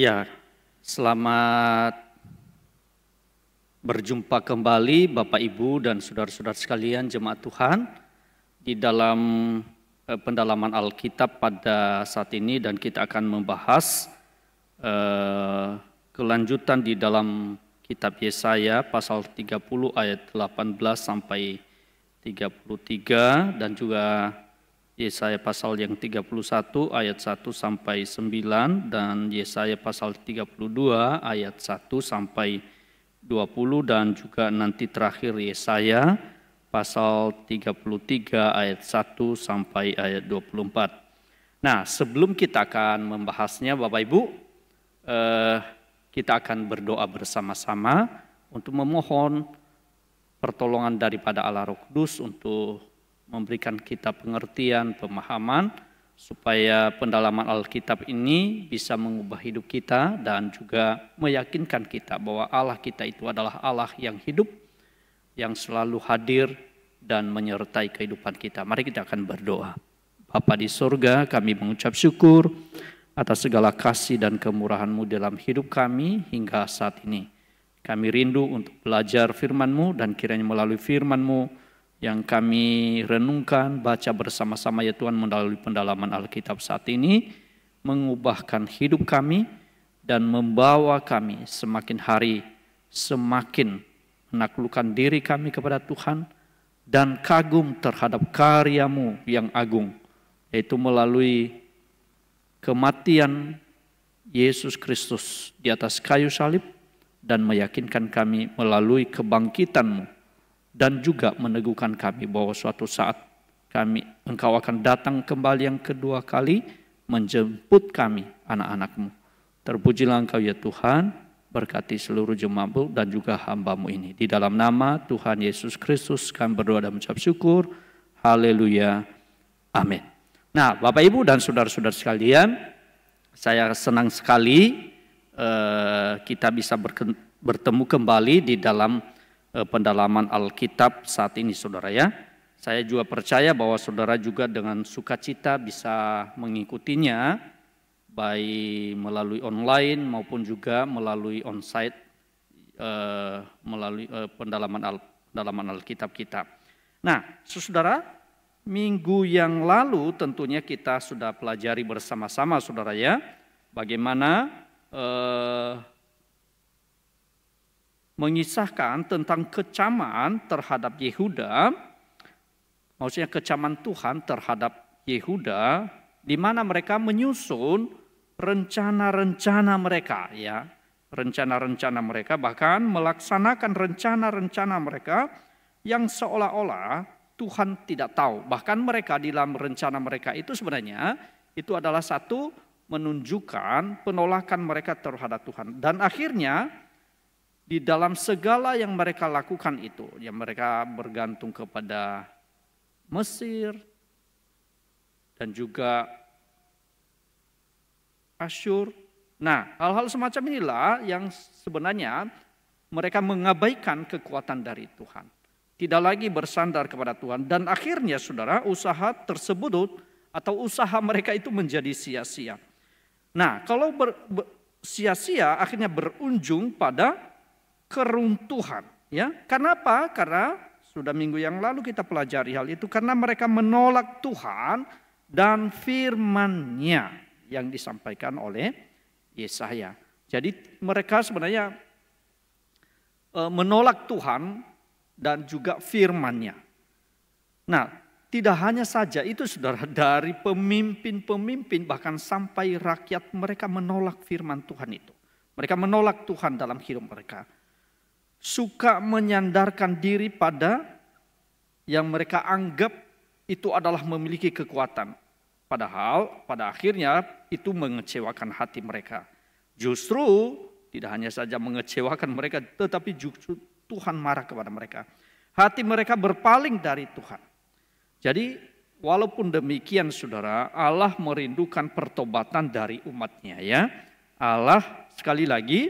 Ya, selamat berjumpa kembali Bapak Ibu dan saudara-saudara sekalian jemaat Tuhan di dalam eh, pendalaman Alkitab pada saat ini dan kita akan membahas eh, kelanjutan di dalam kitab Yesaya pasal 30 ayat 18 sampai 33 dan juga Yesaya pasal yang 31 ayat 1 sampai 9 dan Yesaya pasal 32 ayat 1 sampai 20 dan juga nanti terakhir Yesaya pasal 33 ayat 1 sampai ayat 24. Nah, sebelum kita akan membahasnya Bapak Ibu, eh, kita akan berdoa bersama-sama untuk memohon pertolongan daripada Allah Roh Kudus untuk memberikan kita pengertian, pemahaman, supaya pendalaman Alkitab ini bisa mengubah hidup kita dan juga meyakinkan kita bahwa Allah kita itu adalah Allah yang hidup, yang selalu hadir dan menyertai kehidupan kita. Mari kita akan berdoa. Bapa di surga, kami mengucap syukur atas segala kasih dan kemurahan-Mu dalam hidup kami hingga saat ini. Kami rindu untuk belajar firman-Mu dan kiranya melalui firman-Mu yang kami renungkan, baca bersama-sama ya Tuhan melalui pendalaman Alkitab saat ini, mengubahkan hidup kami dan membawa kami semakin hari semakin menaklukkan diri kami kepada Tuhan dan kagum terhadap karyamu yang agung, yaitu melalui kematian Yesus Kristus di atas kayu salib dan meyakinkan kami melalui kebangkitanmu dan juga meneguhkan kami bahwa suatu saat kami engkau akan datang kembali yang kedua kali menjemput kami anak-anakmu. Terpujilah engkau ya Tuhan, berkati seluruh jemaatmu dan juga hambamu ini. Di dalam nama Tuhan Yesus Kristus kami berdoa dan mengucap syukur. Haleluya. Amin. Nah Bapak Ibu dan Saudara-saudara sekalian, saya senang sekali eh, kita bisa bertemu kembali di dalam Eh, pendalaman Alkitab saat ini saudara ya. Saya juga percaya bahwa saudara juga dengan sukacita bisa mengikutinya baik melalui online maupun juga melalui onsite eh, melalui eh, pendalaman al, pendalaman Alkitab kita. Nah, saudara, minggu yang lalu tentunya kita sudah pelajari bersama-sama saudara ya bagaimana eh, mengisahkan tentang kecaman terhadap Yehuda, maksudnya kecaman Tuhan terhadap Yehuda, di mana mereka menyusun rencana-rencana mereka, ya, rencana-rencana mereka, bahkan melaksanakan rencana-rencana mereka yang seolah-olah Tuhan tidak tahu. Bahkan mereka di dalam rencana mereka itu sebenarnya itu adalah satu menunjukkan penolakan mereka terhadap Tuhan. Dan akhirnya di dalam segala yang mereka lakukan itu, yang mereka bergantung kepada Mesir dan juga Asyur. Nah, hal-hal semacam inilah yang sebenarnya mereka mengabaikan kekuatan dari Tuhan. Tidak lagi bersandar kepada Tuhan dan akhirnya Saudara, usaha tersebut atau usaha mereka itu menjadi sia-sia. Nah, kalau sia-sia akhirnya berunjung pada keruntuhan. Ya, karena apa? Karena sudah minggu yang lalu kita pelajari hal itu karena mereka menolak Tuhan dan firman-Nya yang disampaikan oleh Yesaya. Jadi mereka sebenarnya e, menolak Tuhan dan juga firman-Nya. Nah, tidak hanya saja itu saudara dari pemimpin-pemimpin bahkan sampai rakyat mereka menolak firman Tuhan itu. Mereka menolak Tuhan dalam hidup mereka suka menyandarkan diri pada yang mereka anggap itu adalah memiliki kekuatan. Padahal pada akhirnya itu mengecewakan hati mereka. Justru tidak hanya saja mengecewakan mereka tetapi justru Tuhan marah kepada mereka. Hati mereka berpaling dari Tuhan. Jadi Walaupun demikian saudara, Allah merindukan pertobatan dari umatnya ya. Allah sekali lagi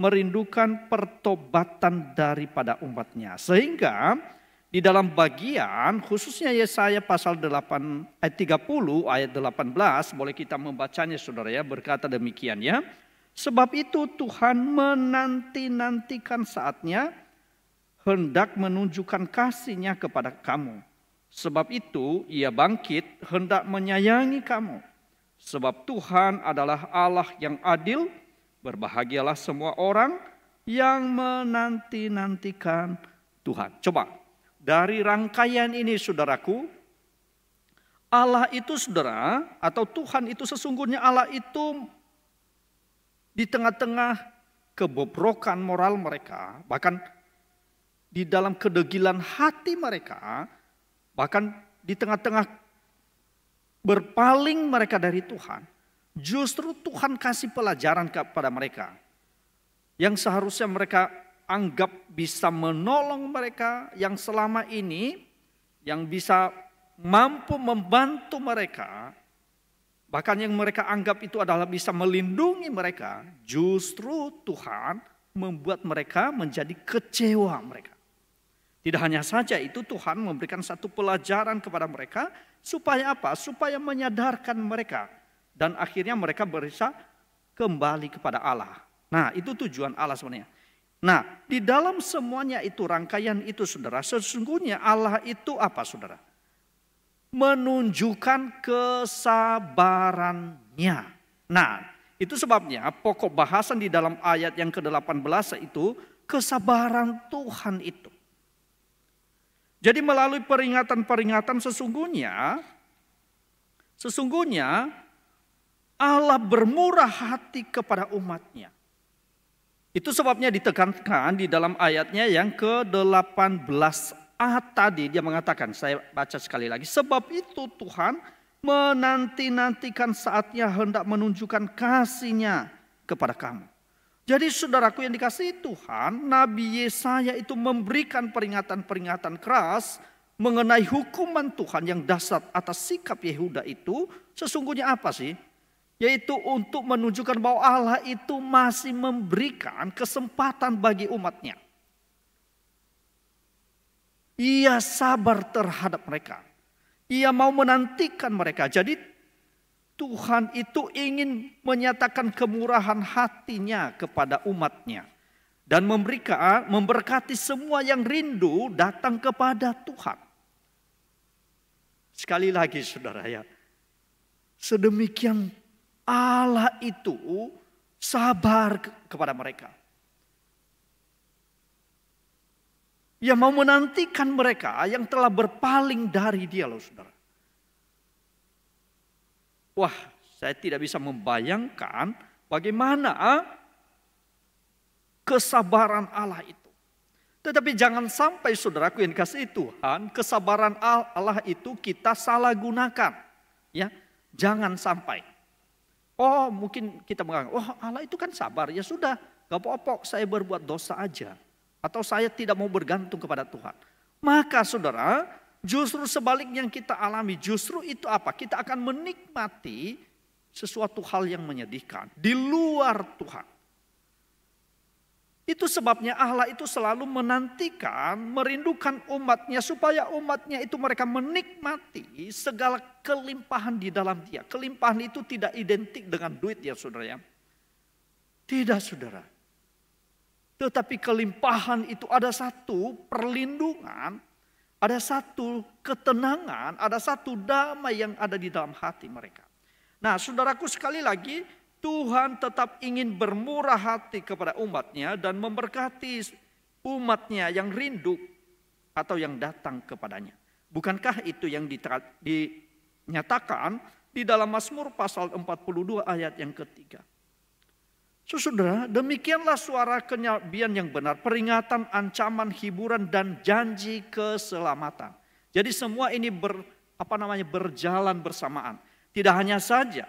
merindukan pertobatan daripada umatnya. Sehingga di dalam bagian khususnya Yesaya pasal 8 eh, ayat 30 ayat 18 boleh kita membacanya Saudara ya berkata demikian ya. Sebab itu Tuhan menanti-nantikan saatnya hendak menunjukkan kasihnya kepada kamu. Sebab itu ia bangkit hendak menyayangi kamu. Sebab Tuhan adalah Allah yang adil, Berbahagialah semua orang yang menanti-nantikan Tuhan. Coba, dari rangkaian ini saudaraku, Allah itu saudara atau Tuhan itu sesungguhnya Allah itu di tengah-tengah kebobrokan moral mereka, bahkan di dalam kedegilan hati mereka, bahkan di tengah-tengah berpaling mereka dari Tuhan. Justru Tuhan kasih pelajaran kepada mereka. Yang seharusnya mereka anggap bisa menolong mereka yang selama ini yang bisa mampu membantu mereka bahkan yang mereka anggap itu adalah bisa melindungi mereka justru Tuhan membuat mereka menjadi kecewa mereka tidak hanya saja itu Tuhan memberikan satu pelajaran kepada mereka supaya apa supaya menyadarkan mereka dan akhirnya mereka bisa kembali kepada Allah. Nah, itu tujuan Allah sebenarnya. Nah, di dalam semuanya itu rangkaian itu Saudara, sesungguhnya Allah itu apa Saudara? Menunjukkan kesabarannya. Nah, itu sebabnya pokok bahasan di dalam ayat yang ke-18 itu kesabaran Tuhan itu. Jadi melalui peringatan-peringatan sesungguhnya sesungguhnya Allah bermurah hati kepada umatnya. Itu sebabnya ditekankan di dalam ayatnya yang ke 18 ayat tadi dia mengatakan, saya baca sekali lagi, sebab itu Tuhan menanti-nantikan saatnya hendak menunjukkan kasihnya kepada kamu. Jadi saudaraku yang dikasihi Tuhan, Nabi Yesaya itu memberikan peringatan-peringatan keras mengenai hukuman Tuhan yang dasar atas sikap Yehuda itu sesungguhnya apa sih? yaitu untuk menunjukkan bahwa Allah itu masih memberikan kesempatan bagi umatnya. Ia sabar terhadap mereka. Ia mau menantikan mereka. Jadi Tuhan itu ingin menyatakan kemurahan hatinya kepada umatnya. Dan ah, memberkati semua yang rindu datang kepada Tuhan. Sekali lagi saudara ya. Sedemikian Allah itu sabar kepada mereka. Yang mau menantikan mereka yang telah berpaling dari dia loh saudara. Wah saya tidak bisa membayangkan bagaimana ah, kesabaran Allah itu. Tetapi jangan sampai saudaraku yang kasih Tuhan, kesabaran Allah itu kita salah gunakan. Ya, jangan sampai. Oh mungkin kita menganggap, oh Allah itu kan sabar. Ya sudah, gak apa-apa saya berbuat dosa aja. Atau saya tidak mau bergantung kepada Tuhan. Maka saudara, justru sebaliknya yang kita alami, justru itu apa? Kita akan menikmati sesuatu hal yang menyedihkan. Di luar Tuhan. Itu sebabnya Allah itu selalu menantikan, merindukan umatnya supaya umatnya itu mereka menikmati segala kelimpahan di dalam dia. Kelimpahan itu tidak identik dengan duit ya saudara ya. Tidak saudara. Tetapi kelimpahan itu ada satu perlindungan, ada satu ketenangan, ada satu damai yang ada di dalam hati mereka. Nah saudaraku sekali lagi Tuhan tetap ingin bermurah hati kepada umatnya dan memberkati umatnya yang rindu atau yang datang kepadanya. Bukankah itu yang dinyatakan di dalam Mazmur pasal 42 ayat yang ketiga. Sesudah demikianlah suara kenyabian yang benar, peringatan, ancaman, hiburan dan janji keselamatan. Jadi semua ini ber apa namanya berjalan bersamaan. Tidak hanya saja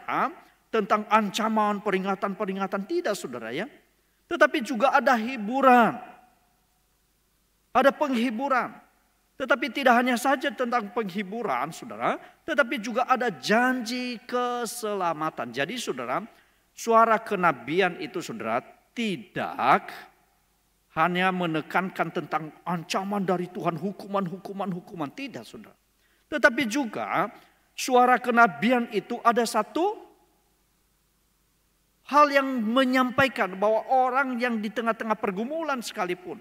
tentang ancaman, peringatan-peringatan. Tidak saudara ya. Tetapi juga ada hiburan. Ada penghiburan. Tetapi tidak hanya saja tentang penghiburan saudara. Tetapi juga ada janji keselamatan. Jadi saudara, suara kenabian itu saudara tidak hanya menekankan tentang ancaman dari Tuhan, hukuman, hukuman, hukuman. Tidak saudara. Tetapi juga suara kenabian itu ada satu Hal yang menyampaikan bahwa orang yang di tengah-tengah pergumulan sekalipun,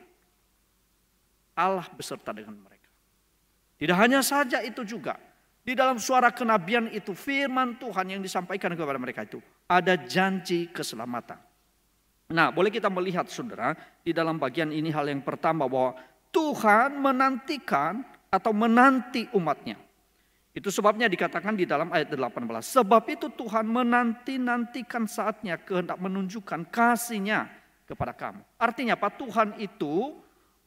Allah beserta dengan mereka. Tidak hanya saja itu juga, di dalam suara kenabian itu firman Tuhan yang disampaikan kepada mereka itu ada janji keselamatan. Nah, boleh kita melihat Saudara di dalam bagian ini hal yang pertama bahwa Tuhan menantikan atau menanti umatnya. Itu sebabnya dikatakan di dalam ayat 18. Sebab itu Tuhan menanti-nantikan saatnya kehendak menunjukkan kasihnya kepada kamu. Artinya apa? Tuhan itu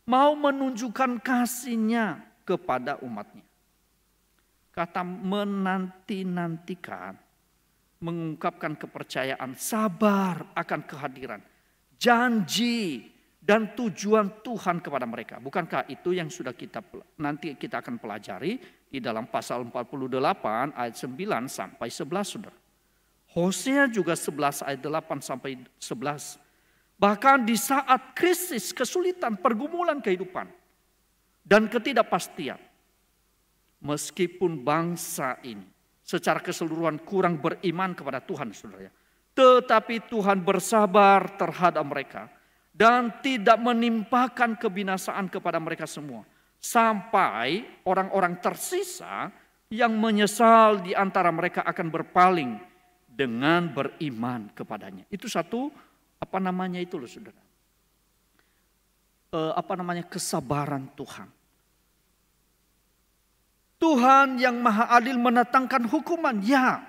mau menunjukkan kasihnya kepada umatnya. Kata menanti-nantikan mengungkapkan kepercayaan, sabar akan kehadiran, janji dan tujuan Tuhan kepada mereka. Bukankah itu yang sudah kita nanti kita akan pelajari di dalam pasal 48 ayat 9 sampai 11 Saudara. Hosea juga 11 ayat 8 sampai 11. Bahkan di saat krisis, kesulitan, pergumulan kehidupan dan ketidakpastian. Meskipun bangsa ini secara keseluruhan kurang beriman kepada Tuhan Saudara. Ya, tetapi Tuhan bersabar terhadap mereka dan tidak menimpakan kebinasaan kepada mereka semua sampai orang-orang tersisa yang menyesal di antara mereka akan berpaling dengan beriman kepadanya. Itu satu apa namanya itu loh saudara. E, apa namanya kesabaran Tuhan. Tuhan yang maha adil menetangkan hukuman ya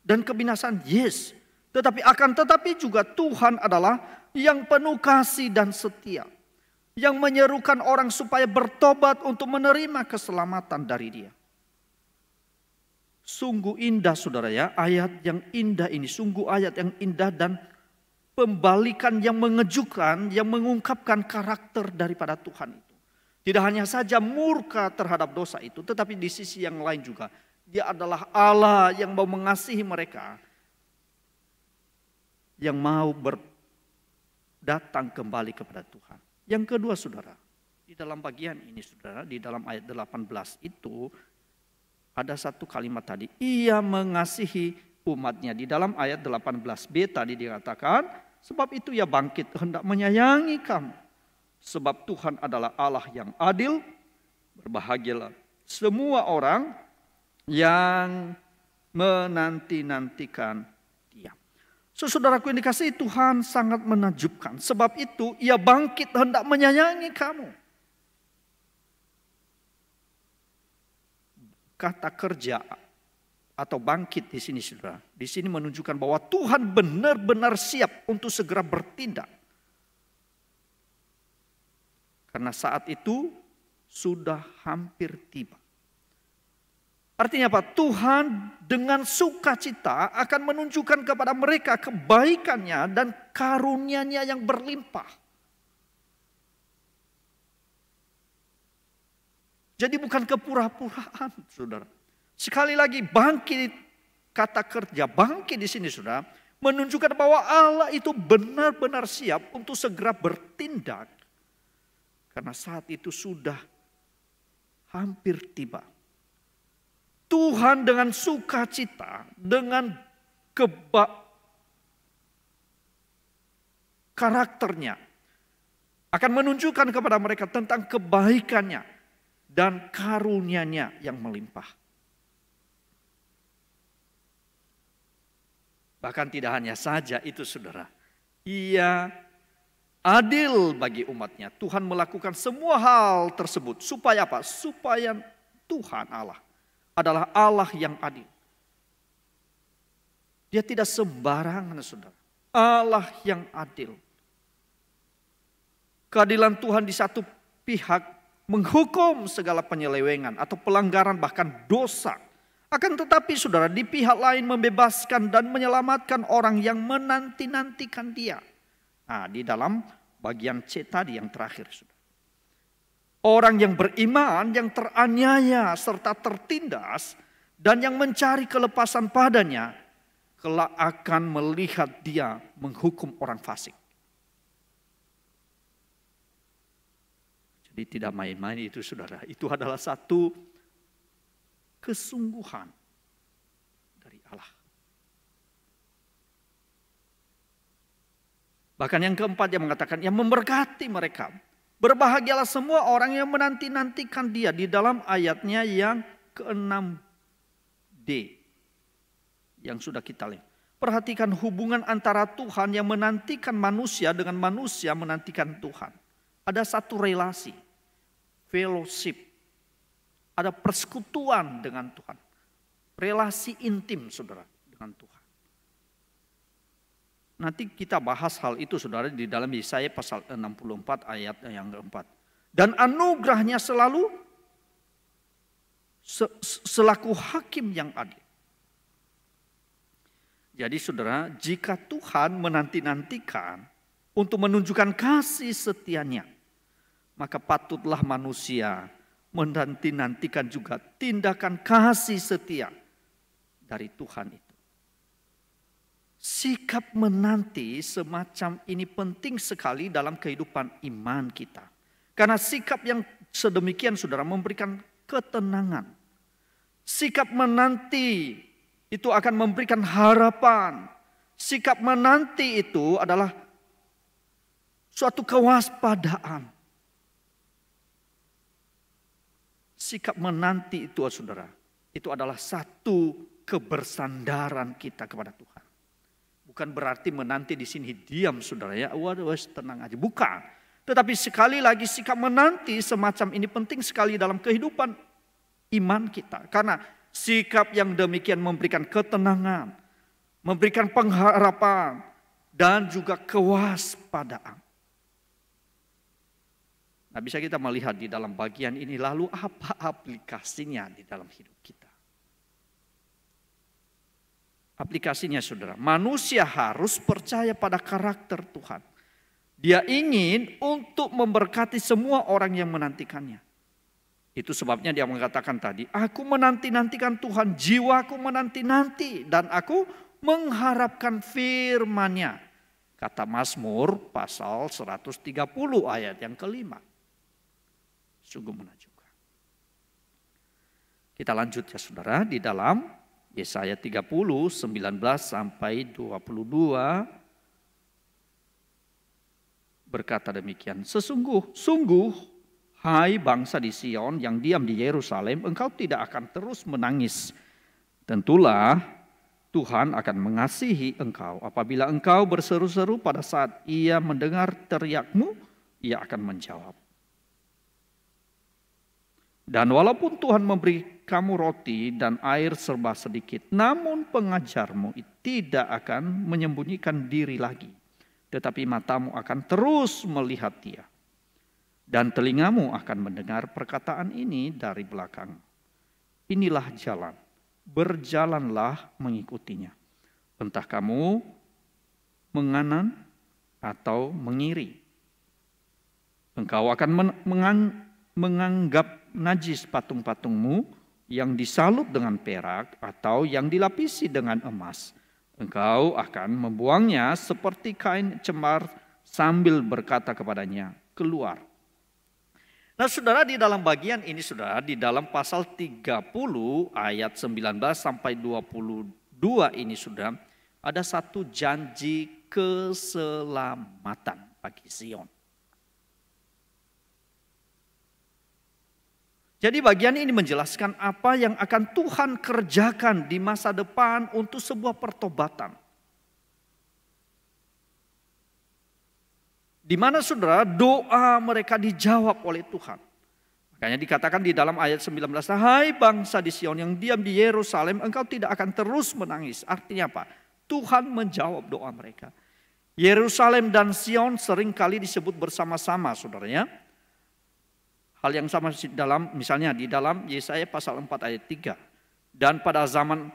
dan kebinasaan yes. Tetapi akan tetapi juga Tuhan adalah yang penuh kasih dan setia yang menyerukan orang supaya bertobat untuk menerima keselamatan dari dia. Sungguh indah saudara ya, ayat yang indah ini, sungguh ayat yang indah dan pembalikan yang mengejutkan, yang mengungkapkan karakter daripada Tuhan itu. Tidak hanya saja murka terhadap dosa itu, tetapi di sisi yang lain juga. Dia adalah Allah yang mau mengasihi mereka, yang mau ber, datang kembali kepada Tuhan. Yang kedua saudara, di dalam bagian ini saudara, di dalam ayat 18 itu ada satu kalimat tadi, ia mengasihi umatnya. Di dalam ayat 18b tadi dikatakan, sebab itu ia bangkit hendak menyayangi kamu. Sebab Tuhan adalah Allah yang adil, berbahagialah semua orang yang menanti-nantikan So, saudaraku yang dikasihi Tuhan sangat menajubkan, Sebab itu ia bangkit hendak menyayangi kamu. Kata kerja atau bangkit di sini saudara. Di sini menunjukkan bahwa Tuhan benar-benar siap untuk segera bertindak. Karena saat itu sudah hampir tiba. Artinya apa? Tuhan dengan sukacita akan menunjukkan kepada mereka kebaikannya dan karuniaNya yang berlimpah. Jadi bukan kepura-puraan, Saudara. Sekali lagi bangkit kata kerja, bangkit di sini Saudara, menunjukkan bahwa Allah itu benar-benar siap untuk segera bertindak. Karena saat itu sudah hampir tiba. Tuhan dengan sukacita, dengan kebak karakternya akan menunjukkan kepada mereka tentang kebaikannya dan karunianya yang melimpah. Bahkan tidak hanya saja itu saudara, ia adil bagi umatnya. Tuhan melakukan semua hal tersebut supaya apa? Supaya Tuhan Allah adalah Allah yang adil. Dia tidak sembarangan saudara. Allah yang adil. Keadilan Tuhan di satu pihak menghukum segala penyelewengan atau pelanggaran bahkan dosa. Akan tetapi saudara di pihak lain membebaskan dan menyelamatkan orang yang menanti-nantikan dia. Nah di dalam bagian C tadi yang terakhir saudara. Orang yang beriman yang teraniaya serta tertindas dan yang mencari kelepasan padanya kelak akan melihat dia menghukum orang fasik. Jadi tidak main-main itu saudara, itu adalah satu kesungguhan dari Allah. Bahkan yang keempat yang mengatakan yang memberkati mereka Berbahagialah semua orang yang menanti-nantikan dia di dalam ayatnya yang ke-6D. Yang sudah kita lihat. Perhatikan hubungan antara Tuhan yang menantikan manusia dengan manusia menantikan Tuhan. Ada satu relasi, fellowship. Ada persekutuan dengan Tuhan. Relasi intim saudara dengan Tuhan. Nanti kita bahas hal itu saudara di dalam Yesaya pasal 64 ayat yang keempat. Dan anugerahnya selalu se selaku hakim yang adil. Jadi saudara, jika Tuhan menanti-nantikan untuk menunjukkan kasih setianya, maka patutlah manusia menanti-nantikan juga tindakan kasih setia dari Tuhan itu. Sikap menanti semacam ini penting sekali dalam kehidupan iman kita. Karena sikap yang sedemikian saudara memberikan ketenangan. Sikap menanti itu akan memberikan harapan. Sikap menanti itu adalah suatu kewaspadaan. Sikap menanti itu saudara, itu adalah satu kebersandaran kita kepada Tuhan. Bukan berarti menanti di sini diam saudara ya. Waduh, tenang aja. Bukan. Tetapi sekali lagi sikap menanti semacam ini penting sekali dalam kehidupan iman kita. Karena sikap yang demikian memberikan ketenangan, memberikan pengharapan, dan juga kewaspadaan. Nah bisa kita melihat di dalam bagian ini lalu apa aplikasinya di dalam hidup kita. Aplikasinya saudara, manusia harus percaya pada karakter Tuhan. Dia ingin untuk memberkati semua orang yang menantikannya. Itu sebabnya dia mengatakan tadi, aku menanti-nantikan Tuhan, jiwaku menanti-nanti dan aku mengharapkan firman-Nya. Kata Mazmur pasal 130 ayat yang kelima. Sungguh menakjubkan. Kita lanjut ya saudara di dalam Yesaya 30, 19 sampai 22 berkata demikian, sesungguh, sungguh, hai bangsa di Sion yang diam di Yerusalem, engkau tidak akan terus menangis. Tentulah Tuhan akan mengasihi engkau. Apabila engkau berseru-seru pada saat ia mendengar teriakmu, ia akan menjawab. Dan walaupun Tuhan memberi kamu roti dan air serba sedikit, namun pengajarmu tidak akan menyembunyikan diri lagi, tetapi matamu akan terus melihat Dia, dan telingamu akan mendengar perkataan ini dari belakang. Inilah jalan, berjalanlah mengikutinya, entah kamu menganan atau mengiri. Engkau akan menganggap najis patung-patungmu yang disalut dengan perak atau yang dilapisi dengan emas. Engkau akan membuangnya seperti kain cemar sambil berkata kepadanya, keluar. Nah saudara di dalam bagian ini saudara di dalam pasal 30 ayat 19 sampai 22 ini sudah ada satu janji keselamatan bagi Sion. Jadi bagian ini menjelaskan apa yang akan Tuhan kerjakan di masa depan untuk sebuah pertobatan. Di mana saudara doa mereka dijawab oleh Tuhan. Makanya dikatakan di dalam ayat 19, Hai bangsa di Sion yang diam di Yerusalem, engkau tidak akan terus menangis. Artinya apa? Tuhan menjawab doa mereka. Yerusalem dan Sion seringkali disebut bersama-sama saudaranya Hal yang sama dalam misalnya di dalam Yesaya pasal 4 ayat 3. Dan pada zaman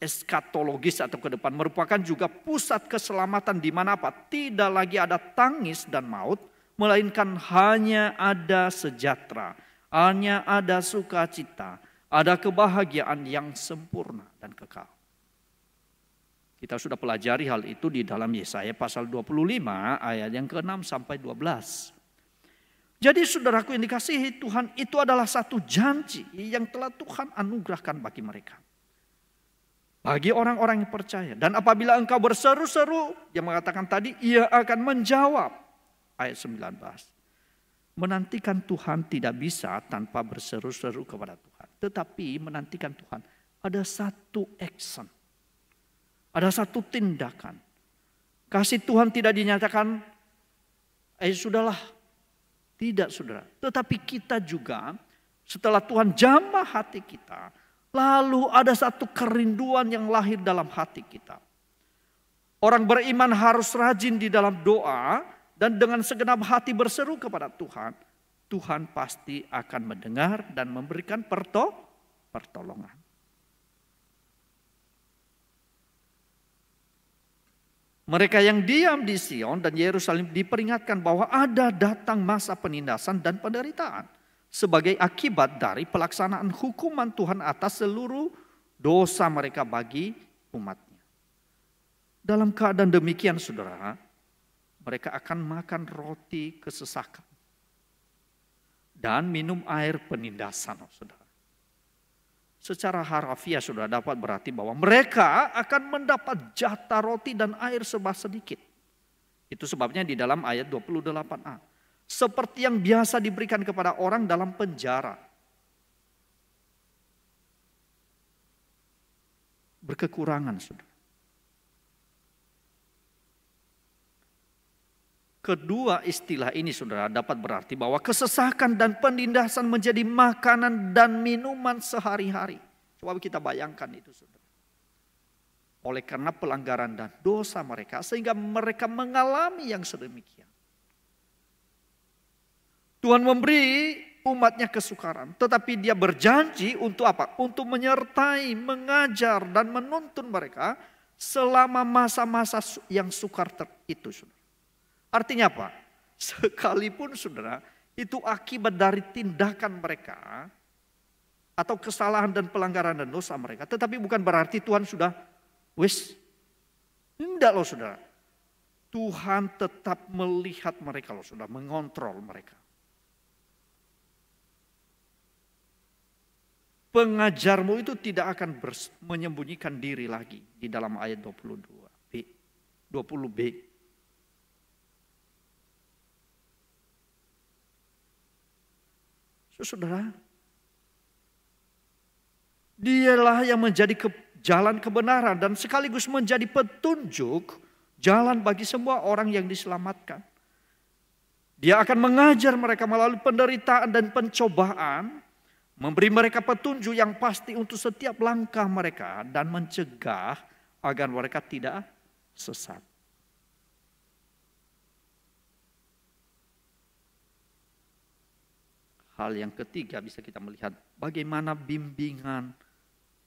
eskatologis atau ke depan merupakan juga pusat keselamatan di mana apa? Tidak lagi ada tangis dan maut, melainkan hanya ada sejahtera, hanya ada sukacita, ada kebahagiaan yang sempurna dan kekal. Kita sudah pelajari hal itu di dalam Yesaya pasal 25 ayat yang ke-6 sampai 12. Jadi saudaraku yang dikasihi Tuhan itu adalah satu janji yang telah Tuhan anugerahkan bagi mereka. Bagi orang-orang yang percaya. Dan apabila engkau berseru-seru, yang mengatakan tadi, ia akan menjawab. Ayat 19. Menantikan Tuhan tidak bisa tanpa berseru-seru kepada Tuhan. Tetapi menantikan Tuhan ada satu action. Ada satu tindakan. Kasih Tuhan tidak dinyatakan, eh sudahlah tidak saudara. Tetapi kita juga setelah Tuhan jamah hati kita. Lalu ada satu kerinduan yang lahir dalam hati kita. Orang beriman harus rajin di dalam doa dan dengan segenap hati berseru kepada Tuhan. Tuhan pasti akan mendengar dan memberikan perto pertolongan. Mereka yang diam di Sion dan Yerusalem diperingatkan bahwa ada datang masa penindasan dan penderitaan sebagai akibat dari pelaksanaan hukuman Tuhan atas seluruh dosa mereka bagi umatnya. Dalam keadaan demikian saudara, mereka akan makan roti kesesakan dan minum air penindasan saudara secara harafiah sudah dapat berarti bahwa mereka akan mendapat jatah roti dan air sebah sedikit. Itu sebabnya di dalam ayat 28a. Seperti yang biasa diberikan kepada orang dalam penjara. Berkekurangan sudah. Kedua istilah ini saudara dapat berarti bahwa kesesakan dan penindasan menjadi makanan dan minuman sehari-hari. Coba kita bayangkan itu saudara. Oleh karena pelanggaran dan dosa mereka sehingga mereka mengalami yang sedemikian. Tuhan memberi umatnya kesukaran. Tetapi dia berjanji untuk apa? Untuk menyertai, mengajar dan menuntun mereka selama masa-masa yang sukar itu. Saudara. Artinya apa? Sekalipun saudara, itu akibat dari tindakan mereka atau kesalahan dan pelanggaran dan dosa mereka. Tetapi bukan berarti Tuhan sudah wis. Tidak loh saudara. Tuhan tetap melihat mereka loh saudara, mengontrol mereka. Pengajarmu itu tidak akan menyembunyikan diri lagi di dalam ayat 22b. 20b Saudara, dialah yang menjadi ke, jalan kebenaran dan sekaligus menjadi petunjuk jalan bagi semua orang yang diselamatkan. Dia akan mengajar mereka melalui penderitaan dan pencobaan, memberi mereka petunjuk yang pasti untuk setiap langkah mereka dan mencegah agar mereka tidak sesat. Hal yang ketiga bisa kita melihat bagaimana bimbingan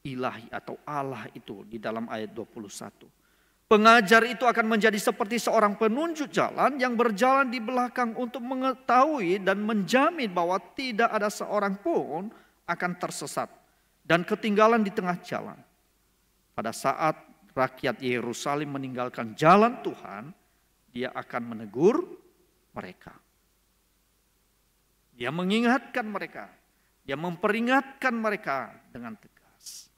ilahi atau Allah itu di dalam ayat 21. Pengajar itu akan menjadi seperti seorang penunjuk jalan yang berjalan di belakang untuk mengetahui dan menjamin bahwa tidak ada seorang pun akan tersesat dan ketinggalan di tengah jalan. Pada saat rakyat Yerusalem meninggalkan jalan Tuhan, dia akan menegur mereka. Dia mengingatkan mereka. Dia memperingatkan mereka dengan tegas.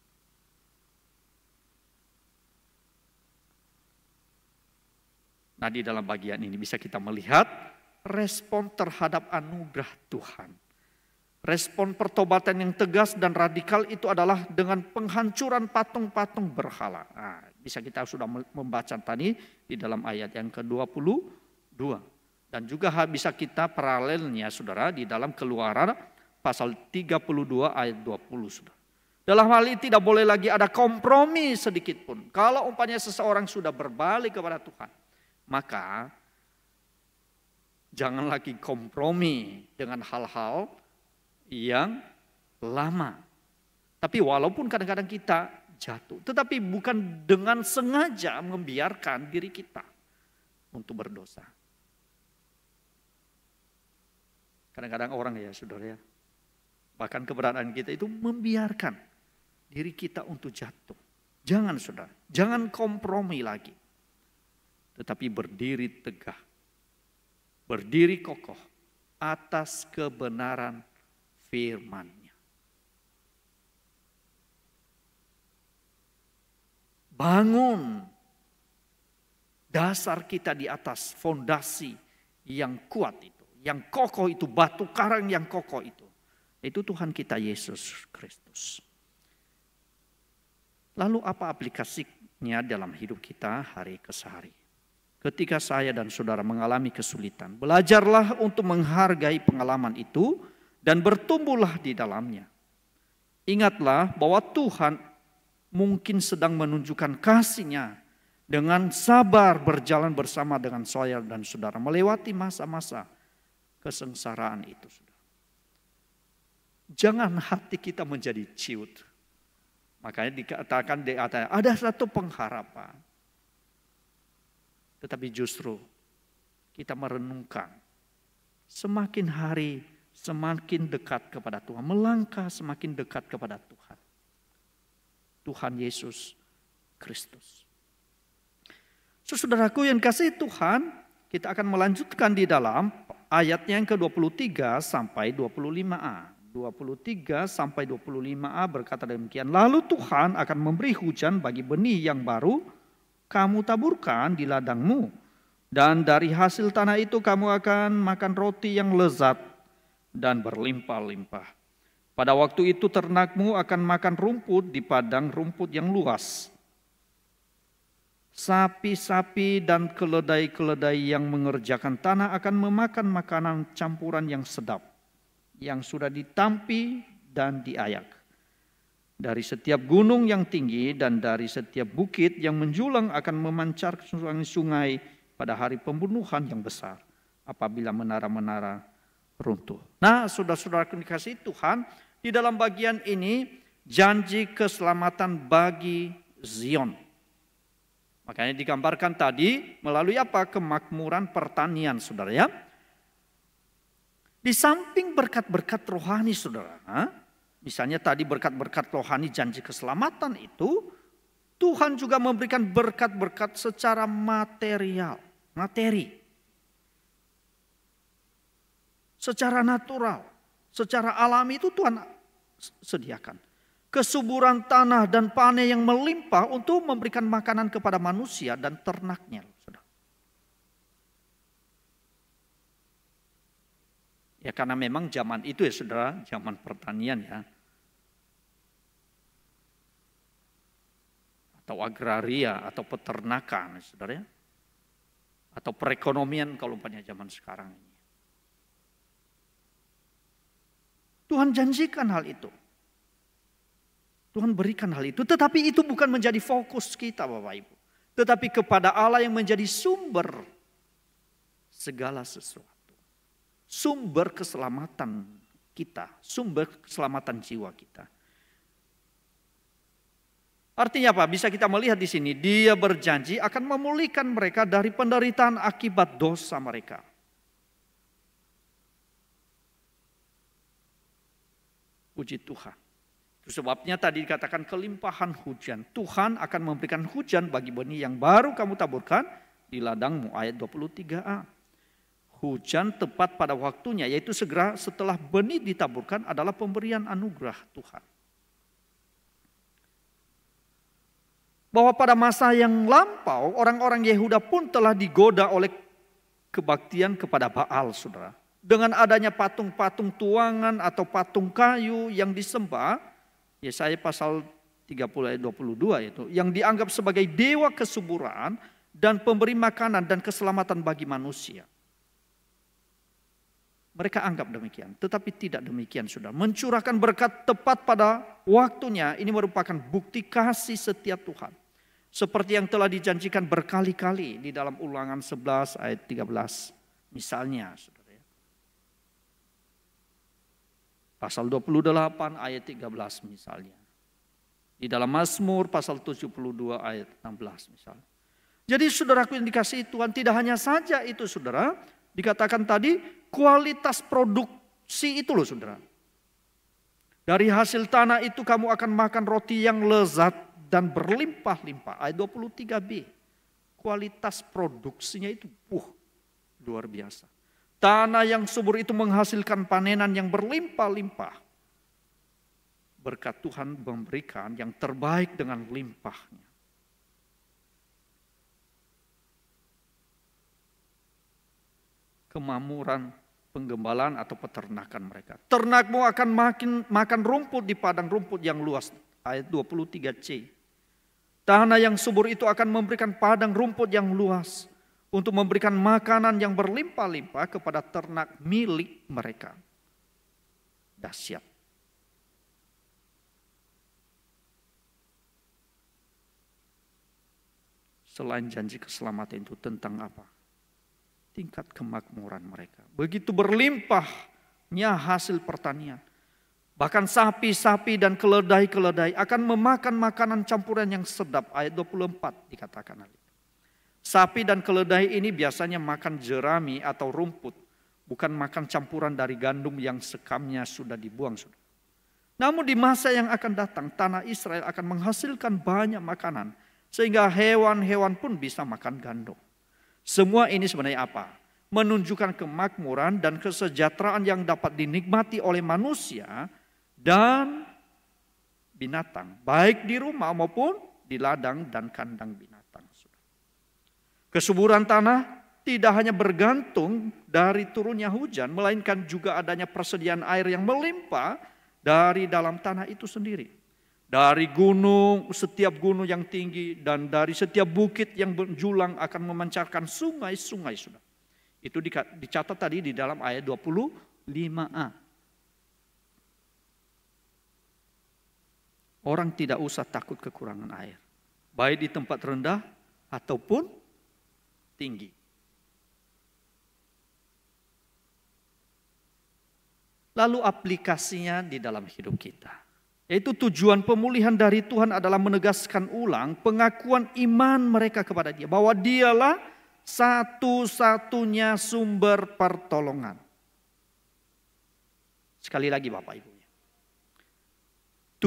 Nah di dalam bagian ini bisa kita melihat respon terhadap anugerah Tuhan. Respon pertobatan yang tegas dan radikal itu adalah dengan penghancuran patung-patung berhala. Nah, bisa kita sudah membaca tadi di dalam ayat yang ke-22. Dan juga bisa kita paralelnya saudara di dalam keluaran pasal 32 ayat 20 saudara. Dalam hal ini tidak boleh lagi ada kompromi sedikit pun. Kalau umpamanya seseorang sudah berbalik kepada Tuhan, maka jangan lagi kompromi dengan hal-hal yang lama. Tapi walaupun kadang-kadang kita jatuh, tetapi bukan dengan sengaja membiarkan diri kita untuk berdosa. Kadang-kadang orang ya saudara ya, bahkan keberadaan kita itu membiarkan diri kita untuk jatuh. Jangan saudara, jangan kompromi lagi. Tetapi berdiri tegah, berdiri kokoh atas kebenaran firmannya. Bangun dasar kita di atas fondasi yang kuat ini yang kokoh itu, batu karang yang kokoh itu. Itu Tuhan kita Yesus Kristus. Lalu apa aplikasinya dalam hidup kita hari ke sehari? Ketika saya dan saudara mengalami kesulitan, belajarlah untuk menghargai pengalaman itu dan bertumbuhlah di dalamnya. Ingatlah bahwa Tuhan mungkin sedang menunjukkan kasihnya dengan sabar berjalan bersama dengan saya dan saudara melewati masa-masa kesengsaraan itu. Jangan hati kita menjadi ciut. Makanya dikatakan di atas, ada satu pengharapan. Tetapi justru kita merenungkan. Semakin hari semakin dekat kepada Tuhan. Melangkah semakin dekat kepada Tuhan. Tuhan Yesus Kristus. Saudaraku yang kasih Tuhan, kita akan melanjutkan di dalam ayatnya yang ke-23 sampai 25a. 23 sampai 25a berkata demikian, lalu Tuhan akan memberi hujan bagi benih yang baru kamu taburkan di ladangmu dan dari hasil tanah itu kamu akan makan roti yang lezat dan berlimpah-limpah. Pada waktu itu ternakmu akan makan rumput di padang rumput yang luas Sapi-sapi dan keledai-keledai yang mengerjakan tanah akan memakan makanan campuran yang sedap, yang sudah ditampi dan diayak. Dari setiap gunung yang tinggi dan dari setiap bukit yang menjulang akan memancar sungai-sungai pada hari pembunuhan yang besar apabila menara-menara runtuh. Nah saudara-saudara dikasih Tuhan di dalam bagian ini janji keselamatan bagi Zion. Makanya digambarkan tadi melalui apa? Kemakmuran pertanian, saudara ya. Di samping berkat-berkat rohani, saudara. Misalnya tadi berkat-berkat rohani janji keselamatan itu, Tuhan juga memberikan berkat-berkat secara material, materi. Secara natural, secara alami itu Tuhan sediakan kesuburan tanah dan panen yang melimpah untuk memberikan makanan kepada manusia dan ternaknya. Ya karena memang zaman itu ya saudara, zaman pertanian ya. Atau agraria, atau peternakan saudara ya. Atau perekonomian kalau umpamanya zaman sekarang ini. Tuhan janjikan hal itu. Tuhan berikan hal itu. Tetapi itu bukan menjadi fokus kita Bapak Ibu. Tetapi kepada Allah yang menjadi sumber segala sesuatu. Sumber keselamatan kita. Sumber keselamatan jiwa kita. Artinya apa? Bisa kita melihat di sini, dia berjanji akan memulihkan mereka dari penderitaan akibat dosa mereka. Puji Tuhan. Sebabnya tadi dikatakan kelimpahan hujan. Tuhan akan memberikan hujan bagi benih yang baru kamu taburkan di ladangmu. Ayat 23a. Hujan tepat pada waktunya yaitu segera setelah benih ditaburkan adalah pemberian anugerah Tuhan. Bahwa pada masa yang lampau orang-orang Yehuda pun telah digoda oleh kebaktian kepada Baal saudara. Dengan adanya patung-patung tuangan atau patung kayu yang disembah Yesaya pasal 30 ayat 22 itu yang dianggap sebagai dewa kesuburan dan pemberi makanan dan keselamatan bagi manusia. Mereka anggap demikian, tetapi tidak demikian sudah. Mencurahkan berkat tepat pada waktunya ini merupakan bukti kasih setia Tuhan. Seperti yang telah dijanjikan berkali-kali di dalam ulangan 11 ayat 13 misalnya. Pasal 28 ayat 13 misalnya. Di dalam Mazmur pasal 72 ayat 16 misalnya. Jadi saudaraku yang dikasihi Tuhan tidak hanya saja itu saudara. Dikatakan tadi kualitas produksi itu loh saudara. Dari hasil tanah itu kamu akan makan roti yang lezat dan berlimpah-limpah. Ayat 23b. Kualitas produksinya itu uh luar biasa. Tanah yang subur itu menghasilkan panenan yang berlimpah-limpah. Berkat Tuhan memberikan yang terbaik dengan limpahnya. Kemamuran penggembalaan atau peternakan mereka. Ternakmu akan makin makan rumput di padang rumput yang luas. Ayat 23c. Tanah yang subur itu akan memberikan padang rumput yang luas untuk memberikan makanan yang berlimpah-limpah kepada ternak milik mereka. Dahsyat. Selain janji keselamatan itu tentang apa? Tingkat kemakmuran mereka. Begitu berlimpahnya hasil pertanian. Bahkan sapi-sapi dan keledai-keledai akan memakan makanan campuran yang sedap. Ayat 24 dikatakan Ali. Sapi dan keledai ini biasanya makan jerami atau rumput, bukan makan campuran dari gandum yang sekamnya sudah dibuang. Namun di masa yang akan datang, tanah Israel akan menghasilkan banyak makanan, sehingga hewan-hewan pun bisa makan gandum. Semua ini sebenarnya apa? Menunjukkan kemakmuran dan kesejahteraan yang dapat dinikmati oleh manusia dan binatang, baik di rumah maupun di ladang dan kandang binatang. Kesuburan tanah tidak hanya bergantung dari turunnya hujan, melainkan juga adanya persediaan air yang melimpah dari dalam tanah itu sendiri. Dari gunung, setiap gunung yang tinggi dan dari setiap bukit yang menjulang akan memancarkan sungai-sungai sudah. Itu dicatat tadi di dalam ayat 25a. Orang tidak usah takut kekurangan air. Baik di tempat rendah ataupun tinggi. Lalu aplikasinya di dalam hidup kita. Yaitu tujuan pemulihan dari Tuhan adalah menegaskan ulang pengakuan iman mereka kepada dia. Bahwa dialah satu-satunya sumber pertolongan. Sekali lagi Bapak Ibu.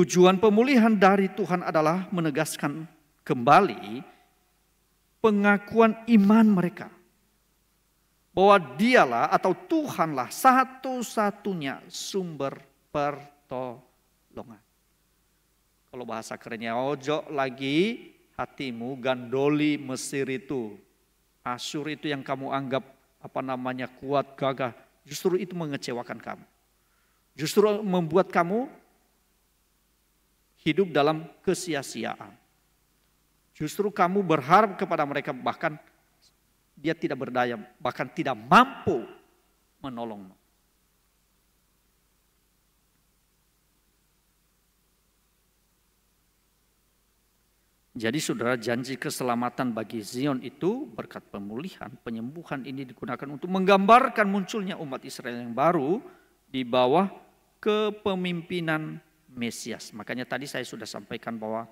Tujuan pemulihan dari Tuhan adalah menegaskan kembali pengakuan iman mereka. Bahwa dialah atau Tuhanlah satu-satunya sumber pertolongan. Kalau bahasa kerennya ojo lagi hatimu gandoli Mesir itu. Asur itu yang kamu anggap apa namanya kuat gagah. Justru itu mengecewakan kamu. Justru membuat kamu hidup dalam kesia-siaan. Justru kamu berharap kepada mereka bahkan dia tidak berdaya, bahkan tidak mampu menolongmu. Jadi saudara janji keselamatan bagi Zion itu berkat pemulihan, penyembuhan ini digunakan untuk menggambarkan munculnya umat Israel yang baru di bawah kepemimpinan Mesias. Makanya tadi saya sudah sampaikan bahwa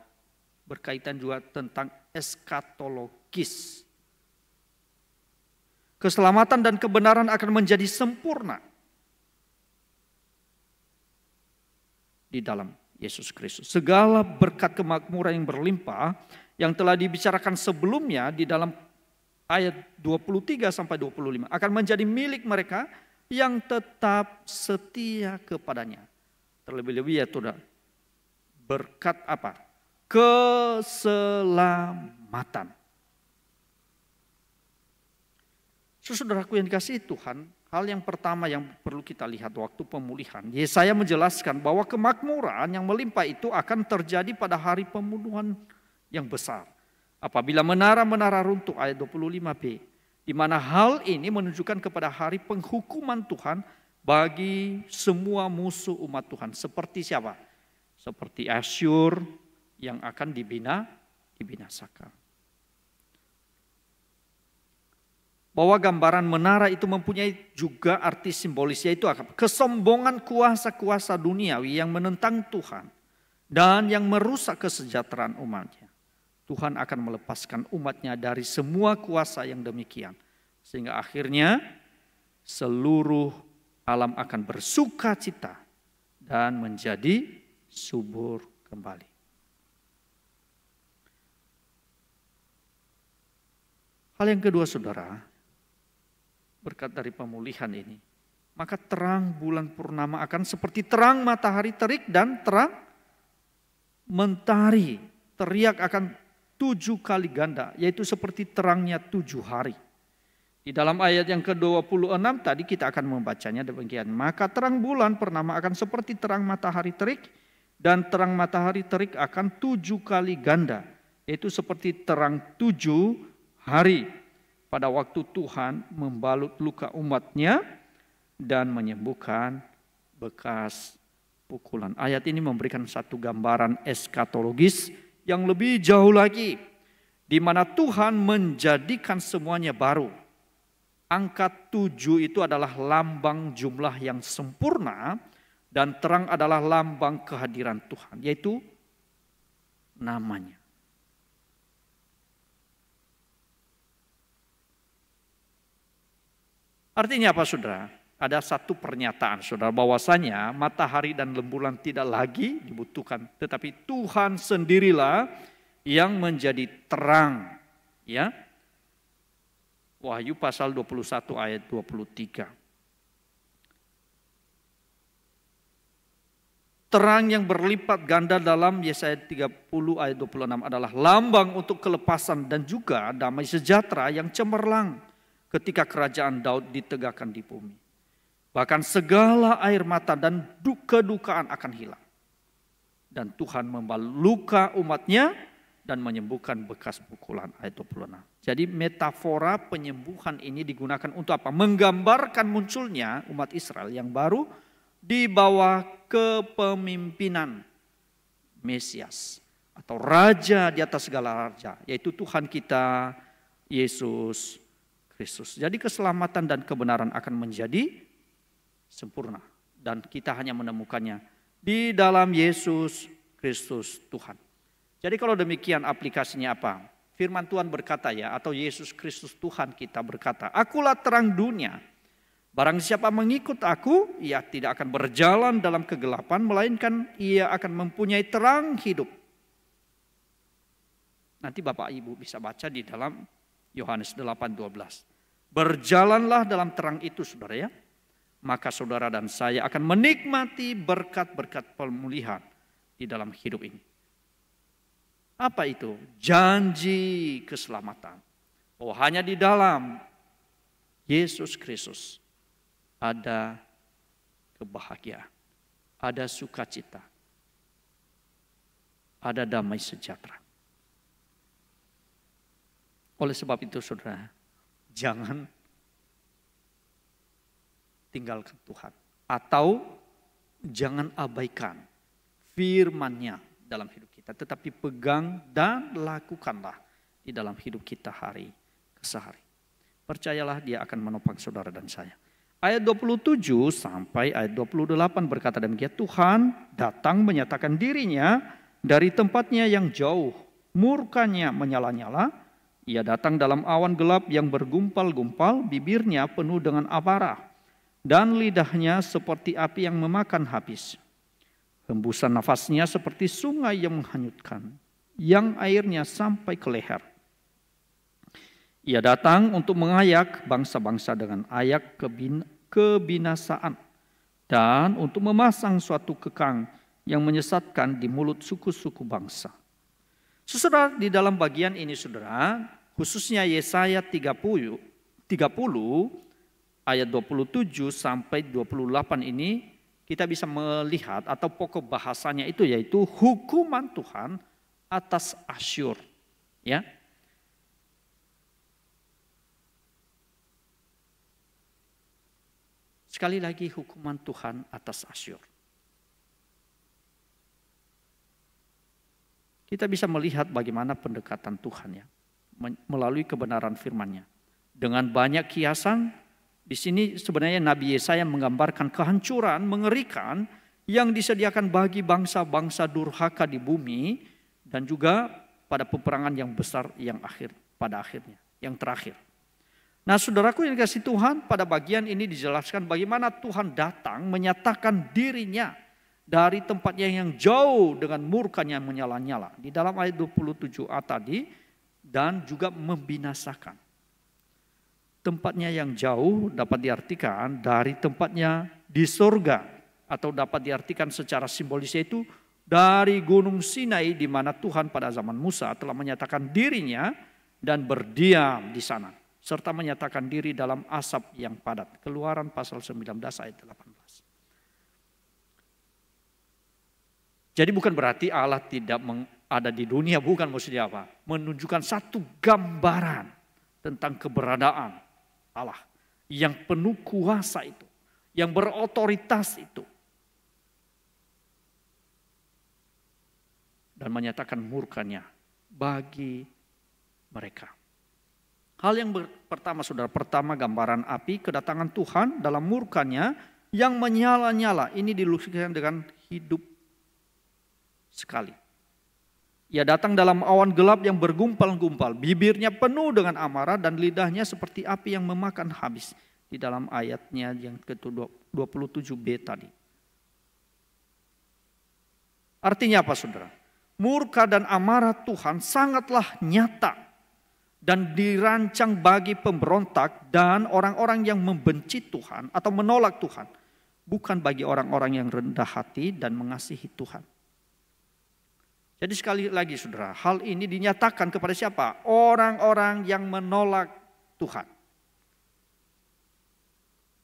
berkaitan juga tentang eskatologis. Keselamatan dan kebenaran akan menjadi sempurna di dalam Yesus Kristus. Segala berkat kemakmuran yang berlimpah yang telah dibicarakan sebelumnya di dalam ayat 23 sampai 25 akan menjadi milik mereka yang tetap setia kepadanya. Terlebih-lebih ya Tuhan, berkat apa? keselamatan. Saudaraku yang dikasihi Tuhan, hal yang pertama yang perlu kita lihat waktu pemulihan, Yesaya menjelaskan bahwa kemakmuran yang melimpah itu akan terjadi pada hari pembunuhan yang besar. Apabila menara-menara runtuh ayat 25b, di mana hal ini menunjukkan kepada hari penghukuman Tuhan bagi semua musuh umat Tuhan. Seperti siapa? Seperti Asyur, yang akan dibina dibinasakan. Bahwa gambaran menara itu mempunyai juga arti simbolis yaitu kesombongan kuasa-kuasa duniawi yang menentang Tuhan dan yang merusak kesejahteraan umatnya. Tuhan akan melepaskan umatnya dari semua kuasa yang demikian. Sehingga akhirnya seluruh alam akan bersuka cita dan menjadi subur kembali. Hal yang kedua saudara, berkat dari pemulihan ini, maka terang bulan purnama akan seperti terang matahari terik dan terang mentari. Teriak akan tujuh kali ganda, yaitu seperti terangnya tujuh hari. Di dalam ayat yang ke-26 tadi kita akan membacanya demikian. Maka terang bulan purnama akan seperti terang matahari terik dan terang matahari terik akan tujuh kali ganda. Yaitu seperti terang tujuh hari pada waktu Tuhan membalut luka umatnya dan menyembuhkan bekas pukulan. Ayat ini memberikan satu gambaran eskatologis yang lebih jauh lagi di mana Tuhan menjadikan semuanya baru. Angka tujuh itu adalah lambang jumlah yang sempurna dan terang adalah lambang kehadiran Tuhan yaitu namanya. Artinya apa saudara? Ada satu pernyataan saudara bahwasanya matahari dan lembulan tidak lagi dibutuhkan. Tetapi Tuhan sendirilah yang menjadi terang. ya Wahyu pasal 21 ayat 23. terang yang berlipat ganda dalam Yesaya 30 ayat 26 adalah lambang untuk kelepasan dan juga damai sejahtera yang cemerlang ketika kerajaan Daud ditegakkan di bumi. Bahkan segala air mata dan kedukaan akan hilang. Dan Tuhan membaluka umatnya dan menyembuhkan bekas pukulan ayat 26. Jadi metafora penyembuhan ini digunakan untuk apa? Menggambarkan munculnya umat Israel yang baru di bawah kepemimpinan Mesias atau raja di atas segala raja yaitu Tuhan kita Yesus Kristus. Jadi keselamatan dan kebenaran akan menjadi sempurna dan kita hanya menemukannya di dalam Yesus Kristus Tuhan. Jadi kalau demikian aplikasinya apa? Firman Tuhan berkata ya atau Yesus Kristus Tuhan kita berkata, "Akulah terang dunia. Barang siapa mengikut aku, ia tidak akan berjalan dalam kegelapan melainkan ia akan mempunyai terang hidup." Nanti Bapak Ibu bisa baca di dalam Yohanes 8:12. Berjalanlah dalam terang itu saudara ya. Maka saudara dan saya akan menikmati berkat-berkat pemulihan di dalam hidup ini. Apa itu? Janji keselamatan. Oh hanya di dalam Yesus Kristus ada kebahagiaan, ada sukacita, ada damai sejahtera. Oleh sebab itu saudara, jangan tinggalkan Tuhan. Atau jangan abaikan firmannya dalam hidup kita. Tetapi pegang dan lakukanlah di dalam hidup kita hari ke sehari. Percayalah dia akan menopang saudara dan saya. Ayat 27 sampai ayat 28 berkata demikian, Tuhan datang menyatakan dirinya dari tempatnya yang jauh, murkanya menyala-nyala, ia datang dalam awan gelap yang bergumpal-gumpal, bibirnya penuh dengan apara, dan lidahnya seperti api yang memakan habis. Hembusan nafasnya seperti sungai yang menghanyutkan, yang airnya sampai ke leher. Ia datang untuk mengayak bangsa-bangsa dengan ayak kebin kebinasaan dan untuk memasang suatu kekang yang menyesatkan di mulut suku-suku bangsa. Sesudah di dalam bagian ini saudara, khususnya Yesaya 30, 30 ayat 27 sampai 28 ini kita bisa melihat atau pokok bahasanya itu yaitu hukuman Tuhan atas Asyur. Ya. Sekali lagi hukuman Tuhan atas Asyur. Kita bisa melihat bagaimana pendekatan Tuhan ya melalui kebenaran firman-Nya. Dengan banyak kiasan, di sini sebenarnya Nabi Yesaya menggambarkan kehancuran mengerikan yang disediakan bagi bangsa-bangsa durhaka di bumi dan juga pada peperangan yang besar yang akhir pada akhirnya, yang terakhir. Nah, saudaraku yang dikasih Tuhan, pada bagian ini dijelaskan bagaimana Tuhan datang menyatakan dirinya dari tempatnya yang jauh dengan murkanya menyala-nyala. Di dalam ayat 27a tadi, dan juga membinasakan. Tempatnya yang jauh dapat diartikan dari tempatnya di sorga atau dapat diartikan secara simbolis itu dari Gunung Sinai di mana Tuhan pada zaman Musa telah menyatakan dirinya dan berdiam di sana serta menyatakan diri dalam asap yang padat. Keluaran pasal 19 ayat 18. Jadi bukan berarti Allah tidak ada di dunia, bukan maksudnya apa. Menunjukkan satu gambaran tentang keberadaan Allah yang penuh kuasa itu, yang berotoritas itu. Dan menyatakan murkanya bagi mereka. Hal yang pertama saudara, pertama gambaran api kedatangan Tuhan dalam murkanya yang menyala-nyala. Ini dilukiskan dengan hidup sekali. Ia datang dalam awan gelap yang bergumpal-gumpal, bibirnya penuh dengan amarah dan lidahnya seperti api yang memakan habis. Di dalam ayatnya yang ke-27b tadi. Artinya apa saudara? Murka dan amarah Tuhan sangatlah nyata dan dirancang bagi pemberontak dan orang-orang yang membenci Tuhan atau menolak Tuhan. Bukan bagi orang-orang yang rendah hati dan mengasihi Tuhan. Jadi sekali lagi saudara, hal ini dinyatakan kepada siapa? Orang-orang yang menolak Tuhan.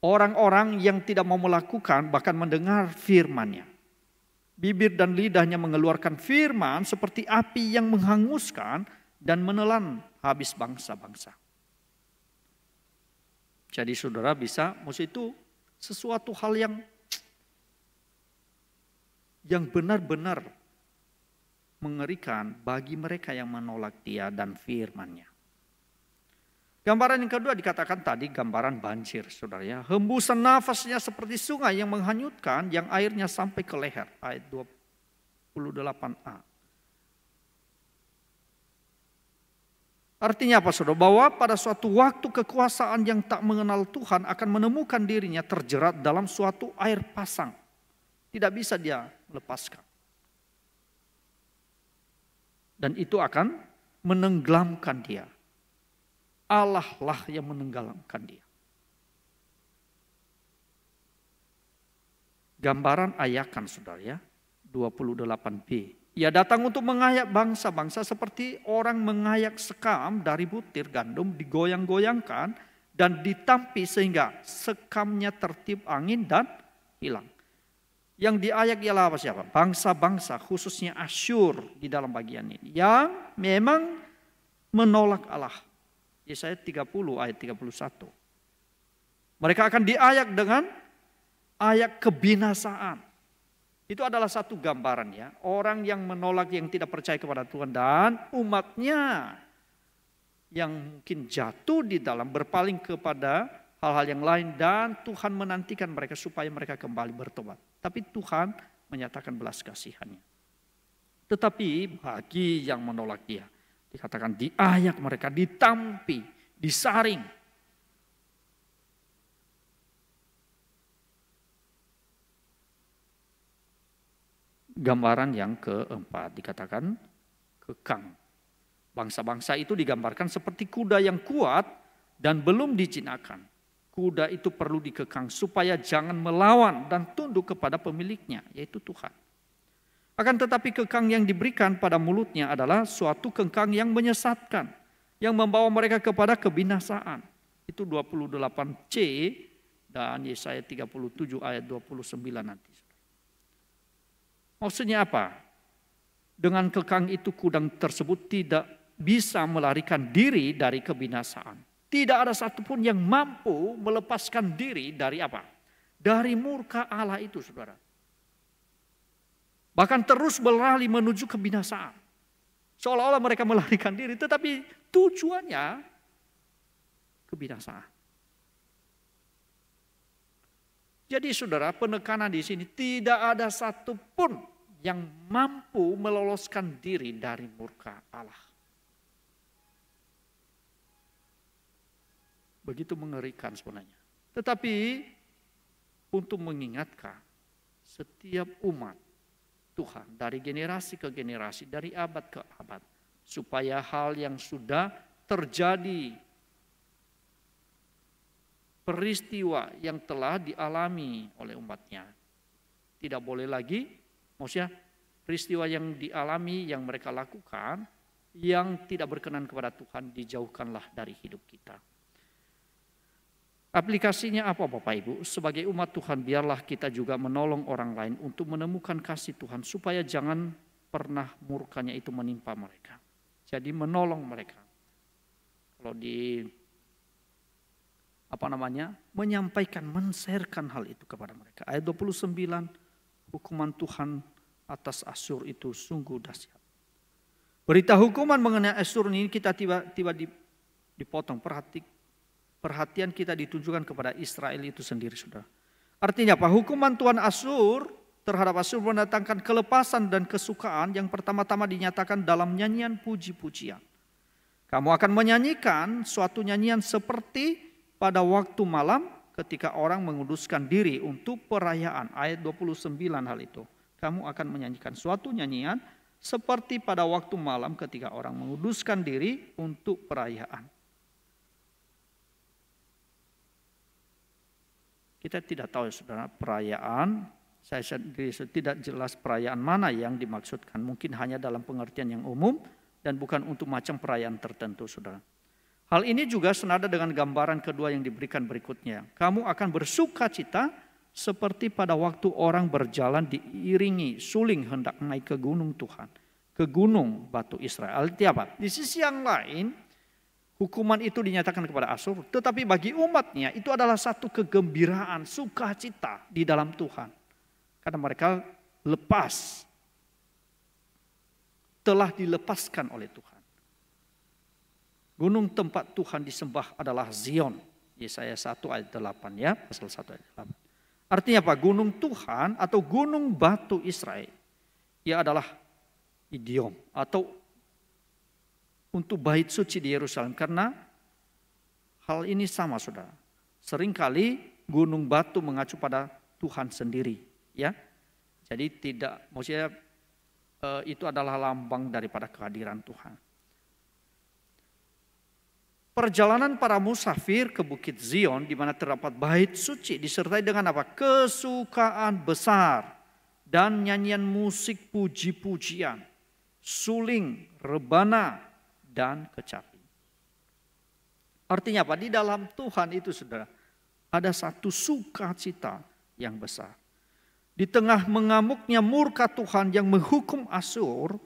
Orang-orang yang tidak mau melakukan bahkan mendengar firmannya. Bibir dan lidahnya mengeluarkan firman seperti api yang menghanguskan dan menelan habis bangsa-bangsa. Jadi saudara bisa, musuh itu sesuatu hal yang yang benar-benar mengerikan bagi mereka yang menolak dia dan firmannya. Gambaran yang kedua dikatakan tadi gambaran banjir saudara ya. Hembusan nafasnya seperti sungai yang menghanyutkan yang airnya sampai ke leher. Ayat 28a. Artinya apa saudara? Bahwa pada suatu waktu kekuasaan yang tak mengenal Tuhan akan menemukan dirinya terjerat dalam suatu air pasang. Tidak bisa dia lepaskan. Dan itu akan menenggelamkan dia. Allah lah yang menenggelamkan dia. Gambaran ayakan saudara ya, 28b. Ia datang untuk mengayak bangsa-bangsa seperti orang mengayak sekam dari butir gandum digoyang-goyangkan dan ditampi sehingga sekamnya tertib angin dan hilang. Yang diayak ialah apa siapa? Bangsa-bangsa khususnya Asyur di dalam bagian ini. Yang memang menolak Allah. Yesaya 30 ayat 31. Mereka akan diayak dengan ayak kebinasaan. Itu adalah satu gambaran ya. Orang yang menolak yang tidak percaya kepada Tuhan dan umatnya yang mungkin jatuh di dalam berpaling kepada hal-hal yang lain dan Tuhan menantikan mereka supaya mereka kembali bertobat. Tapi Tuhan menyatakan belas kasihannya. Tetapi bagi yang menolak dia, dikatakan diayak mereka, ditampi, disaring. Gambaran yang keempat dikatakan kekang. Bangsa-bangsa itu digambarkan seperti kuda yang kuat dan belum dijinakan kuda itu perlu dikekang supaya jangan melawan dan tunduk kepada pemiliknya, yaitu Tuhan. Akan tetapi kekang yang diberikan pada mulutnya adalah suatu kekang yang menyesatkan, yang membawa mereka kepada kebinasaan. Itu 28C dan Yesaya 37 ayat 29 nanti. Maksudnya apa? Dengan kekang itu kudang tersebut tidak bisa melarikan diri dari kebinasaan tidak ada satupun yang mampu melepaskan diri dari apa? Dari murka Allah itu, saudara. Bahkan terus berlari menuju kebinasaan. Seolah-olah mereka melarikan diri, tetapi tujuannya kebinasaan. Jadi saudara, penekanan di sini tidak ada satupun yang mampu meloloskan diri dari murka Allah. Begitu mengerikan sebenarnya. Tetapi untuk mengingatkan setiap umat Tuhan dari generasi ke generasi, dari abad ke abad. Supaya hal yang sudah terjadi peristiwa yang telah dialami oleh umatnya. Tidak boleh lagi, maksudnya peristiwa yang dialami, yang mereka lakukan, yang tidak berkenan kepada Tuhan, dijauhkanlah dari hidup kita. Aplikasinya apa Bapak Ibu? Sebagai umat Tuhan biarlah kita juga menolong orang lain untuk menemukan kasih Tuhan supaya jangan pernah murkanya itu menimpa mereka. Jadi menolong mereka. Kalau di apa namanya? menyampaikan, menserkan hal itu kepada mereka. Ayat 29 hukuman Tuhan atas Asyur itu sungguh dahsyat. Berita hukuman mengenai Asyur ini kita tiba-tiba dipotong. Perhati, perhatian kita ditujukan kepada Israel itu sendiri sudah. Artinya apa? Hukuman Tuhan Asur terhadap Asur mendatangkan kelepasan dan kesukaan yang pertama-tama dinyatakan dalam nyanyian puji-pujian. Kamu akan menyanyikan suatu nyanyian seperti pada waktu malam ketika orang menguduskan diri untuk perayaan. Ayat 29 hal itu. Kamu akan menyanyikan suatu nyanyian seperti pada waktu malam ketika orang menguduskan diri untuk perayaan. Kita tidak tahu saudara perayaan, saya sendiri tidak jelas perayaan mana yang dimaksudkan. Mungkin hanya dalam pengertian yang umum dan bukan untuk macam perayaan tertentu saudara. Hal ini juga senada dengan gambaran kedua yang diberikan berikutnya. Kamu akan bersuka cita seperti pada waktu orang berjalan diiringi suling hendak naik ke gunung Tuhan. Ke gunung batu Israel. Artinya apa? Di sisi yang lain, Hukuman itu dinyatakan kepada Asur, tetapi bagi umatnya itu adalah satu kegembiraan, sukacita di dalam Tuhan. Karena mereka lepas, telah dilepaskan oleh Tuhan. Gunung tempat Tuhan disembah adalah Zion. Yesaya 1 ayat 8 ya, pasal 1 ayat 8. Artinya apa? Gunung Tuhan atau gunung batu Israel. Ia adalah idiom atau untuk bait suci di Yerusalem karena hal ini sama Saudara. Seringkali gunung batu mengacu pada Tuhan sendiri, ya. Jadi tidak maksudnya eh, itu adalah lambang daripada kehadiran Tuhan. Perjalanan para musafir ke Bukit Zion di mana terdapat bait suci disertai dengan apa? Kesukaan besar dan nyanyian musik puji-pujian, suling, rebana, dan kecapi. Artinya apa? Di dalam Tuhan itu saudara, ada satu sukacita yang besar. Di tengah mengamuknya murka Tuhan yang menghukum Asur,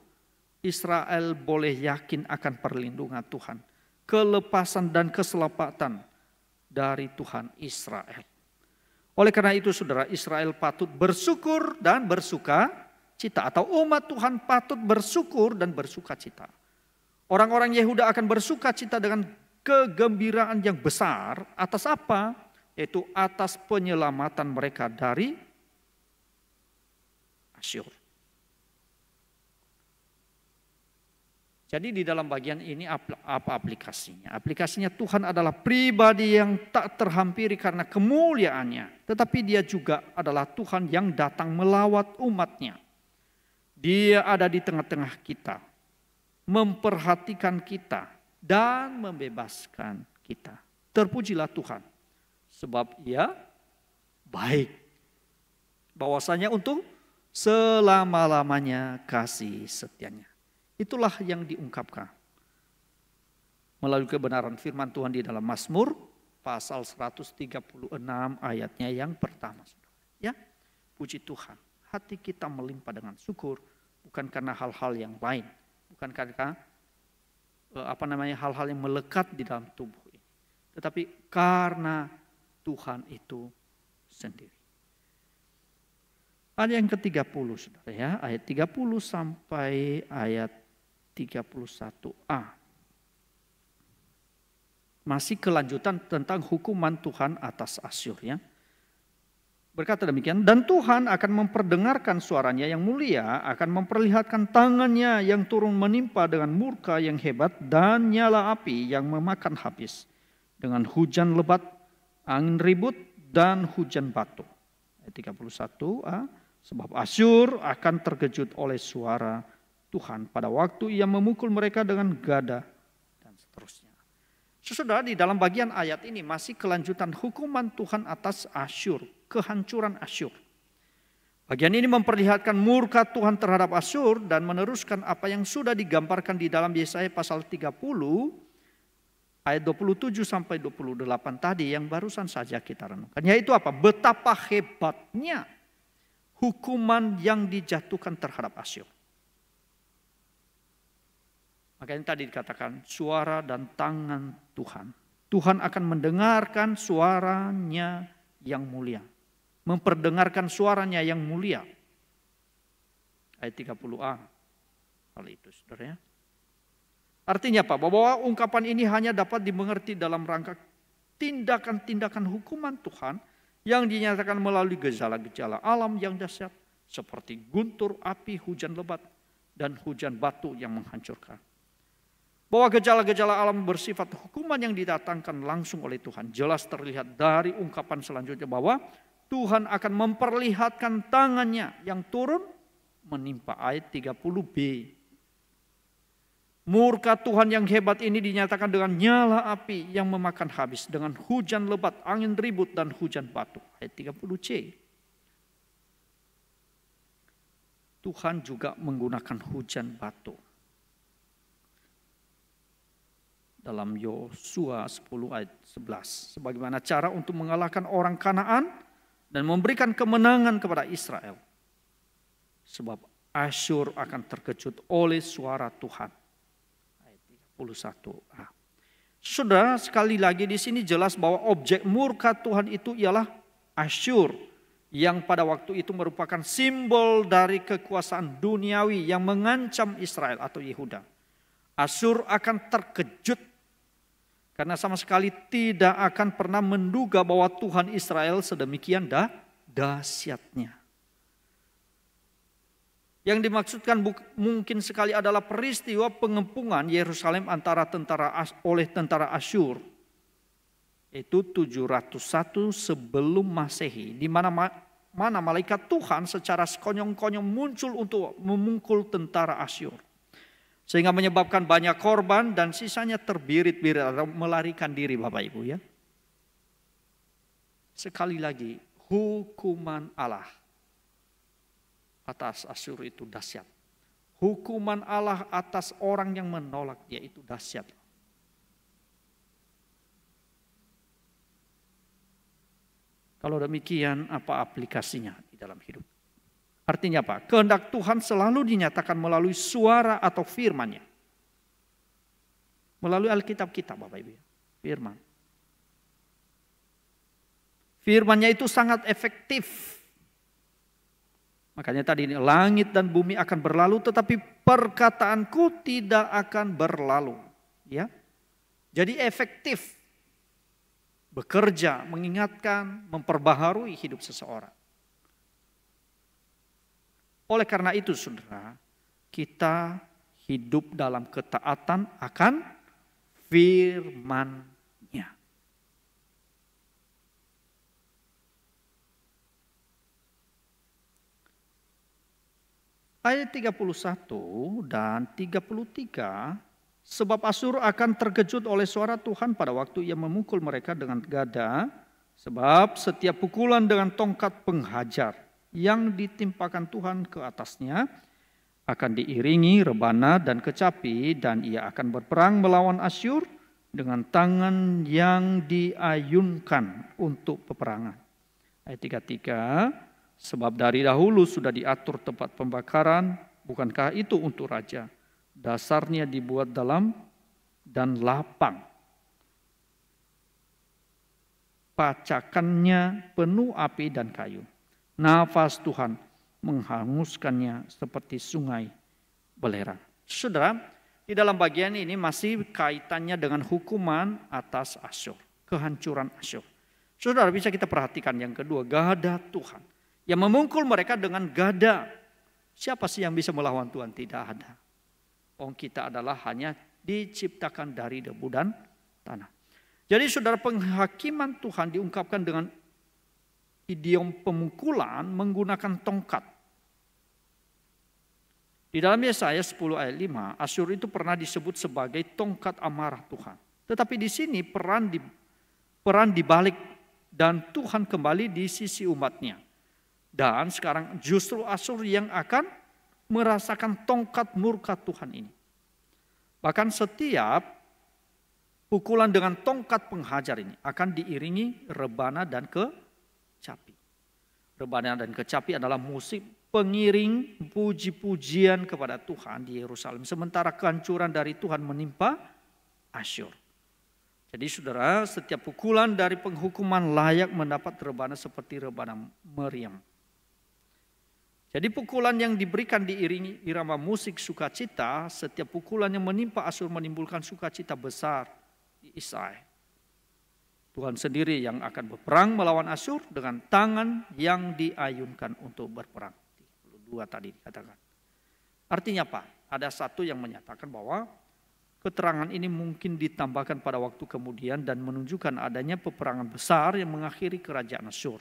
Israel boleh yakin akan perlindungan Tuhan, kelepasan dan keselamatan dari Tuhan Israel. Oleh karena itu saudara Israel patut bersyukur dan bersuka cita atau umat Tuhan patut bersyukur dan bersuka cita. Orang-orang Yehuda akan bersuka cita dengan kegembiraan yang besar atas apa? Yaitu atas penyelamatan mereka dari Asyur. Jadi di dalam bagian ini apa aplikasinya? Aplikasinya Tuhan adalah pribadi yang tak terhampiri karena kemuliaannya. Tetapi dia juga adalah Tuhan yang datang melawat umatnya. Dia ada di tengah-tengah kita memperhatikan kita dan membebaskan kita. Terpujilah Tuhan sebab ia baik. Bahwasanya untuk selama-lamanya kasih setianya. Itulah yang diungkapkan melalui kebenaran firman Tuhan di dalam Mazmur pasal 136 ayatnya yang pertama. Ya, puji Tuhan. Hati kita melimpah dengan syukur bukan karena hal-hal yang lain bukan karena eh, apa namanya hal-hal yang melekat di dalam tubuh ini, tetapi karena Tuhan itu sendiri. Ada yang ke-30 Saudara ya, ayat 30 sampai ayat 31a. Masih kelanjutan tentang hukuman Tuhan atas Asyur ya berkata demikian, dan Tuhan akan memperdengarkan suaranya yang mulia, akan memperlihatkan tangannya yang turun menimpa dengan murka yang hebat dan nyala api yang memakan habis dengan hujan lebat, angin ribut dan hujan batu. Ayat 31a, sebab Asyur akan terkejut oleh suara Tuhan pada waktu ia memukul mereka dengan gada dan seterusnya. Sesudah di dalam bagian ayat ini masih kelanjutan hukuman Tuhan atas Asyur kehancuran Asyur. Bagian ini memperlihatkan murka Tuhan terhadap Asyur dan meneruskan apa yang sudah digambarkan di dalam Yesaya pasal 30 ayat 27 sampai 28 tadi yang barusan saja kita renungkan. Yaitu apa? Betapa hebatnya hukuman yang dijatuhkan terhadap Asyur. Makanya tadi dikatakan suara dan tangan Tuhan. Tuhan akan mendengarkan suaranya yang mulia memperdengarkan suaranya yang mulia. Ayat 30a. Hal itu saudara ya. Artinya apa? Bahwa ungkapan ini hanya dapat dimengerti dalam rangka tindakan-tindakan hukuman Tuhan yang dinyatakan melalui gejala-gejala alam yang dahsyat seperti guntur api, hujan lebat, dan hujan batu yang menghancurkan. Bahwa gejala-gejala alam bersifat hukuman yang didatangkan langsung oleh Tuhan jelas terlihat dari ungkapan selanjutnya bahwa Tuhan akan memperlihatkan tangannya yang turun menimpa ayat 30b. Murka Tuhan yang hebat ini dinyatakan dengan nyala api yang memakan habis dengan hujan lebat, angin ribut dan hujan batu. Ayat 30c. Tuhan juga menggunakan hujan batu. Dalam Yosua 10 ayat 11. Sebagaimana cara untuk mengalahkan orang kanaan dan memberikan kemenangan kepada Israel. Sebab Asyur akan terkejut oleh suara Tuhan. Ayat 31a. Sudah sekali lagi di sini jelas bahwa objek murka Tuhan itu ialah Asyur yang pada waktu itu merupakan simbol dari kekuasaan duniawi yang mengancam Israel atau Yehuda. Asyur akan terkejut karena sama sekali tidak akan pernah menduga bahwa Tuhan Israel sedemikian dah dahsyatnya. Yang dimaksudkan mungkin sekali adalah peristiwa pengepungan Yerusalem antara tentara oleh tentara Asyur. Itu 701 sebelum Masehi, di mana mana malaikat Tuhan secara sekonyong-konyong muncul untuk memungkul tentara Asyur. Sehingga menyebabkan banyak korban dan sisanya terbirit-birit atau melarikan diri Bapak Ibu ya. Sekali lagi, hukuman Allah atas Asyur itu dahsyat. Hukuman Allah atas orang yang menolak yaitu itu dahsyat. Kalau demikian, apa aplikasinya di dalam hidup? Artinya apa? Kehendak Tuhan selalu dinyatakan melalui suara atau firmannya. Melalui Alkitab kita Bapak Ibu. Ya. Firman. Firmannya itu sangat efektif. Makanya tadi ini langit dan bumi akan berlalu tetapi perkataanku tidak akan berlalu. Ya. Jadi efektif bekerja, mengingatkan, memperbaharui hidup seseorang. Oleh karena itu saudara, kita hidup dalam ketaatan akan firman-Nya. Ayat 31 dan 33 Sebab Asur akan terkejut oleh suara Tuhan pada waktu ia memukul mereka dengan gada, sebab setiap pukulan dengan tongkat penghajar yang ditimpakan Tuhan ke atasnya akan diiringi rebana dan kecapi dan ia akan berperang melawan Asyur dengan tangan yang diayunkan untuk peperangan. Ayat 33, sebab dari dahulu sudah diatur tempat pembakaran, bukankah itu untuk raja? Dasarnya dibuat dalam dan lapang. Pacakannya penuh api dan kayu Nafas Tuhan menghanguskannya seperti sungai belerang. Saudara, di dalam bagian ini masih kaitannya dengan hukuman atas Asyur, kehancuran Asyur. Saudara bisa kita perhatikan yang kedua, gada Tuhan. Yang memungkul mereka dengan gada. Siapa sih yang bisa melawan Tuhan? Tidak ada. Oh kita adalah hanya diciptakan dari debu dan tanah. Jadi saudara penghakiman Tuhan diungkapkan dengan idiom pemukulan menggunakan tongkat. Di dalam Yesaya 10 ayat 5, Asyur itu pernah disebut sebagai tongkat amarah Tuhan. Tetapi di sini peran di peran dibalik dan Tuhan kembali di sisi umatnya. Dan sekarang justru Asyur yang akan merasakan tongkat murka Tuhan ini. Bahkan setiap pukulan dengan tongkat penghajar ini akan diiringi rebana dan ke kecapi. Rebana dan kecapi adalah musik pengiring puji-pujian kepada Tuhan di Yerusalem. Sementara kehancuran dari Tuhan menimpa Asyur. Jadi saudara, setiap pukulan dari penghukuman layak mendapat rebana seperti rebana meriam. Jadi pukulan yang diberikan diiringi irama musik sukacita, setiap pukulan yang menimpa Asyur menimbulkan sukacita besar di Isai. Tuhan sendiri yang akan berperang melawan Asyur dengan tangan yang diayunkan untuk berperang. Dua tadi dikatakan. Artinya apa? Ada satu yang menyatakan bahwa keterangan ini mungkin ditambahkan pada waktu kemudian dan menunjukkan adanya peperangan besar yang mengakhiri kerajaan Asyur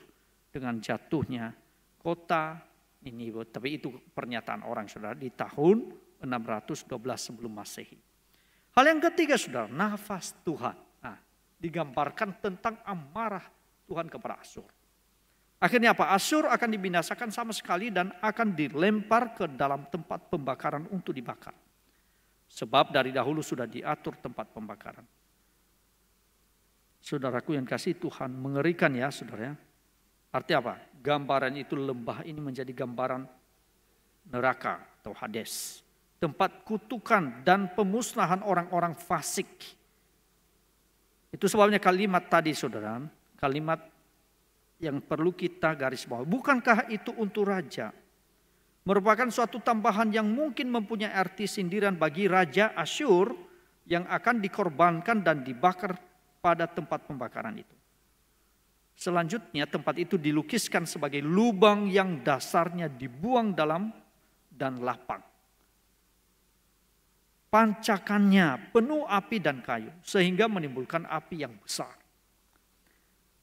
dengan jatuhnya kota ini tapi itu pernyataan orang Saudara di tahun 612 sebelum Masehi. Hal yang ketiga Saudara, nafas Tuhan digambarkan tentang amarah Tuhan kepada Asur. Akhirnya apa? Asur akan dibinasakan sama sekali dan akan dilempar ke dalam tempat pembakaran untuk dibakar. Sebab dari dahulu sudah diatur tempat pembakaran. Saudaraku yang kasih Tuhan mengerikan ya saudara. Ya. Arti apa? Gambaran itu lembah ini menjadi gambaran neraka atau hades. Tempat kutukan dan pemusnahan orang-orang fasik itu sebabnya kalimat tadi saudara, kalimat yang perlu kita garis bawah. Bukankah itu untuk raja? Merupakan suatu tambahan yang mungkin mempunyai arti sindiran bagi Raja Asyur yang akan dikorbankan dan dibakar pada tempat pembakaran itu. Selanjutnya tempat itu dilukiskan sebagai lubang yang dasarnya dibuang dalam dan lapang pancakannya penuh api dan kayu sehingga menimbulkan api yang besar.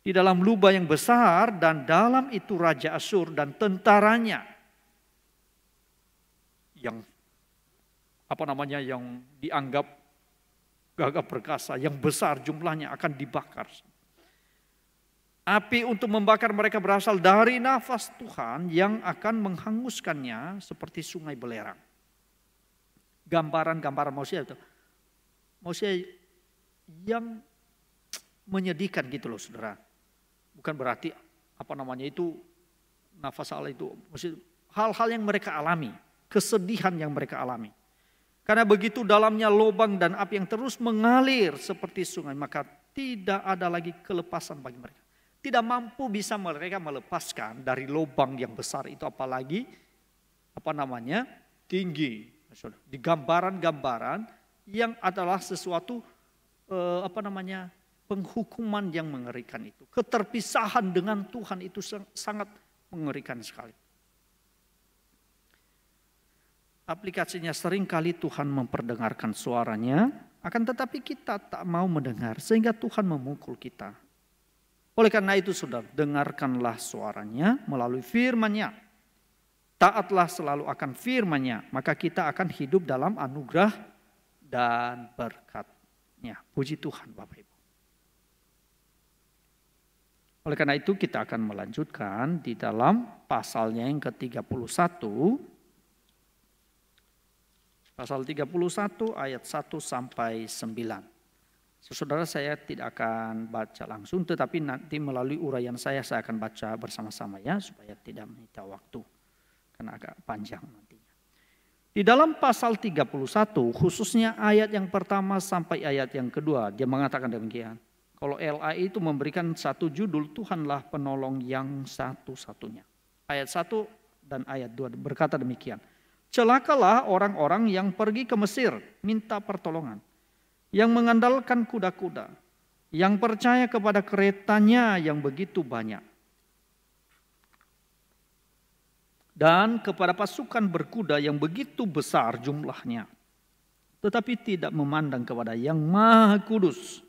Di dalam lubang yang besar dan dalam itu Raja Asur dan tentaranya yang apa namanya yang dianggap gagah perkasa yang besar jumlahnya akan dibakar. Api untuk membakar mereka berasal dari nafas Tuhan yang akan menghanguskannya seperti sungai belerang gambaran-gambaran manusia itu. Manusia yang menyedihkan gitu loh saudara. Bukan berarti apa namanya itu nafas Allah itu. Hal-hal yang mereka alami. Kesedihan yang mereka alami. Karena begitu dalamnya lubang dan api yang terus mengalir seperti sungai. Maka tidak ada lagi kelepasan bagi mereka. Tidak mampu bisa mereka melepaskan dari lubang yang besar itu apalagi apa namanya tinggi di gambaran-gambaran yang adalah sesuatu eh, apa namanya penghukuman yang mengerikan itu. Keterpisahan dengan Tuhan itu sangat mengerikan sekali. Aplikasinya seringkali Tuhan memperdengarkan suaranya, akan tetapi kita tak mau mendengar sehingga Tuhan memukul kita. Oleh karena itu saudara, dengarkanlah suaranya melalui firmannya taatlah selalu akan firman-Nya, maka kita akan hidup dalam anugerah dan berkat-Nya. Puji Tuhan Bapak Ibu. Oleh karena itu kita akan melanjutkan di dalam pasalnya yang ke-31 pasal 31 ayat 1 sampai 9. Saudara saya tidak akan baca langsung tetapi nanti melalui uraian saya saya akan baca bersama-sama ya supaya tidak menyita waktu akan agak panjang nantinya. Di dalam pasal 31 khususnya ayat yang pertama sampai ayat yang kedua dia mengatakan demikian. Kalau LAI itu memberikan satu judul Tuhanlah penolong yang satu-satunya. Ayat 1 dan ayat 2 berkata demikian. Celakalah orang-orang yang pergi ke Mesir minta pertolongan. Yang mengandalkan kuda-kuda. Yang percaya kepada keretanya yang begitu banyak dan kepada pasukan berkuda yang begitu besar jumlahnya. Tetapi tidak memandang kepada yang maha kudus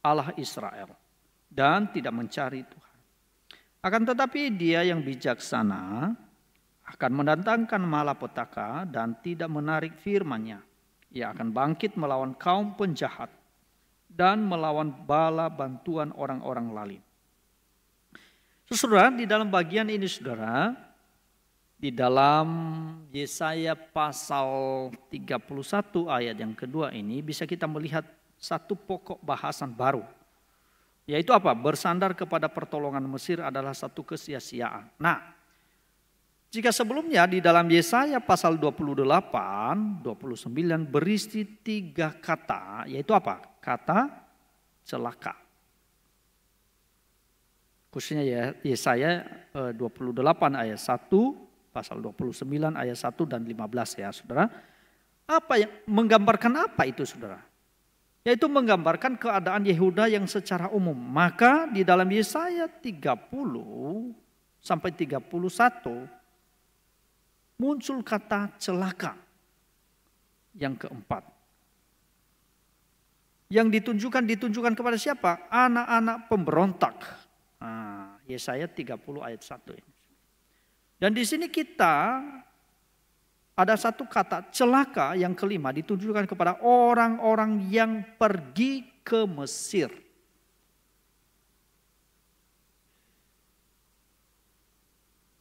Allah Israel dan tidak mencari Tuhan. Akan tetapi dia yang bijaksana akan mendatangkan malapetaka dan tidak menarik firmannya. Ia akan bangkit melawan kaum penjahat dan melawan bala bantuan orang-orang lalim. Sesudah di dalam bagian ini saudara, di dalam Yesaya pasal 31 ayat yang kedua ini bisa kita melihat satu pokok bahasan baru. Yaitu apa? Bersandar kepada pertolongan Mesir adalah satu kesia-siaan. Nah, jika sebelumnya di dalam Yesaya pasal 28, 29 berisi tiga kata, yaitu apa? Kata celaka. Khususnya ya, Yesaya 28 eh, ayat 1, pasal 29 ayat 1 dan 15 ya saudara. Apa yang menggambarkan apa itu saudara? Yaitu menggambarkan keadaan Yehuda yang secara umum. Maka di dalam Yesaya 30 sampai 31 muncul kata celaka yang keempat. Yang ditunjukkan ditunjukkan kepada siapa? Anak-anak pemberontak. Nah, Yesaya 30 ayat 1 ini. Dan di sini kita ada satu kata celaka yang kelima ditujukan kepada orang-orang yang pergi ke Mesir.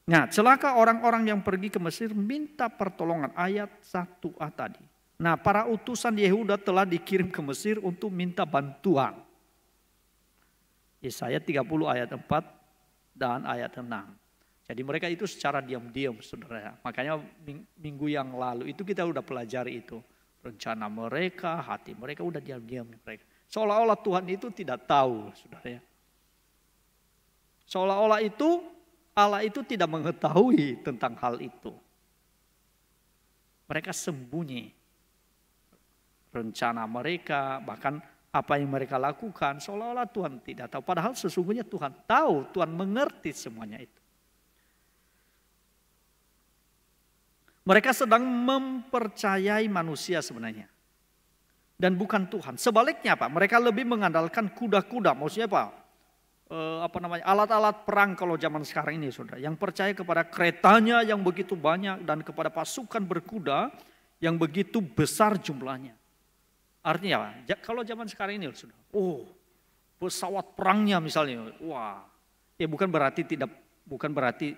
Nah, celaka orang-orang yang pergi ke Mesir minta pertolongan ayat 1A tadi. Nah, para utusan Yehuda telah dikirim ke Mesir untuk minta bantuan. Yesaya 30 ayat 4 dan ayat 6. Jadi mereka itu secara diam-diam sebenarnya. Makanya minggu yang lalu itu kita udah pelajari itu. Rencana mereka, hati mereka udah diam-diam mereka. Seolah-olah Tuhan itu tidak tahu saudara. Seolah-olah itu Allah itu tidak mengetahui tentang hal itu. Mereka sembunyi rencana mereka, bahkan apa yang mereka lakukan, seolah-olah Tuhan tidak tahu. Padahal sesungguhnya Tuhan tahu, Tuhan mengerti semuanya itu. Mereka sedang mempercayai manusia sebenarnya. Dan bukan Tuhan. Sebaliknya Pak, mereka lebih mengandalkan kuda-kuda. Maksudnya Pak, e, eh, apa namanya alat-alat perang kalau zaman sekarang ini saudara yang percaya kepada keretanya yang begitu banyak dan kepada pasukan berkuda yang begitu besar jumlahnya artinya apa? kalau zaman sekarang ini sudah oh pesawat perangnya misalnya wah ya bukan berarti tidak bukan berarti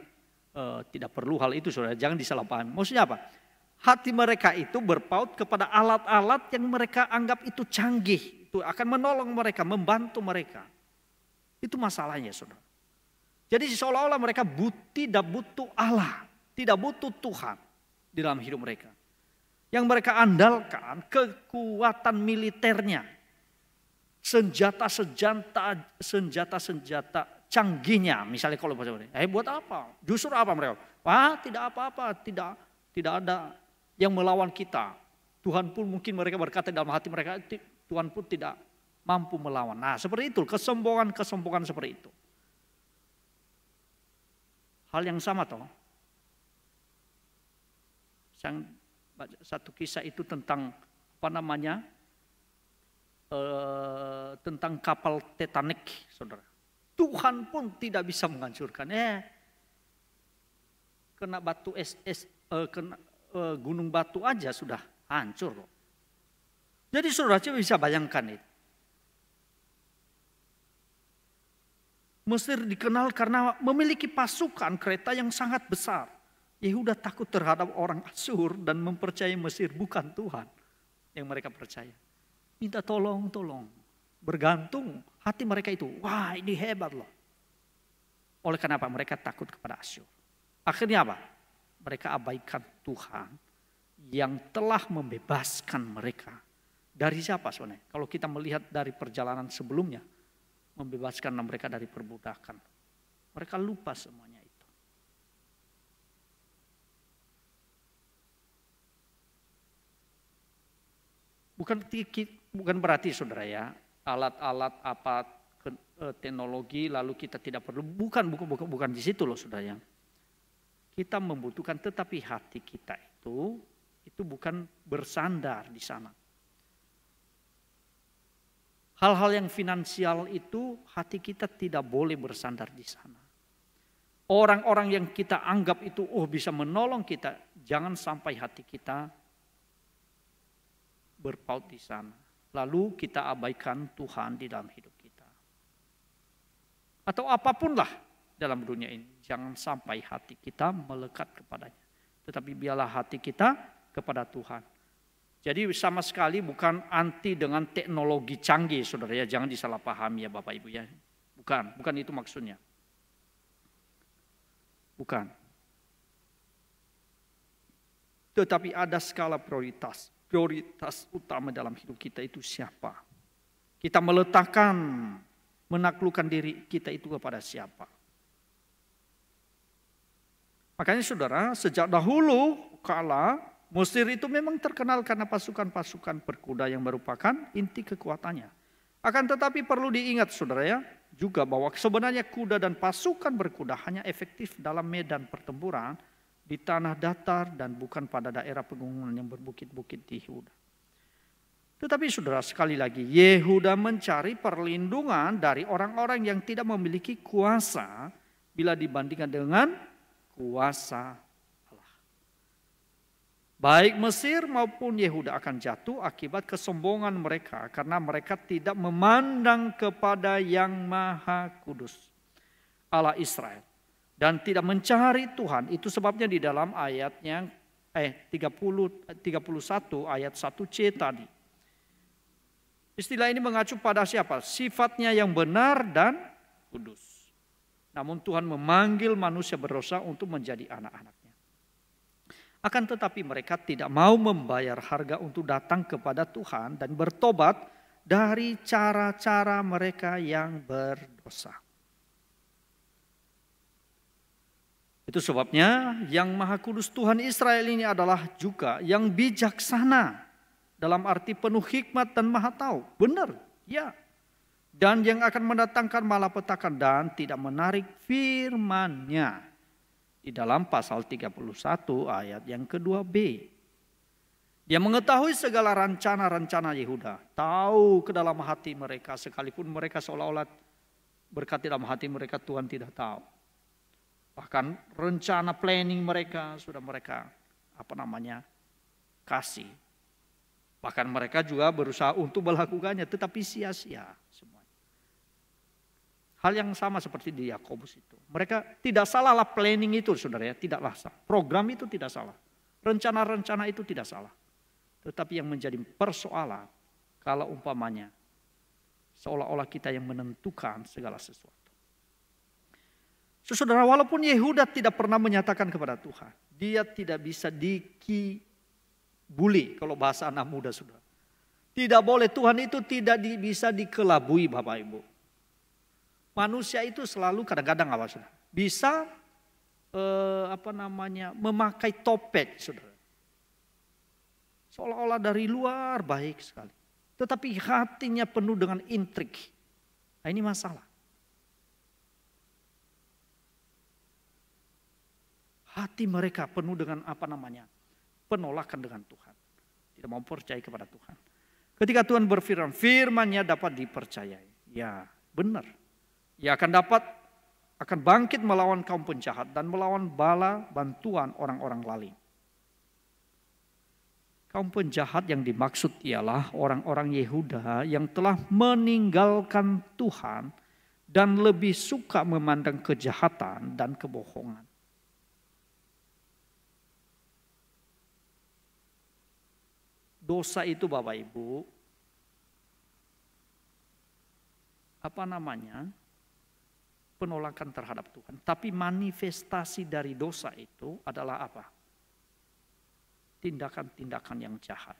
uh, tidak perlu hal itu saudara, jangan disalahpahami. Maksudnya apa? Hati mereka itu berpaut kepada alat-alat yang mereka anggap itu canggih. Itu akan menolong mereka, membantu mereka. Itu masalahnya saudara. Jadi seolah-olah mereka but, tidak butuh Allah, tidak butuh Tuhan di dalam hidup mereka. Yang mereka andalkan kekuatan militernya, senjata-senjata senjata-senjata canggihnya misalnya kalau bahasa Indonesia. Eh buat apa? Justru apa mereka? Wah tidak apa-apa, tidak tidak ada yang melawan kita. Tuhan pun mungkin mereka berkata dalam hati mereka, Tuhan pun tidak mampu melawan. Nah seperti itu, kesombongan-kesombongan seperti itu. Hal yang sama toh. Yang satu kisah itu tentang apa namanya? Eh, tentang kapal Titanic, saudara Tuhan pun tidak bisa menghancurkan. Eh, kena batu es, es eh, kena eh, gunung batu aja sudah hancur loh. Jadi saudara coba bisa bayangkan itu. Mesir dikenal karena memiliki pasukan kereta yang sangat besar. Yehuda takut terhadap orang Asur dan mempercayai Mesir bukan Tuhan yang mereka percaya. Minta tolong, tolong bergantung hati mereka itu. Wah ini hebat loh. Oleh karena apa? mereka takut kepada Asyur. Akhirnya apa? Mereka abaikan Tuhan yang telah membebaskan mereka. Dari siapa sebenarnya? Kalau kita melihat dari perjalanan sebelumnya. Membebaskan mereka dari perbudakan. Mereka lupa semuanya itu. Bukan, bukan berarti saudara ya, alat-alat apa eh, teknologi lalu kita tidak perlu bukan bukan bukan, bukan di situ loh sudah ya. Kita membutuhkan tetapi hati kita itu itu bukan bersandar di sana. Hal-hal yang finansial itu hati kita tidak boleh bersandar di sana. Orang-orang yang kita anggap itu oh bisa menolong kita, jangan sampai hati kita berpaut di sana lalu kita abaikan Tuhan di dalam hidup kita. Atau apapunlah dalam dunia ini, jangan sampai hati kita melekat kepadanya. Tetapi biarlah hati kita kepada Tuhan. Jadi sama sekali bukan anti dengan teknologi canggih, saudara ya. Jangan disalahpahami ya Bapak Ibu ya. Bukan, bukan itu maksudnya. Bukan. Tetapi ada skala prioritas prioritas utama dalam hidup kita itu siapa. Kita meletakkan, menaklukkan diri kita itu kepada siapa. Makanya saudara, sejak dahulu kala Mesir itu memang terkenal karena pasukan-pasukan berkuda yang merupakan inti kekuatannya. Akan tetapi perlu diingat saudara ya, juga bahwa sebenarnya kuda dan pasukan berkuda hanya efektif dalam medan pertempuran, di tanah datar dan bukan pada daerah pegunungan yang berbukit-bukit di Yehuda. Tetapi saudara sekali lagi Yehuda mencari perlindungan dari orang-orang yang tidak memiliki kuasa bila dibandingkan dengan kuasa Allah. Baik Mesir maupun Yehuda akan jatuh akibat kesombongan mereka karena mereka tidak memandang kepada Yang Maha Kudus, Allah Israel dan tidak mencari Tuhan. Itu sebabnya di dalam ayatnya eh 30 31 ayat 1C tadi. Istilah ini mengacu pada siapa? Sifatnya yang benar dan kudus. Namun Tuhan memanggil manusia berdosa untuk menjadi anak-anaknya. Akan tetapi mereka tidak mau membayar harga untuk datang kepada Tuhan dan bertobat dari cara-cara mereka yang berdosa. Itu sebabnya yang maha kudus Tuhan Israel ini adalah juga yang bijaksana. Dalam arti penuh hikmat dan maha tahu. Benar, ya. Dan yang akan mendatangkan malapetaka dan tidak menarik firmannya. Di dalam pasal 31 ayat yang kedua B. Dia mengetahui segala rencana-rencana Yehuda. Tahu ke dalam hati mereka sekalipun mereka seolah-olah berkati dalam hati mereka Tuhan tidak tahu. Bahkan rencana planning mereka sudah mereka apa namanya kasih. Bahkan mereka juga berusaha untuk melakukannya tetapi sia-sia semuanya. Hal yang sama seperti di Yakobus itu. Mereka tidak salahlah planning itu saudara ya, tidaklah salah. Program itu tidak salah. Rencana-rencana itu tidak salah. Tetapi yang menjadi persoalan kalau umpamanya seolah-olah kita yang menentukan segala sesuatu. Saudara, walaupun Yehuda tidak pernah menyatakan kepada Tuhan, dia tidak bisa dikibuli kalau bahasa anak muda sudah. Tidak boleh Tuhan itu tidak di, bisa dikelabui Bapak Ibu. Manusia itu selalu kadang-kadang apa sudah bisa eh, apa namanya memakai topet saudara. Seolah-olah dari luar baik sekali. Tetapi hatinya penuh dengan intrik. Nah ini masalah. Hati mereka penuh dengan apa namanya? Penolakan dengan Tuhan. Tidak mau percaya kepada Tuhan. Ketika Tuhan berfirman, firmannya dapat dipercayai. Ya benar. ia akan dapat, akan bangkit melawan kaum penjahat dan melawan bala bantuan orang-orang lali Kaum penjahat yang dimaksud ialah orang-orang Yehuda yang telah meninggalkan Tuhan dan lebih suka memandang kejahatan dan kebohongan. dosa itu Bapak Ibu apa namanya? penolakan terhadap Tuhan, tapi manifestasi dari dosa itu adalah apa? Tindakan-tindakan yang jahat.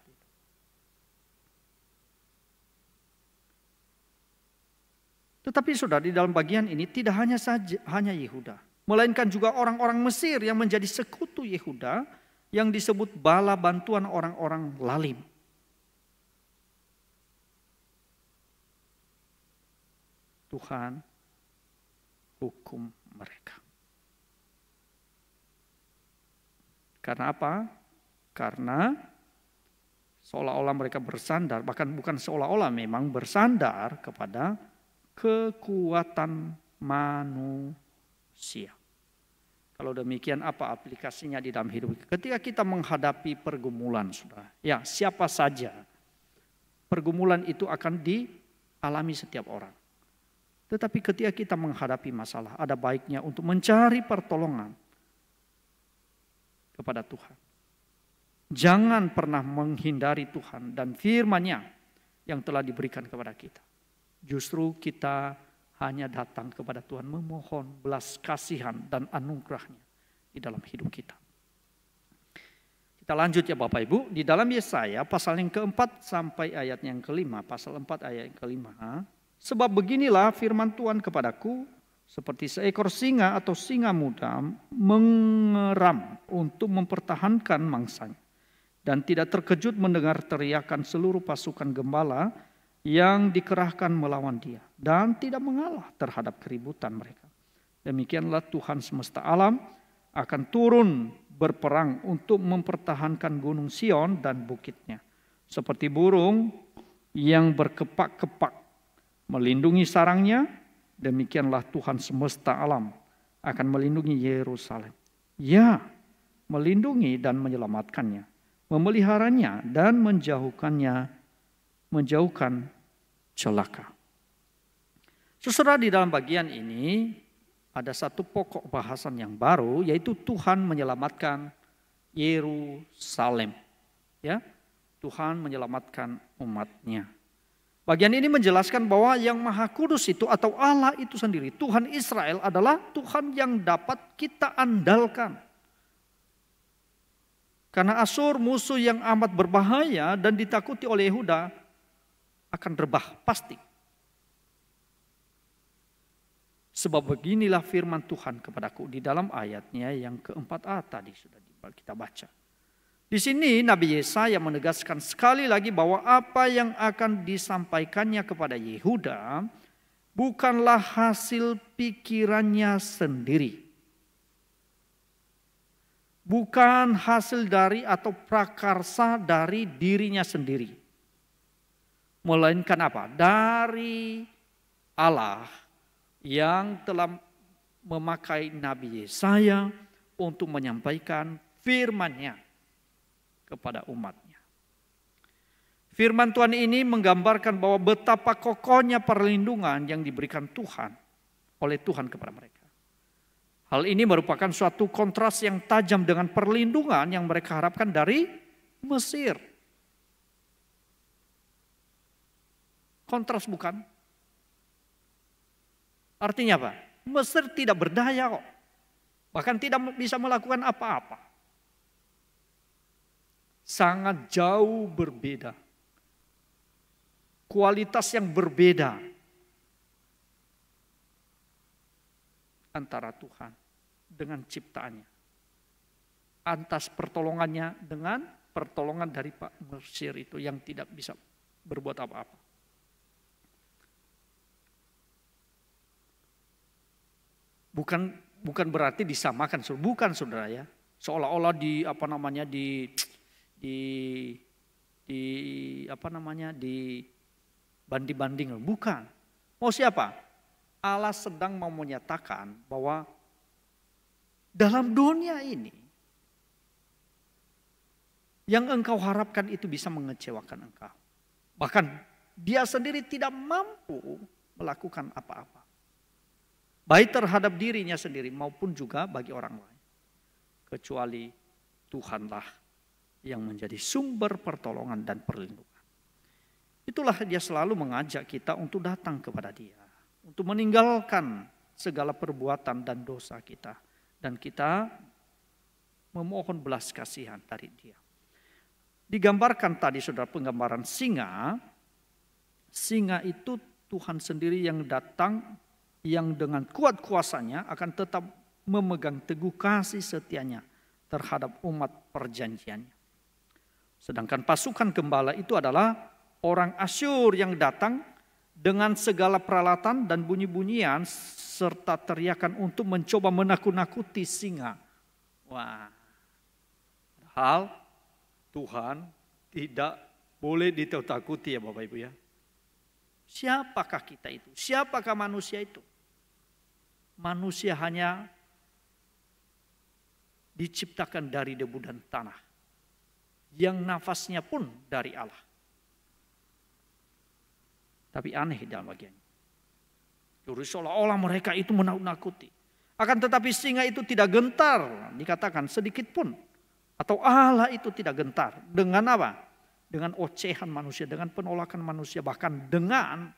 Tetapi sudah di dalam bagian ini tidak hanya saja hanya Yehuda, melainkan juga orang-orang Mesir yang menjadi sekutu Yehuda yang disebut bala bantuan orang-orang lalim. Tuhan hukum mereka. Karena apa? Karena seolah-olah mereka bersandar, bahkan bukan seolah-olah memang bersandar kepada kekuatan manusia. Kalau demikian apa aplikasinya di dalam hidup kita? Ketika kita menghadapi pergumulan, sudah, Ya, siapa saja pergumulan itu akan dialami setiap orang. Tetapi ketika kita menghadapi masalah, ada baiknya untuk mencari pertolongan kepada Tuhan. Jangan pernah menghindari Tuhan dan firman-Nya yang telah diberikan kepada kita. Justru kita hanya datang kepada Tuhan memohon belas kasihan dan anugerahnya di dalam hidup kita. Kita lanjut ya Bapak Ibu, di dalam Yesaya pasal yang keempat sampai ayat yang kelima, pasal empat ayat yang kelima. Sebab beginilah firman Tuhan kepadaku, seperti seekor singa atau singa muda mengeram untuk mempertahankan mangsanya. Dan tidak terkejut mendengar teriakan seluruh pasukan gembala, yang dikerahkan melawan dia dan tidak mengalah terhadap keributan mereka. Demikianlah Tuhan semesta alam akan turun berperang untuk mempertahankan gunung Sion dan bukitnya. Seperti burung yang berkepak-kepak melindungi sarangnya, demikianlah Tuhan semesta alam akan melindungi Yerusalem. Ya, melindungi dan menyelamatkannya, memeliharanya dan menjauhkannya menjauhkan celaka. Sesudah di dalam bagian ini ada satu pokok bahasan yang baru yaitu Tuhan menyelamatkan Yerusalem. Ya, Tuhan menyelamatkan umatnya. Bagian ini menjelaskan bahwa yang maha kudus itu atau Allah itu sendiri, Tuhan Israel adalah Tuhan yang dapat kita andalkan. Karena Asur musuh yang amat berbahaya dan ditakuti oleh Yehuda akan rebah pasti. Sebab beginilah firman Tuhan kepadaku di dalam ayatnya yang keempat A tadi sudah kita baca. Di sini Nabi Yesaya menegaskan sekali lagi bahwa apa yang akan disampaikannya kepada Yehuda bukanlah hasil pikirannya sendiri. Bukan hasil dari atau prakarsa dari dirinya sendiri. Melainkan apa? Dari Allah yang telah memakai Nabi Yesaya untuk menyampaikan firman-Nya kepada umatnya. Firman Tuhan ini menggambarkan bahwa betapa kokohnya perlindungan yang diberikan Tuhan oleh Tuhan kepada mereka. Hal ini merupakan suatu kontras yang tajam dengan perlindungan yang mereka harapkan dari Mesir. Kontras bukan? Artinya apa? Mesir tidak berdaya kok. Bahkan tidak bisa melakukan apa-apa. Sangat jauh berbeda. Kualitas yang berbeda antara Tuhan dengan ciptaannya. Antas pertolongannya dengan pertolongan dari Pak Mesir itu yang tidak bisa berbuat apa-apa. Bukan bukan berarti disamakan, bukan saudara ya. Seolah-olah di apa namanya di di di apa namanya di banding-banding bukan. Mau siapa? Allah sedang mau menyatakan bahwa dalam dunia ini yang engkau harapkan itu bisa mengecewakan engkau. Bahkan dia sendiri tidak mampu melakukan apa-apa. Baik terhadap dirinya sendiri maupun juga bagi orang lain. Kecuali Tuhanlah yang menjadi sumber pertolongan dan perlindungan. Itulah dia selalu mengajak kita untuk datang kepada dia. Untuk meninggalkan segala perbuatan dan dosa kita. Dan kita memohon belas kasihan dari dia. Digambarkan tadi saudara penggambaran singa, singa itu Tuhan sendiri yang datang yang dengan kuat kuasanya akan tetap memegang teguh kasih setianya terhadap umat perjanjiannya. Sedangkan pasukan gembala itu adalah orang Asyur yang datang dengan segala peralatan dan bunyi-bunyian serta teriakan untuk mencoba menakut-nakuti singa. Wah, hal Tuhan tidak boleh ditakuti ya Bapak Ibu ya. Siapakah kita itu? Siapakah manusia itu? manusia hanya diciptakan dari debu dan tanah. Yang nafasnya pun dari Allah. Tapi aneh dalam bagian. Jadi seolah-olah mereka itu menakut-nakuti. Akan tetapi singa itu tidak gentar, dikatakan sedikit pun. Atau Allah itu tidak gentar. Dengan apa? Dengan ocehan manusia, dengan penolakan manusia, bahkan dengan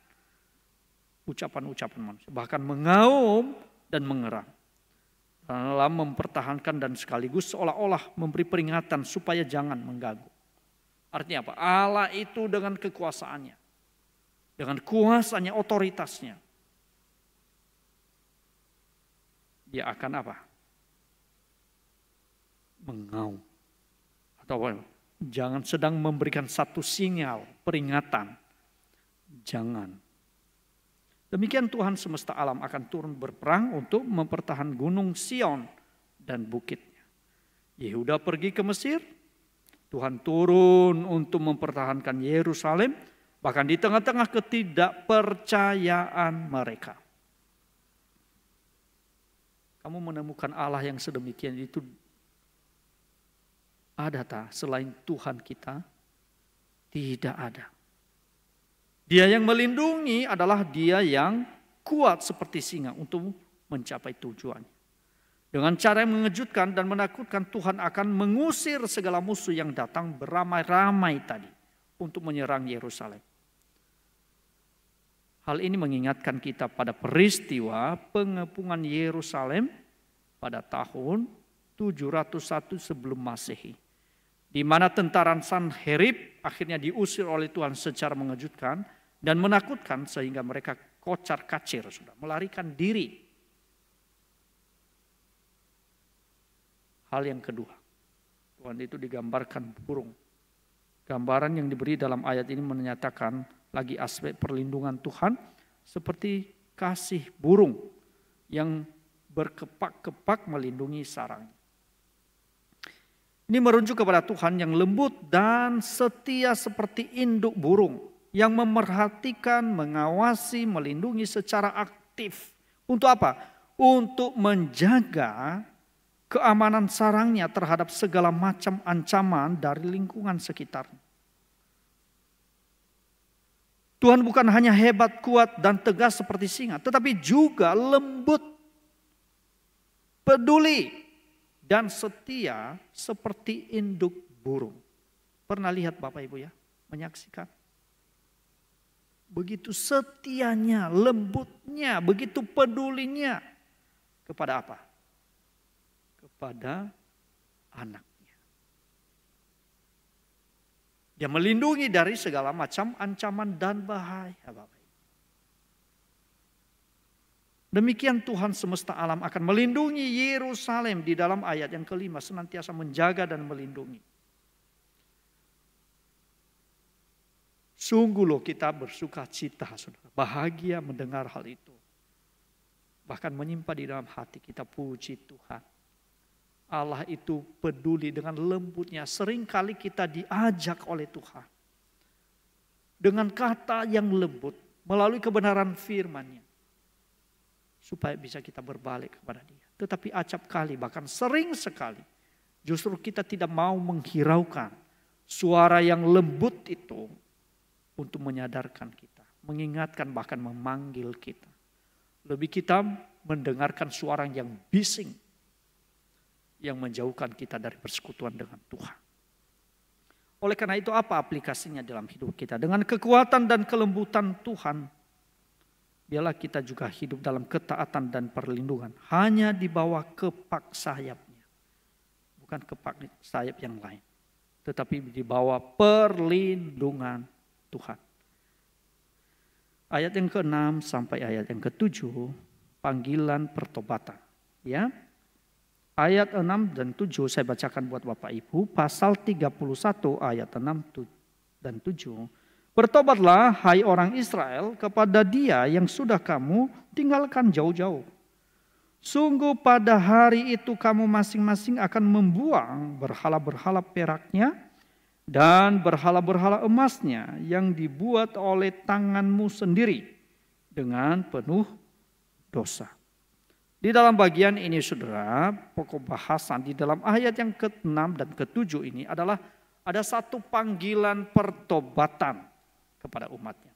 ucapan-ucapan manusia. Bahkan mengaum dan mengerang. Dalam mempertahankan dan sekaligus seolah-olah memberi peringatan supaya jangan mengganggu. Artinya apa? Allah itu dengan kekuasaannya. Dengan kuasanya, otoritasnya. Dia akan apa? Mengaum. Atau apa? Jangan sedang memberikan satu sinyal, peringatan. Jangan Demikian Tuhan semesta alam akan turun berperang untuk mempertahankan gunung Sion dan bukitnya. Yehuda pergi ke Mesir, Tuhan turun untuk mempertahankan Yerusalem, bahkan di tengah-tengah ketidakpercayaan mereka. Kamu menemukan Allah yang sedemikian itu ada tak selain Tuhan kita? Tidak ada. Dia yang melindungi adalah dia yang kuat seperti singa untuk mencapai tujuannya. Dengan cara yang mengejutkan dan menakutkan Tuhan akan mengusir segala musuh yang datang beramai-ramai tadi untuk menyerang Yerusalem. Hal ini mengingatkan kita pada peristiwa pengepungan Yerusalem pada tahun 701 sebelum Masehi. Di mana tentara Sanherib akhirnya diusir oleh Tuhan secara mengejutkan dan menakutkan sehingga mereka kocar kacir sudah melarikan diri. Hal yang kedua, Tuhan itu digambarkan burung. Gambaran yang diberi dalam ayat ini menyatakan lagi aspek perlindungan Tuhan seperti kasih burung yang berkepak-kepak melindungi sarang. Ini merujuk kepada Tuhan yang lembut dan setia seperti induk burung yang memerhatikan, mengawasi, melindungi secara aktif. Untuk apa? Untuk menjaga keamanan sarangnya terhadap segala macam ancaman dari lingkungan sekitar. Tuhan bukan hanya hebat, kuat, dan tegas seperti singa, tetapi juga lembut, peduli, dan setia seperti induk burung. Pernah lihat Bapak Ibu ya, menyaksikan? begitu setianya, lembutnya, begitu pedulinya kepada apa? Kepada anaknya. Dia melindungi dari segala macam ancaman dan bahaya, Bapak. Demikian Tuhan semesta alam akan melindungi Yerusalem di dalam ayat yang kelima senantiasa menjaga dan melindungi. Sungguh loh kita bersuka cita, saudara. Bahagia mendengar hal itu. Bahkan menyimpan di dalam hati kita puji Tuhan. Allah itu peduli dengan lembutnya. Seringkali kita diajak oleh Tuhan. Dengan kata yang lembut. Melalui kebenaran firmannya. Supaya bisa kita berbalik kepada dia. Tetapi acap kali bahkan sering sekali. Justru kita tidak mau menghiraukan. Suara yang lembut itu untuk menyadarkan kita, mengingatkan bahkan memanggil kita. Lebih kita mendengarkan suara yang bising yang menjauhkan kita dari persekutuan dengan Tuhan. Oleh karena itu apa aplikasinya dalam hidup kita? Dengan kekuatan dan kelembutan Tuhan, biarlah kita juga hidup dalam ketaatan dan perlindungan. Hanya di bawah kepak sayapnya. Bukan kepak sayap yang lain. Tetapi di bawah perlindungan Tuhan. Ayat yang ke-6 sampai ayat yang ke-7 panggilan pertobatan, ya. Ayat 6 dan 7 saya bacakan buat Bapak Ibu, pasal 31 ayat 6 dan 7. Bertobatlah hai orang Israel kepada dia yang sudah kamu tinggalkan jauh-jauh. Sungguh pada hari itu kamu masing-masing akan membuang berhala-berhala peraknya dan berhala-berhala emasnya yang dibuat oleh tanganmu sendiri dengan penuh dosa. Di dalam bagian ini saudara, pokok bahasan di dalam ayat yang ke-6 dan ke-7 ini adalah ada satu panggilan pertobatan kepada umatnya.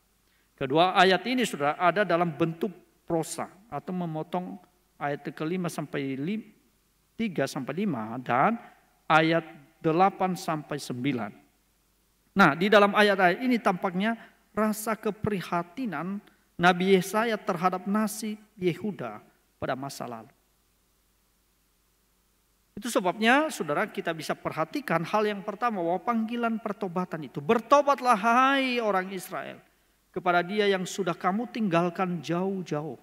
Kedua ayat ini saudara ada dalam bentuk prosa atau memotong ayat ke-5 sampai 3 sampai 5 dan ayat 8 sampai 9. Nah, di dalam ayat-ayat ini tampaknya rasa keprihatinan Nabi Yesaya terhadap nasib Yehuda pada masa lalu. Itu sebabnya saudara kita bisa perhatikan hal yang pertama bahwa panggilan pertobatan itu. Bertobatlah hai orang Israel kepada dia yang sudah kamu tinggalkan jauh-jauh.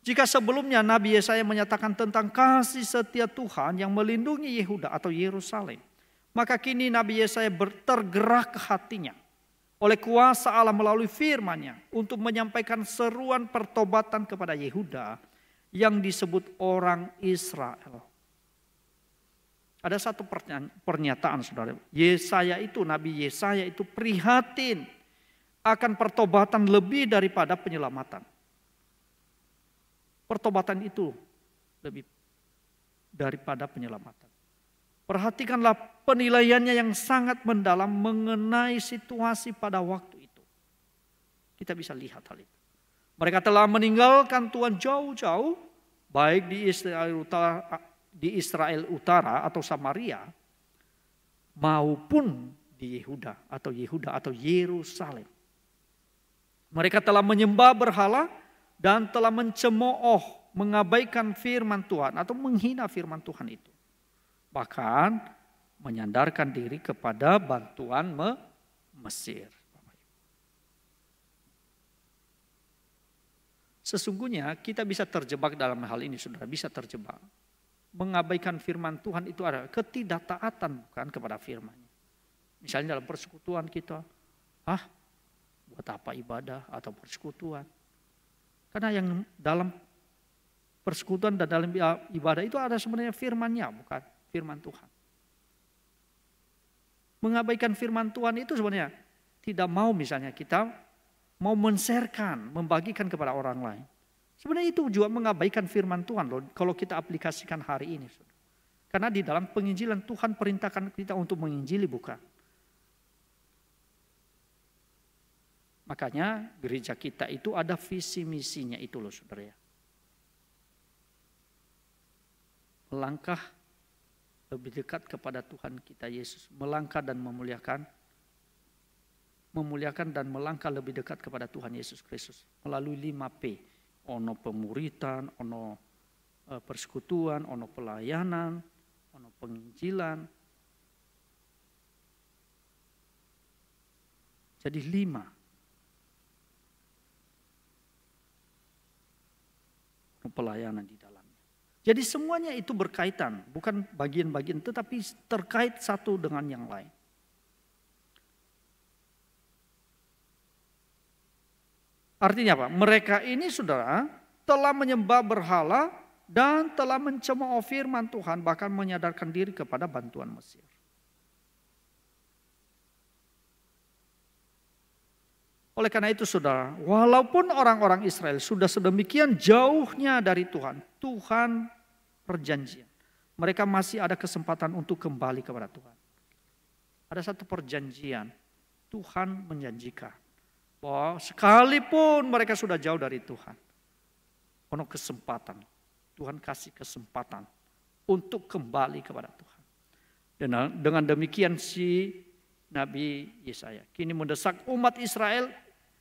Jika sebelumnya Nabi Yesaya menyatakan tentang kasih setia Tuhan yang melindungi Yehuda atau Yerusalem. Maka kini Nabi Yesaya tergerak hatinya oleh kuasa Allah melalui firman-Nya untuk menyampaikan seruan pertobatan kepada Yehuda yang disebut orang Israel. Ada satu pernyataan saudara, Yesaya itu, Nabi Yesaya itu prihatin akan pertobatan lebih daripada penyelamatan. Pertobatan itu lebih daripada penyelamatan. Perhatikanlah penilaiannya yang sangat mendalam mengenai situasi pada waktu itu. Kita bisa lihat hal itu. Mereka telah meninggalkan Tuhan jauh-jauh, baik di Israel Utara, di Israel Utara atau Samaria, maupun di Yehuda atau Yehuda atau Yerusalem. Mereka telah menyembah berhala dan telah mencemooh, mengabaikan firman Tuhan atau menghina firman Tuhan itu bahkan menyandarkan diri kepada bantuan me Mesir. Sesungguhnya kita bisa terjebak dalam hal ini, saudara bisa terjebak. Mengabaikan firman Tuhan itu adalah ketidaktaatan bukan kepada firman Misalnya dalam persekutuan kita, ah buat apa ibadah atau persekutuan? Karena yang dalam persekutuan dan dalam ibadah itu ada sebenarnya Firmannya, bukan firman Tuhan. Mengabaikan firman Tuhan itu sebenarnya tidak mau misalnya kita mau menserkan, membagikan kepada orang lain. Sebenarnya itu juga mengabaikan firman Tuhan loh kalau kita aplikasikan hari ini. Karena di dalam penginjilan Tuhan perintahkan kita untuk menginjili bukan. Makanya gereja kita itu ada visi misinya itu loh sebenarnya Langkah lebih dekat kepada Tuhan kita Yesus, melangkah dan memuliakan memuliakan dan melangkah lebih dekat kepada Tuhan Yesus Kristus melalui 5P. Ono pemuritan, ono eh, persekutuan, ono pelayanan, ono penginjilan. Jadi lima. pelayanan di dalam. Jadi semuanya itu berkaitan, bukan bagian-bagian tetapi terkait satu dengan yang lain. Artinya apa? Mereka ini saudara telah menyembah berhala dan telah mencemooh firman Tuhan bahkan menyadarkan diri kepada bantuan Mesir. Oleh karena itu saudara, walaupun orang-orang Israel sudah sedemikian jauhnya dari Tuhan, Tuhan perjanjian. Mereka masih ada kesempatan untuk kembali kepada Tuhan. Ada satu perjanjian, Tuhan menjanjikan bahwa sekalipun mereka sudah jauh dari Tuhan, penuh kesempatan, Tuhan kasih kesempatan untuk kembali kepada Tuhan. Dan dengan demikian si Nabi Yesaya kini mendesak umat Israel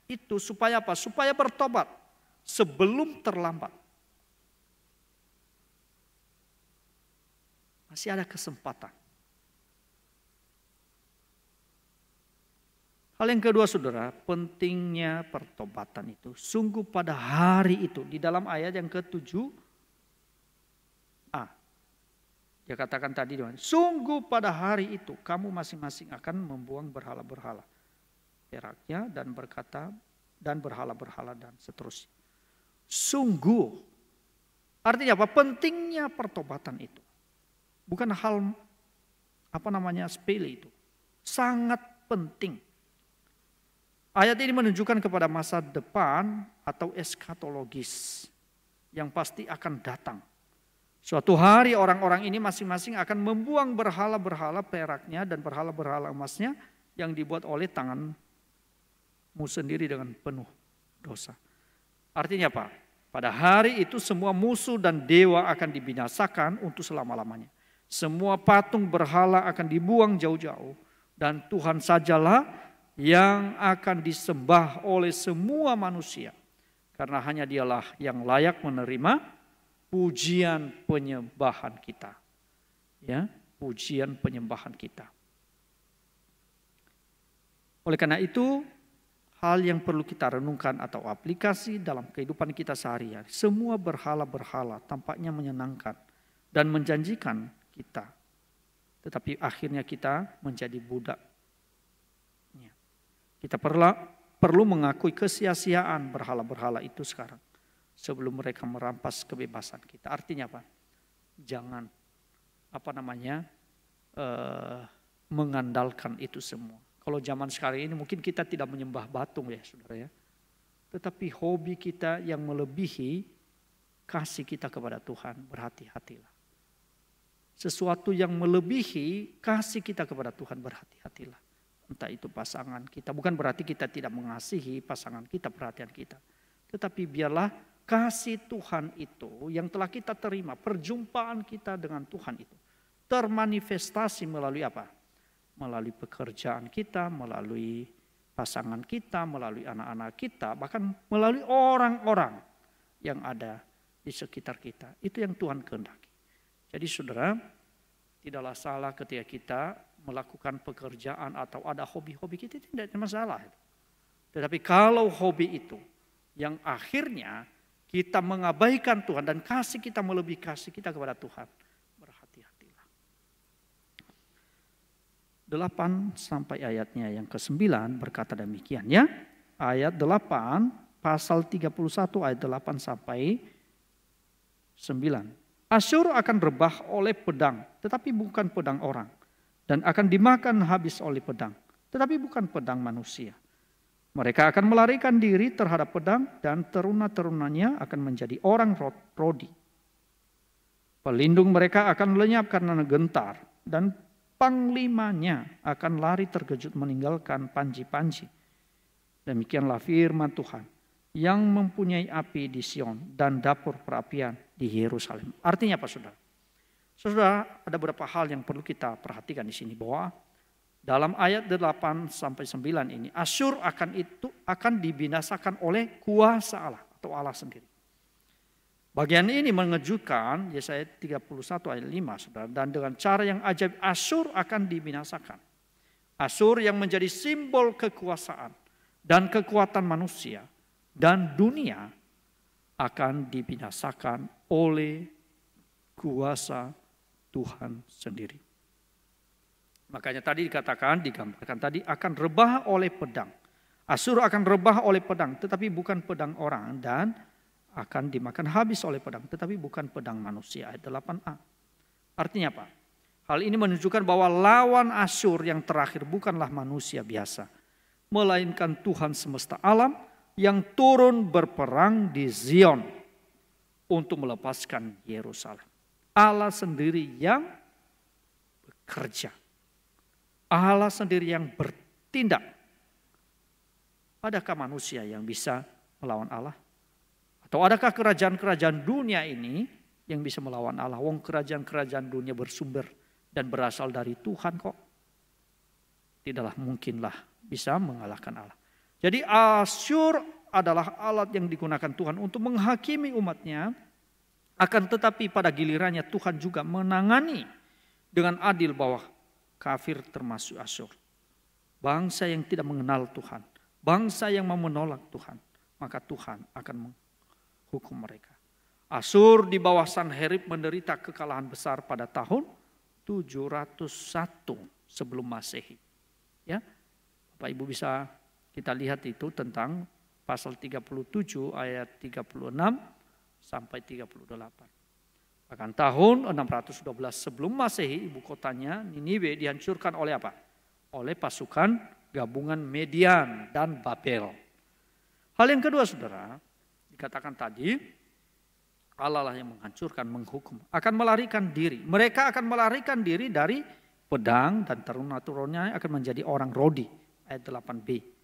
itu supaya apa? Supaya bertobat sebelum terlambat. Masih ada kesempatan. Hal yang kedua saudara, pentingnya pertobatan itu. Sungguh pada hari itu, di dalam ayat yang ketujuh, A. Dia katakan tadi, sungguh pada hari itu kamu masing-masing akan membuang berhala-berhala. Peraknya dan berkata, dan berhala-berhala dan seterusnya. Sungguh. Artinya apa? Pentingnya pertobatan itu bukan hal apa namanya sepele itu. Sangat penting. Ayat ini menunjukkan kepada masa depan atau eskatologis yang pasti akan datang. Suatu hari orang-orang ini masing-masing akan membuang berhala-berhala peraknya dan berhala-berhala emasnya yang dibuat oleh tanganmu sendiri dengan penuh dosa. Artinya apa? Pada hari itu semua musuh dan dewa akan dibinasakan untuk selama-lamanya. Semua patung berhala akan dibuang jauh-jauh. Dan Tuhan sajalah yang akan disembah oleh semua manusia. Karena hanya dialah yang layak menerima pujian penyembahan kita. Ya, pujian penyembahan kita. Oleh karena itu, hal yang perlu kita renungkan atau aplikasi dalam kehidupan kita sehari-hari. Semua berhala-berhala tampaknya menyenangkan dan menjanjikan kita. Tetapi akhirnya kita menjadi budak. Kita perla, perlu mengakui kesia-siaan berhala-berhala itu sekarang. Sebelum mereka merampas kebebasan kita. Artinya apa? Jangan apa namanya uh, mengandalkan itu semua. Kalau zaman sekarang ini mungkin kita tidak menyembah batu, ya saudara ya. Tetapi hobi kita yang melebihi kasih kita kepada Tuhan berhati-hatilah sesuatu yang melebihi kasih kita kepada Tuhan berhati-hatilah. Entah itu pasangan kita, bukan berarti kita tidak mengasihi pasangan kita, perhatian kita. Tetapi biarlah kasih Tuhan itu yang telah kita terima, perjumpaan kita dengan Tuhan itu termanifestasi melalui apa? Melalui pekerjaan kita, melalui pasangan kita, melalui anak-anak kita, bahkan melalui orang-orang yang ada di sekitar kita. Itu yang Tuhan kehendaki. Jadi saudara, tidaklah salah ketika kita melakukan pekerjaan atau ada hobi-hobi kita tidak ada masalah. Tetapi kalau hobi itu yang akhirnya kita mengabaikan Tuhan dan kasih kita melebihi kasih kita kepada Tuhan, berhati-hatilah. Delapan sampai ayatnya yang ke kesembilan berkata demikian ya. Ayat delapan pasal 31 ayat delapan sampai sembilan Asyur akan rebah oleh pedang, tetapi bukan pedang orang. Dan akan dimakan habis oleh pedang, tetapi bukan pedang manusia. Mereka akan melarikan diri terhadap pedang dan teruna-terunanya akan menjadi orang rodi. Pelindung mereka akan lenyap karena gentar dan panglimanya akan lari terkejut meninggalkan panji-panji. Demikianlah firman Tuhan yang mempunyai api di Sion dan dapur perapian di Yerusalem. Artinya apa saudara? Saudara, ada beberapa hal yang perlu kita perhatikan di sini bahwa dalam ayat 8 sampai 9 ini Asyur akan itu akan dibinasakan oleh kuasa Allah atau Allah sendiri. Bagian ini mengejutkan Yesaya 31 ayat 5 Saudara dan dengan cara yang ajaib Asyur akan dibinasakan. Asyur yang menjadi simbol kekuasaan dan kekuatan manusia dan dunia akan dibinasakan oleh kuasa Tuhan sendiri. Makanya tadi dikatakan, digambarkan tadi akan rebah oleh pedang. Asur akan rebah oleh pedang, tetapi bukan pedang orang dan akan dimakan habis oleh pedang, tetapi bukan pedang manusia. Ayat 8a. Artinya apa? Hal ini menunjukkan bahwa lawan Asur yang terakhir bukanlah manusia biasa, melainkan Tuhan semesta alam yang turun berperang di Zion untuk melepaskan Yerusalem. Allah sendiri yang bekerja. Allah sendiri yang bertindak. Adakah manusia yang bisa melawan Allah? Atau adakah kerajaan-kerajaan dunia ini yang bisa melawan Allah? Wong kerajaan-kerajaan dunia bersumber dan berasal dari Tuhan kok. Tidaklah mungkinlah bisa mengalahkan Allah. Jadi Asyur adalah alat yang digunakan Tuhan untuk menghakimi umatnya. Akan tetapi pada gilirannya Tuhan juga menangani dengan adil bahwa kafir termasuk Asur, Bangsa yang tidak mengenal Tuhan. Bangsa yang mau menolak Tuhan. Maka Tuhan akan menghukum mereka. Asur di bawah Sanherib menderita kekalahan besar pada tahun 701 sebelum Masehi. Ya. Bapak Ibu bisa kita lihat itu tentang pasal 37 ayat 36 sampai 38. Bahkan tahun 612 sebelum Masehi ibu kotanya Niniwe dihancurkan oleh apa? Oleh pasukan gabungan Median dan Babel. Hal yang kedua saudara, dikatakan tadi Allah lah yang menghancurkan, menghukum, akan melarikan diri. Mereka akan melarikan diri dari pedang dan teruna turunnya akan menjadi orang rodi ayat 8b.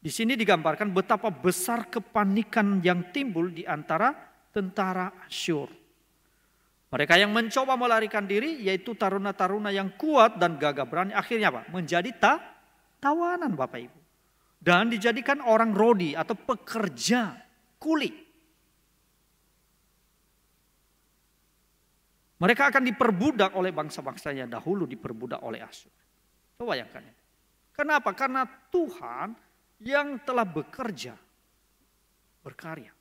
Di sini digambarkan betapa besar kepanikan yang timbul di antara tentara Asyur. Mereka yang mencoba melarikan diri yaitu taruna-taruna yang kuat dan gagah berani akhirnya apa? Menjadi ta tawanan Bapak Ibu. Dan dijadikan orang rodi atau pekerja kuli. Mereka akan diperbudak oleh bangsa-bangsanya bangsa dahulu diperbudak oleh Asyur. Coba bayangkan. Kenapa? Karena Tuhan yang telah bekerja, berkarya.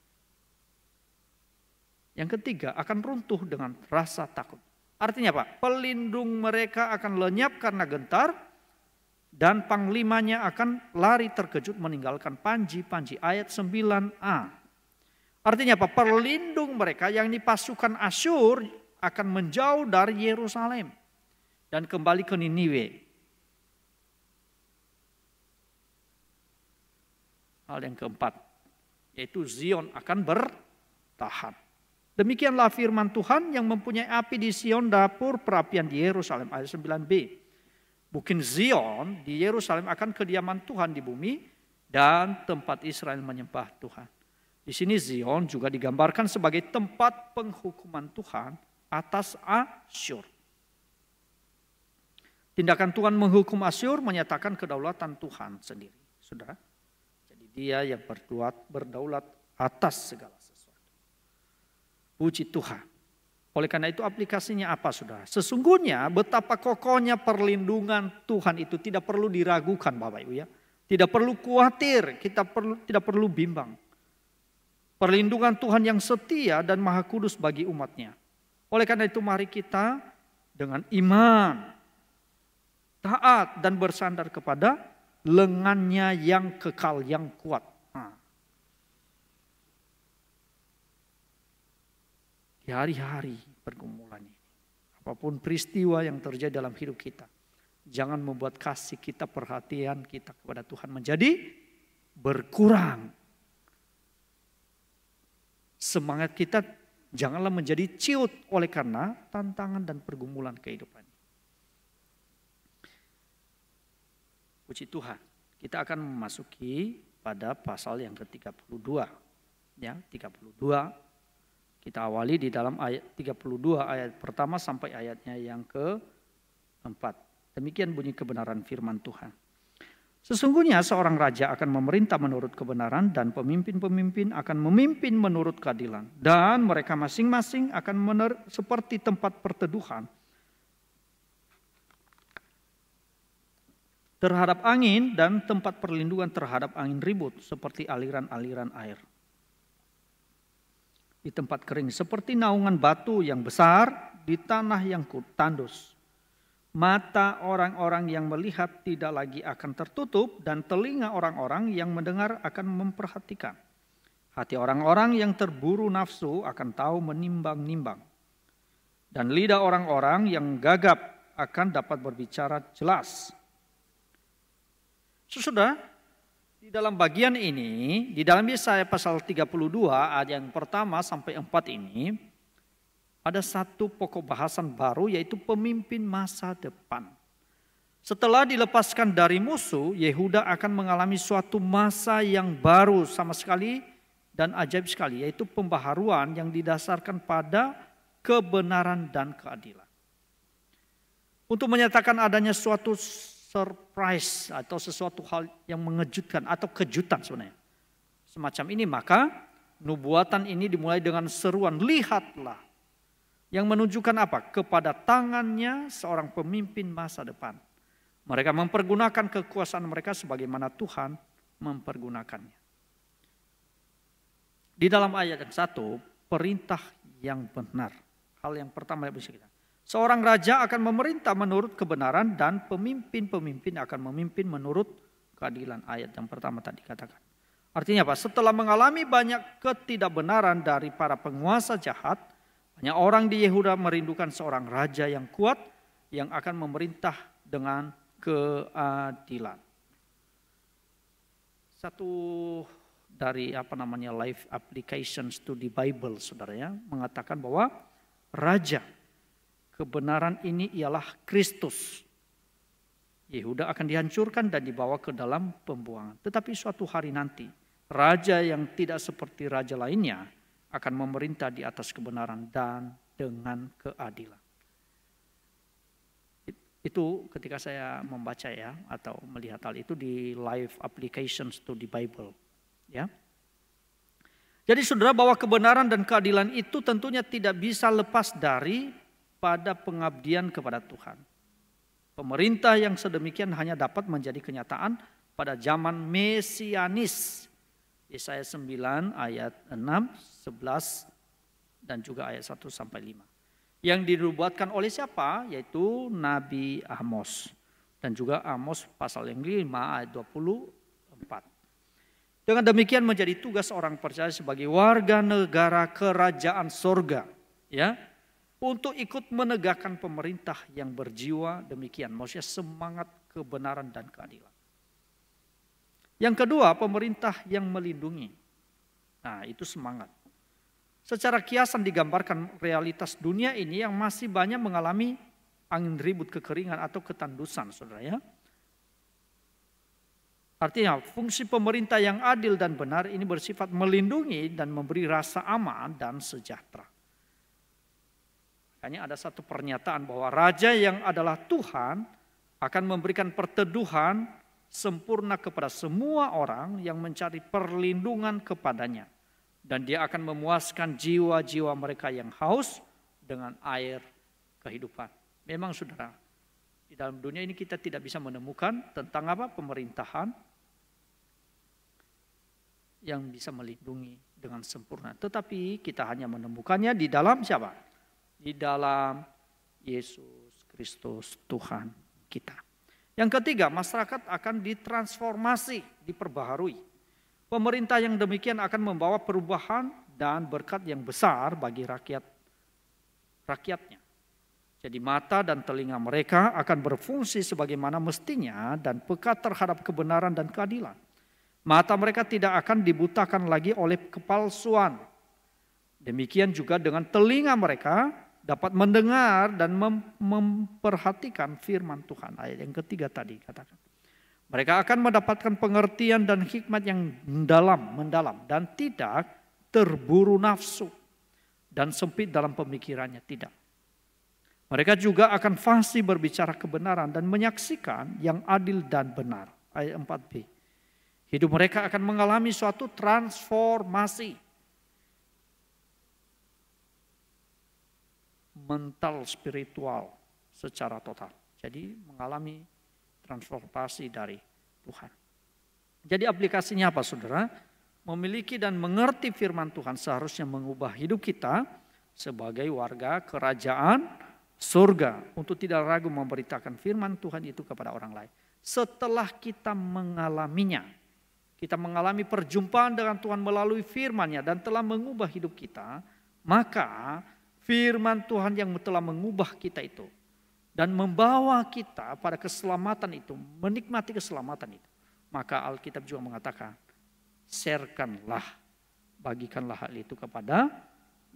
Yang ketiga akan runtuh dengan rasa takut. Artinya apa? Pelindung mereka akan lenyap karena gentar dan panglimanya akan lari terkejut meninggalkan panji-panji ayat 9a. Artinya apa? Pelindung mereka yang dipasukan Asyur akan menjauh dari Yerusalem dan kembali ke Niniwe. Hal yang keempat, yaitu Zion akan bertahan. Demikianlah firman Tuhan yang mempunyai api di Zion dapur perapian di Yerusalem ayat 9b. Bukin Zion di Yerusalem akan kediaman Tuhan di bumi dan tempat Israel menyembah Tuhan. Di sini Zion juga digambarkan sebagai tempat penghukuman Tuhan atas Asyur. Tindakan Tuhan menghukum Asyur menyatakan kedaulatan Tuhan sendiri. Saudara, ia yang berduat, berdaulat atas segala sesuatu. Puji Tuhan. Oleh karena itu aplikasinya apa saudara? Sesungguhnya betapa kokohnya perlindungan Tuhan itu tidak perlu diragukan Bapak Ibu ya. Tidak perlu khawatir, kita perlu, tidak perlu bimbang. Perlindungan Tuhan yang setia dan maha kudus bagi umatnya. Oleh karena itu mari kita dengan iman, taat dan bersandar kepada lengannya yang kekal, yang kuat. Di hari-hari pergumulan ini, apapun peristiwa yang terjadi dalam hidup kita, jangan membuat kasih kita, perhatian kita kepada Tuhan menjadi berkurang. Semangat kita janganlah menjadi ciut oleh karena tantangan dan pergumulan kehidupan. Puji Tuhan. Kita akan memasuki pada pasal yang ke-32. Ya, 32. Kita awali di dalam ayat 32 ayat pertama sampai ayatnya yang ke-4. Demikian bunyi kebenaran firman Tuhan. Sesungguhnya seorang raja akan memerintah menurut kebenaran dan pemimpin-pemimpin akan memimpin menurut keadilan. Dan mereka masing-masing akan mener seperti tempat perteduhan terhadap angin dan tempat perlindungan terhadap angin ribut seperti aliran-aliran air. Di tempat kering seperti naungan batu yang besar di tanah yang tandus. Mata orang-orang yang melihat tidak lagi akan tertutup dan telinga orang-orang yang mendengar akan memperhatikan. Hati orang-orang yang terburu nafsu akan tahu menimbang-nimbang. Dan lidah orang-orang yang gagap akan dapat berbicara jelas Sesudah di dalam bagian ini, di dalam Yesaya pasal 32 ayat yang pertama sampai empat ini, ada satu pokok bahasan baru yaitu pemimpin masa depan. Setelah dilepaskan dari musuh, Yehuda akan mengalami suatu masa yang baru sama sekali dan ajaib sekali, yaitu pembaharuan yang didasarkan pada kebenaran dan keadilan. Untuk menyatakan adanya suatu surprise atau sesuatu hal yang mengejutkan atau kejutan sebenarnya. Semacam ini maka nubuatan ini dimulai dengan seruan lihatlah yang menunjukkan apa? Kepada tangannya seorang pemimpin masa depan. Mereka mempergunakan kekuasaan mereka sebagaimana Tuhan mempergunakannya. Di dalam ayat yang satu, perintah yang benar. Hal yang pertama yang bisa kita. Seorang raja akan memerintah menurut kebenaran dan pemimpin-pemimpin akan memimpin menurut keadilan ayat yang pertama tadi katakan. Artinya apa? Setelah mengalami banyak ketidakbenaran dari para penguasa jahat, banyak orang di Yehuda merindukan seorang raja yang kuat yang akan memerintah dengan keadilan. Satu dari apa namanya life application study Bible saudara ya, mengatakan bahwa raja Kebenaran ini ialah Kristus. Yehuda akan dihancurkan dan dibawa ke dalam pembuangan. Tetapi suatu hari nanti, raja yang tidak seperti raja lainnya akan memerintah di atas kebenaran dan dengan keadilan. Itu ketika saya membaca ya atau melihat hal itu di live applications to the Bible. Ya. Jadi saudara bahwa kebenaran dan keadilan itu tentunya tidak bisa lepas dari pada pengabdian kepada Tuhan. Pemerintah yang sedemikian hanya dapat menjadi kenyataan pada zaman mesianis. Yesaya 9 ayat 6, 11 dan juga ayat 1 sampai 5. Yang dirubatkan oleh siapa? Yaitu Nabi Amos. Dan juga Amos pasal yang 5 ayat 24. Dengan demikian menjadi tugas orang percaya sebagai warga negara kerajaan sorga. Ya, untuk ikut menegakkan pemerintah yang berjiwa demikian. Maksudnya semangat kebenaran dan keadilan. Yang kedua, pemerintah yang melindungi. Nah, itu semangat. Secara kiasan digambarkan realitas dunia ini yang masih banyak mengalami angin ribut kekeringan atau ketandusan, saudara ya. Artinya fungsi pemerintah yang adil dan benar ini bersifat melindungi dan memberi rasa aman dan sejahtera. Hanya ada satu pernyataan bahwa raja yang adalah Tuhan akan memberikan perteduhan sempurna kepada semua orang yang mencari perlindungan kepadanya. Dan dia akan memuaskan jiwa-jiwa mereka yang haus dengan air kehidupan. Memang saudara, di dalam dunia ini kita tidak bisa menemukan tentang apa pemerintahan yang bisa melindungi dengan sempurna. Tetapi kita hanya menemukannya di dalam siapa? di dalam Yesus Kristus Tuhan kita. Yang ketiga, masyarakat akan ditransformasi, diperbaharui. Pemerintah yang demikian akan membawa perubahan dan berkat yang besar bagi rakyat rakyatnya. Jadi mata dan telinga mereka akan berfungsi sebagaimana mestinya dan peka terhadap kebenaran dan keadilan. Mata mereka tidak akan dibutakan lagi oleh kepalsuan. Demikian juga dengan telinga mereka dapat mendengar dan mem memperhatikan firman Tuhan. Ayat yang ketiga tadi katakan. Mereka akan mendapatkan pengertian dan hikmat yang mendalam, mendalam dan tidak terburu nafsu dan sempit dalam pemikirannya, tidak. Mereka juga akan fasih berbicara kebenaran dan menyaksikan yang adil dan benar. Ayat 4b. Hidup mereka akan mengalami suatu transformasi mental spiritual secara total. Jadi mengalami transformasi dari Tuhan. Jadi aplikasinya apa saudara? Memiliki dan mengerti firman Tuhan seharusnya mengubah hidup kita sebagai warga kerajaan surga. Untuk tidak ragu memberitakan firman Tuhan itu kepada orang lain. Setelah kita mengalaminya, kita mengalami perjumpaan dengan Tuhan melalui firmannya dan telah mengubah hidup kita, maka firman Tuhan yang telah mengubah kita itu dan membawa kita pada keselamatan itu, menikmati keselamatan itu. Maka Alkitab juga mengatakan, sharekanlah, bagikanlah hal itu kepada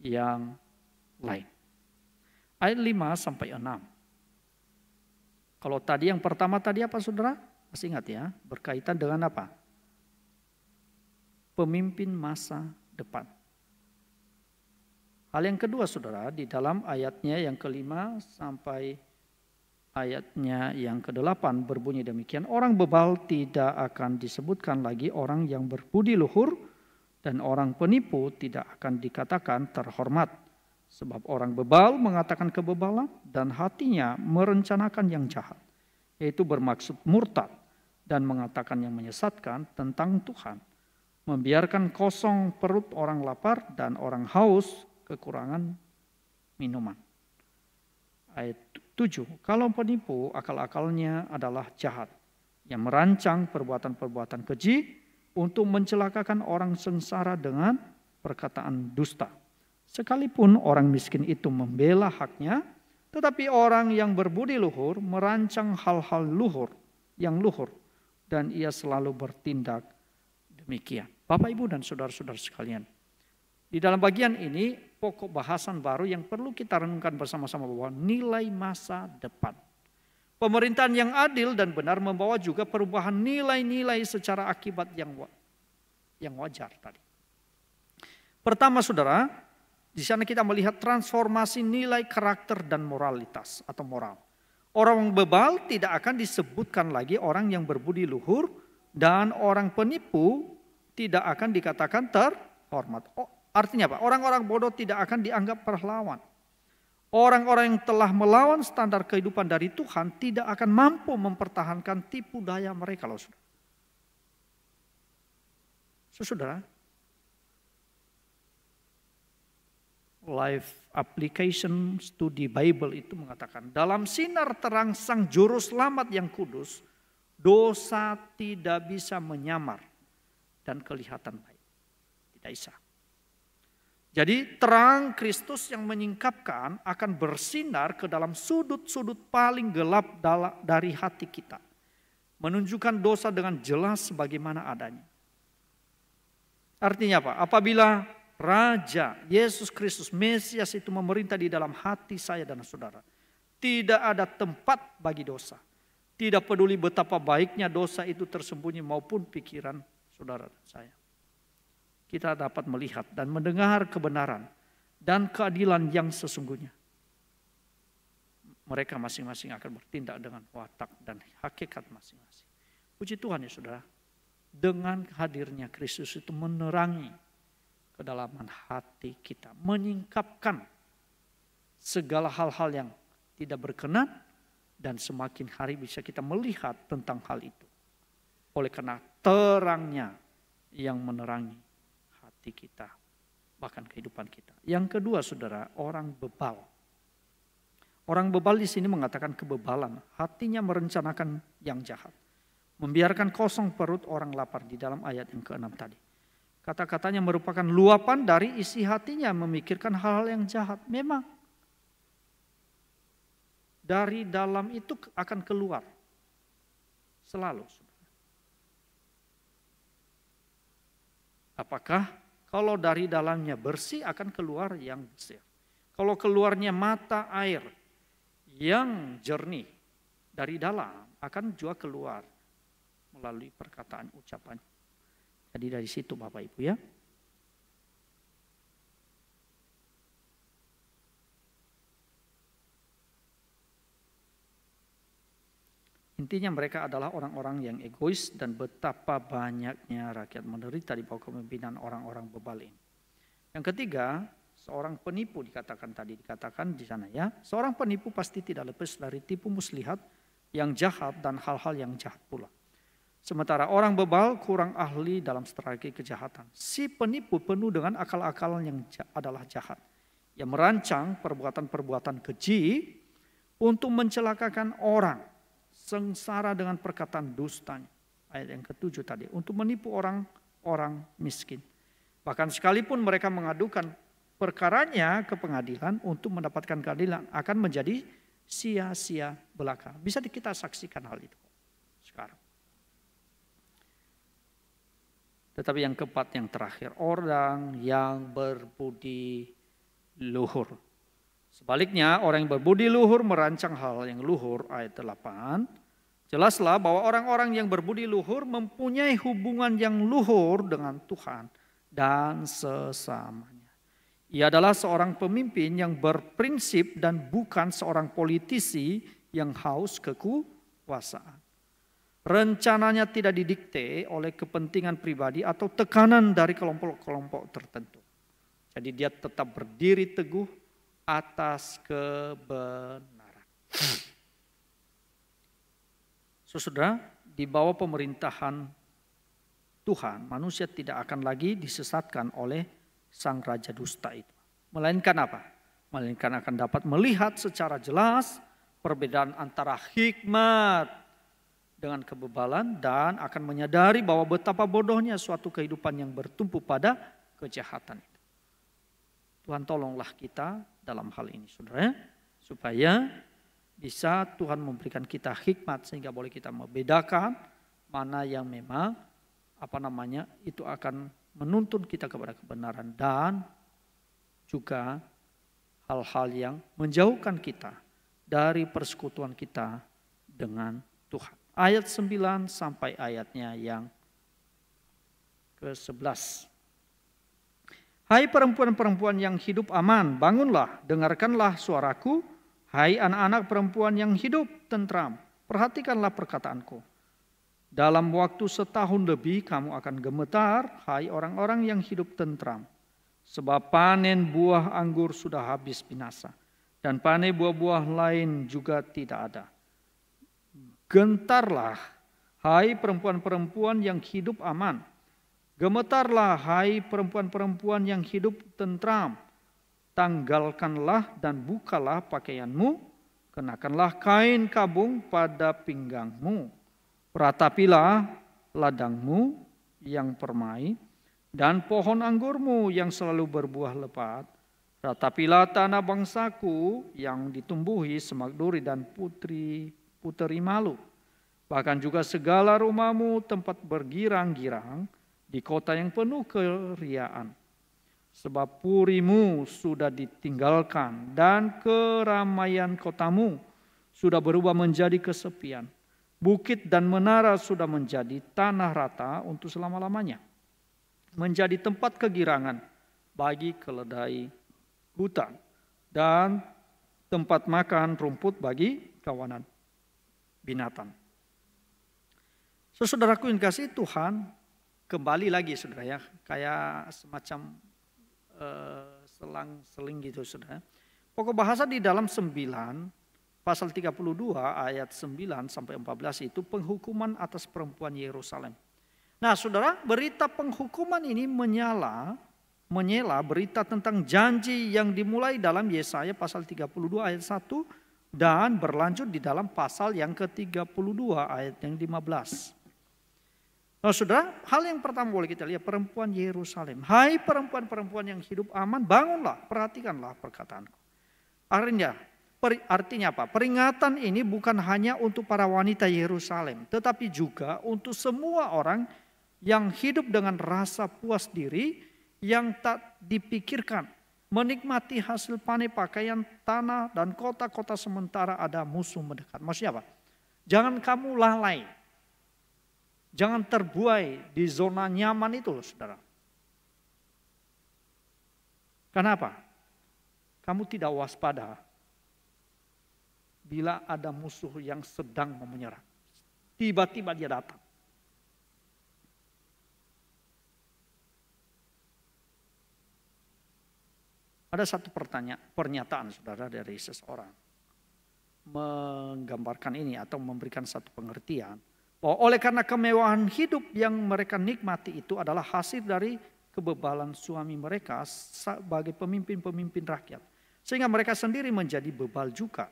yang lain. Ayat 5 sampai 6. Kalau tadi yang pertama tadi apa saudara? Masih ingat ya, berkaitan dengan apa? Pemimpin masa depan. Hal yang kedua saudara di dalam ayatnya yang kelima sampai ayatnya yang kedelapan berbunyi demikian. Orang bebal tidak akan disebutkan lagi orang yang berbudi luhur dan orang penipu tidak akan dikatakan terhormat. Sebab orang bebal mengatakan kebebalan dan hatinya merencanakan yang jahat. Yaitu bermaksud murtad dan mengatakan yang menyesatkan tentang Tuhan. Membiarkan kosong perut orang lapar dan orang haus kekurangan minuman. Ayat 7. Kalau penipu, akal-akalnya adalah jahat yang merancang perbuatan-perbuatan keji untuk mencelakakan orang sengsara dengan perkataan dusta. Sekalipun orang miskin itu membela haknya, tetapi orang yang berbudi luhur merancang hal-hal luhur yang luhur dan ia selalu bertindak demikian. Bapak Ibu dan saudara-saudara sekalian, di dalam bagian ini pokok bahasan baru yang perlu kita renungkan bersama-sama bahwa nilai masa depan. Pemerintahan yang adil dan benar membawa juga perubahan nilai-nilai secara akibat yang yang wajar tadi. Pertama saudara, di sana kita melihat transformasi nilai karakter dan moralitas atau moral. Orang bebal tidak akan disebutkan lagi orang yang berbudi luhur dan orang penipu tidak akan dikatakan terhormat. Oh, Artinya apa? Orang-orang bodoh tidak akan dianggap pahlawan. Orang-orang yang telah melawan standar kehidupan dari Tuhan tidak akan mampu mempertahankan tipu daya mereka loh. Saudara, life application Study Bible itu mengatakan dalam sinar terang sang juru selamat yang kudus dosa tidak bisa menyamar dan kelihatan baik. Tidak bisa. Jadi terang Kristus yang menyingkapkan akan bersinar ke dalam sudut-sudut paling gelap dari hati kita. Menunjukkan dosa dengan jelas sebagaimana adanya. Artinya apa? Apabila Raja Yesus Kristus Mesias itu memerintah di dalam hati saya dan saudara. Tidak ada tempat bagi dosa. Tidak peduli betapa baiknya dosa itu tersembunyi maupun pikiran saudara dan saya kita dapat melihat dan mendengar kebenaran dan keadilan yang sesungguhnya. Mereka masing-masing akan bertindak dengan watak dan hakikat masing-masing. Puji Tuhan ya saudara, dengan hadirnya Kristus itu menerangi kedalaman hati kita, menyingkapkan segala hal-hal yang tidak berkenan dan semakin hari bisa kita melihat tentang hal itu. Oleh karena terangnya yang menerangi hati kita, bahkan kehidupan kita. Yang kedua saudara, orang bebal. Orang bebal di sini mengatakan kebebalan, hatinya merencanakan yang jahat. Membiarkan kosong perut orang lapar di dalam ayat yang keenam tadi. Kata-katanya merupakan luapan dari isi hatinya memikirkan hal-hal yang jahat. Memang dari dalam itu akan keluar selalu. Apakah kalau dari dalamnya bersih akan keluar yang bersih. Kalau keluarnya mata air yang jernih dari dalam akan juga keluar melalui perkataan ucapan. Jadi dari situ Bapak Ibu ya. Intinya mereka adalah orang-orang yang egois dan betapa banyaknya rakyat menderita di bawah kepemimpinan orang-orang bebal ini. Yang ketiga, seorang penipu dikatakan tadi dikatakan di sana ya. Seorang penipu pasti tidak lepas dari tipu muslihat yang jahat dan hal-hal yang jahat pula. Sementara orang bebal kurang ahli dalam strategi kejahatan. Si penipu penuh dengan akal-akalan yang adalah jahat. Yang merancang perbuatan-perbuatan keji untuk mencelakakan orang sengsara dengan perkataan dustanya. Ayat yang ketujuh tadi, untuk menipu orang-orang miskin. Bahkan sekalipun mereka mengadukan perkaranya ke pengadilan untuk mendapatkan keadilan akan menjadi sia-sia belaka. Bisa kita saksikan hal itu sekarang. Tetapi yang keempat, yang terakhir, orang yang berbudi luhur. Sebaliknya, orang yang berbudi luhur merancang hal yang luhur, ayat 8. Jelaslah bahwa orang-orang yang berbudi luhur mempunyai hubungan yang luhur dengan Tuhan dan sesamanya. Ia adalah seorang pemimpin yang berprinsip dan bukan seorang politisi yang haus kekuasaan. Rencananya tidak didikte oleh kepentingan pribadi atau tekanan dari kelompok-kelompok tertentu. Jadi dia tetap berdiri teguh atas kebenaran. Sesudah di bawah pemerintahan Tuhan, manusia tidak akan lagi disesatkan oleh sang raja dusta itu. Melainkan apa? Melainkan akan dapat melihat secara jelas perbedaan antara hikmat dengan kebebalan dan akan menyadari bahwa betapa bodohnya suatu kehidupan yang bertumpu pada kejahatan. Tuhan tolonglah kita dalam hal ini saudara. Ya, supaya bisa Tuhan memberikan kita hikmat sehingga boleh kita membedakan mana yang memang apa namanya itu akan menuntun kita kepada kebenaran dan juga hal-hal yang menjauhkan kita dari persekutuan kita dengan Tuhan. Ayat 9 sampai ayatnya yang ke-11. Hai perempuan-perempuan yang hidup aman, bangunlah, dengarkanlah suaraku. Hai anak-anak perempuan yang hidup tentram, perhatikanlah perkataanku. Dalam waktu setahun lebih kamu akan gemetar, hai orang-orang yang hidup tentram. Sebab panen buah anggur sudah habis binasa, dan panen buah-buah lain juga tidak ada. Gentarlah, hai perempuan-perempuan yang hidup aman, Gemetarlah hai perempuan-perempuan yang hidup tentram. Tanggalkanlah dan bukalah pakaianmu. Kenakanlah kain kabung pada pinggangmu. Ratapilah ladangmu yang permai dan pohon anggurmu yang selalu berbuah lebat. Ratapilah tanah bangsaku yang ditumbuhi semak duri dan putri puteri malu. Bahkan juga segala rumahmu tempat bergirang-girang di kota yang penuh keriaan. Sebab purimu sudah ditinggalkan dan keramaian kotamu sudah berubah menjadi kesepian. Bukit dan menara sudah menjadi tanah rata untuk selama-lamanya. Menjadi tempat kegirangan bagi keledai hutan dan tempat makan rumput bagi kawanan binatang. Sesudaraku yang kasih Tuhan, kembali lagi saudara ya, kayak semacam eh, selang-seling gitu saudara. Pokok bahasa di dalam sembilan pasal 32 ayat 9 sampai 14 itu penghukuman atas perempuan Yerusalem. Nah, Saudara, berita penghukuman ini menyala menyela berita tentang janji yang dimulai dalam Yesaya pasal 32 ayat 1 dan berlanjut di dalam pasal yang ke-32 ayat yang 15. Nah sudah, hal yang pertama boleh kita lihat perempuan Yerusalem. Hai perempuan-perempuan yang hidup aman, bangunlah, perhatikanlah perkataanku. Artinya, per, artinya apa? Peringatan ini bukan hanya untuk para wanita Yerusalem, tetapi juga untuk semua orang yang hidup dengan rasa puas diri yang tak dipikirkan menikmati hasil panen pakaian tanah dan kota-kota sementara ada musuh mendekat. Maksudnya apa? Jangan kamu lalai Jangan terbuai di zona nyaman itu loh saudara. Kenapa? Kamu tidak waspada bila ada musuh yang sedang mau menyerang. Tiba-tiba dia datang. Ada satu pertanyaan, pernyataan saudara dari seseorang menggambarkan ini atau memberikan satu pengertian bahwa oh, oleh karena kemewahan hidup yang mereka nikmati itu adalah hasil dari kebebalan suami mereka sebagai pemimpin-pemimpin rakyat. Sehingga mereka sendiri menjadi bebal juga.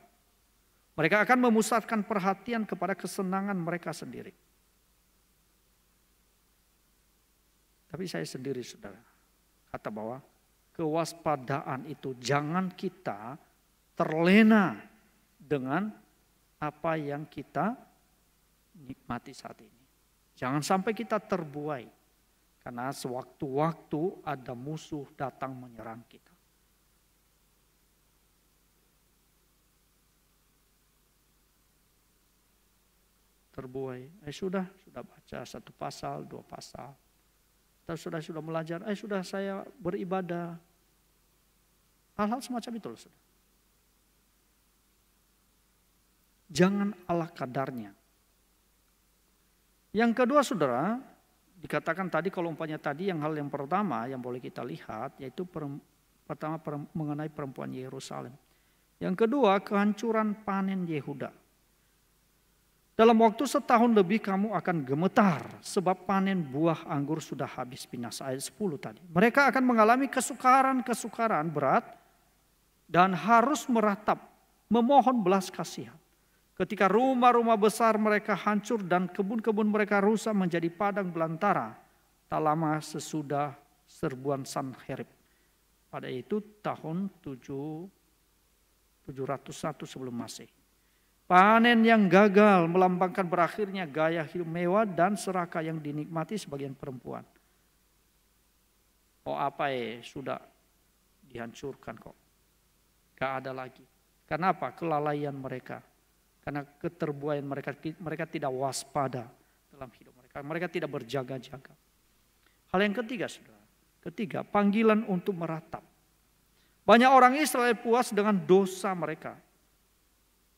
Mereka akan memusatkan perhatian kepada kesenangan mereka sendiri. Tapi saya sendiri saudara, kata bahwa kewaspadaan itu jangan kita terlena dengan apa yang kita nikmati saat ini. Jangan sampai kita terbuai karena sewaktu-waktu ada musuh datang menyerang kita. Terbuai, eh sudah, sudah baca satu pasal, dua pasal. Kita sudah sudah belajar, eh sudah saya beribadah. Hal-hal semacam itu sudah. Jangan ala kadarnya yang kedua saudara, dikatakan tadi kalau umpamanya tadi yang hal yang pertama yang boleh kita lihat yaitu per, pertama per, mengenai perempuan Yerusalem. Yang kedua kehancuran panen Yehuda. Dalam waktu setahun lebih kamu akan gemetar sebab panen buah anggur sudah habis pinas ayat 10 tadi. Mereka akan mengalami kesukaran-kesukaran berat dan harus meratap memohon belas kasihan. Ketika rumah-rumah besar mereka hancur dan kebun-kebun mereka rusak menjadi padang belantara. Tak lama sesudah serbuan Sanherib. Pada itu tahun 7, 701 sebelum masehi. Panen yang gagal melambangkan berakhirnya gaya hidup mewah dan seraka yang dinikmati sebagian perempuan. Oh apa ya sudah dihancurkan kok. Gak ada lagi. Kenapa? Kelalaian mereka karena keterbuayan mereka, mereka tidak waspada dalam hidup mereka. Mereka tidak berjaga-jaga. Hal yang ketiga, saudara. Ketiga, panggilan untuk meratap. Banyak orang Israel puas dengan dosa mereka.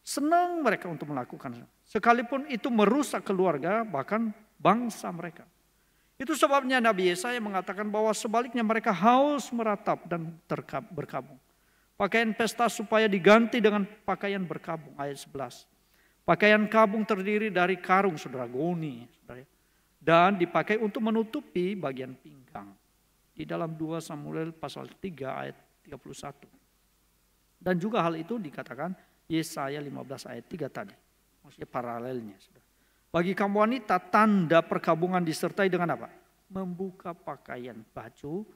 Senang mereka untuk melakukan. Sekalipun itu merusak keluarga, bahkan bangsa mereka. Itu sebabnya Nabi Yesaya mengatakan bahwa sebaliknya mereka haus meratap dan berkabung. Pakaian pesta supaya diganti dengan pakaian berkabung, ayat 11. Pakaian kabung terdiri dari karung saudara goni saudara, dan dipakai untuk menutupi bagian pinggang. Di dalam 2 Samuel pasal 3 ayat 31. Dan juga hal itu dikatakan Yesaya 15 ayat 3 tadi. Maksudnya paralelnya. Saudara. Bagi kamu wanita tanda perkabungan disertai dengan apa? Membuka pakaian baju.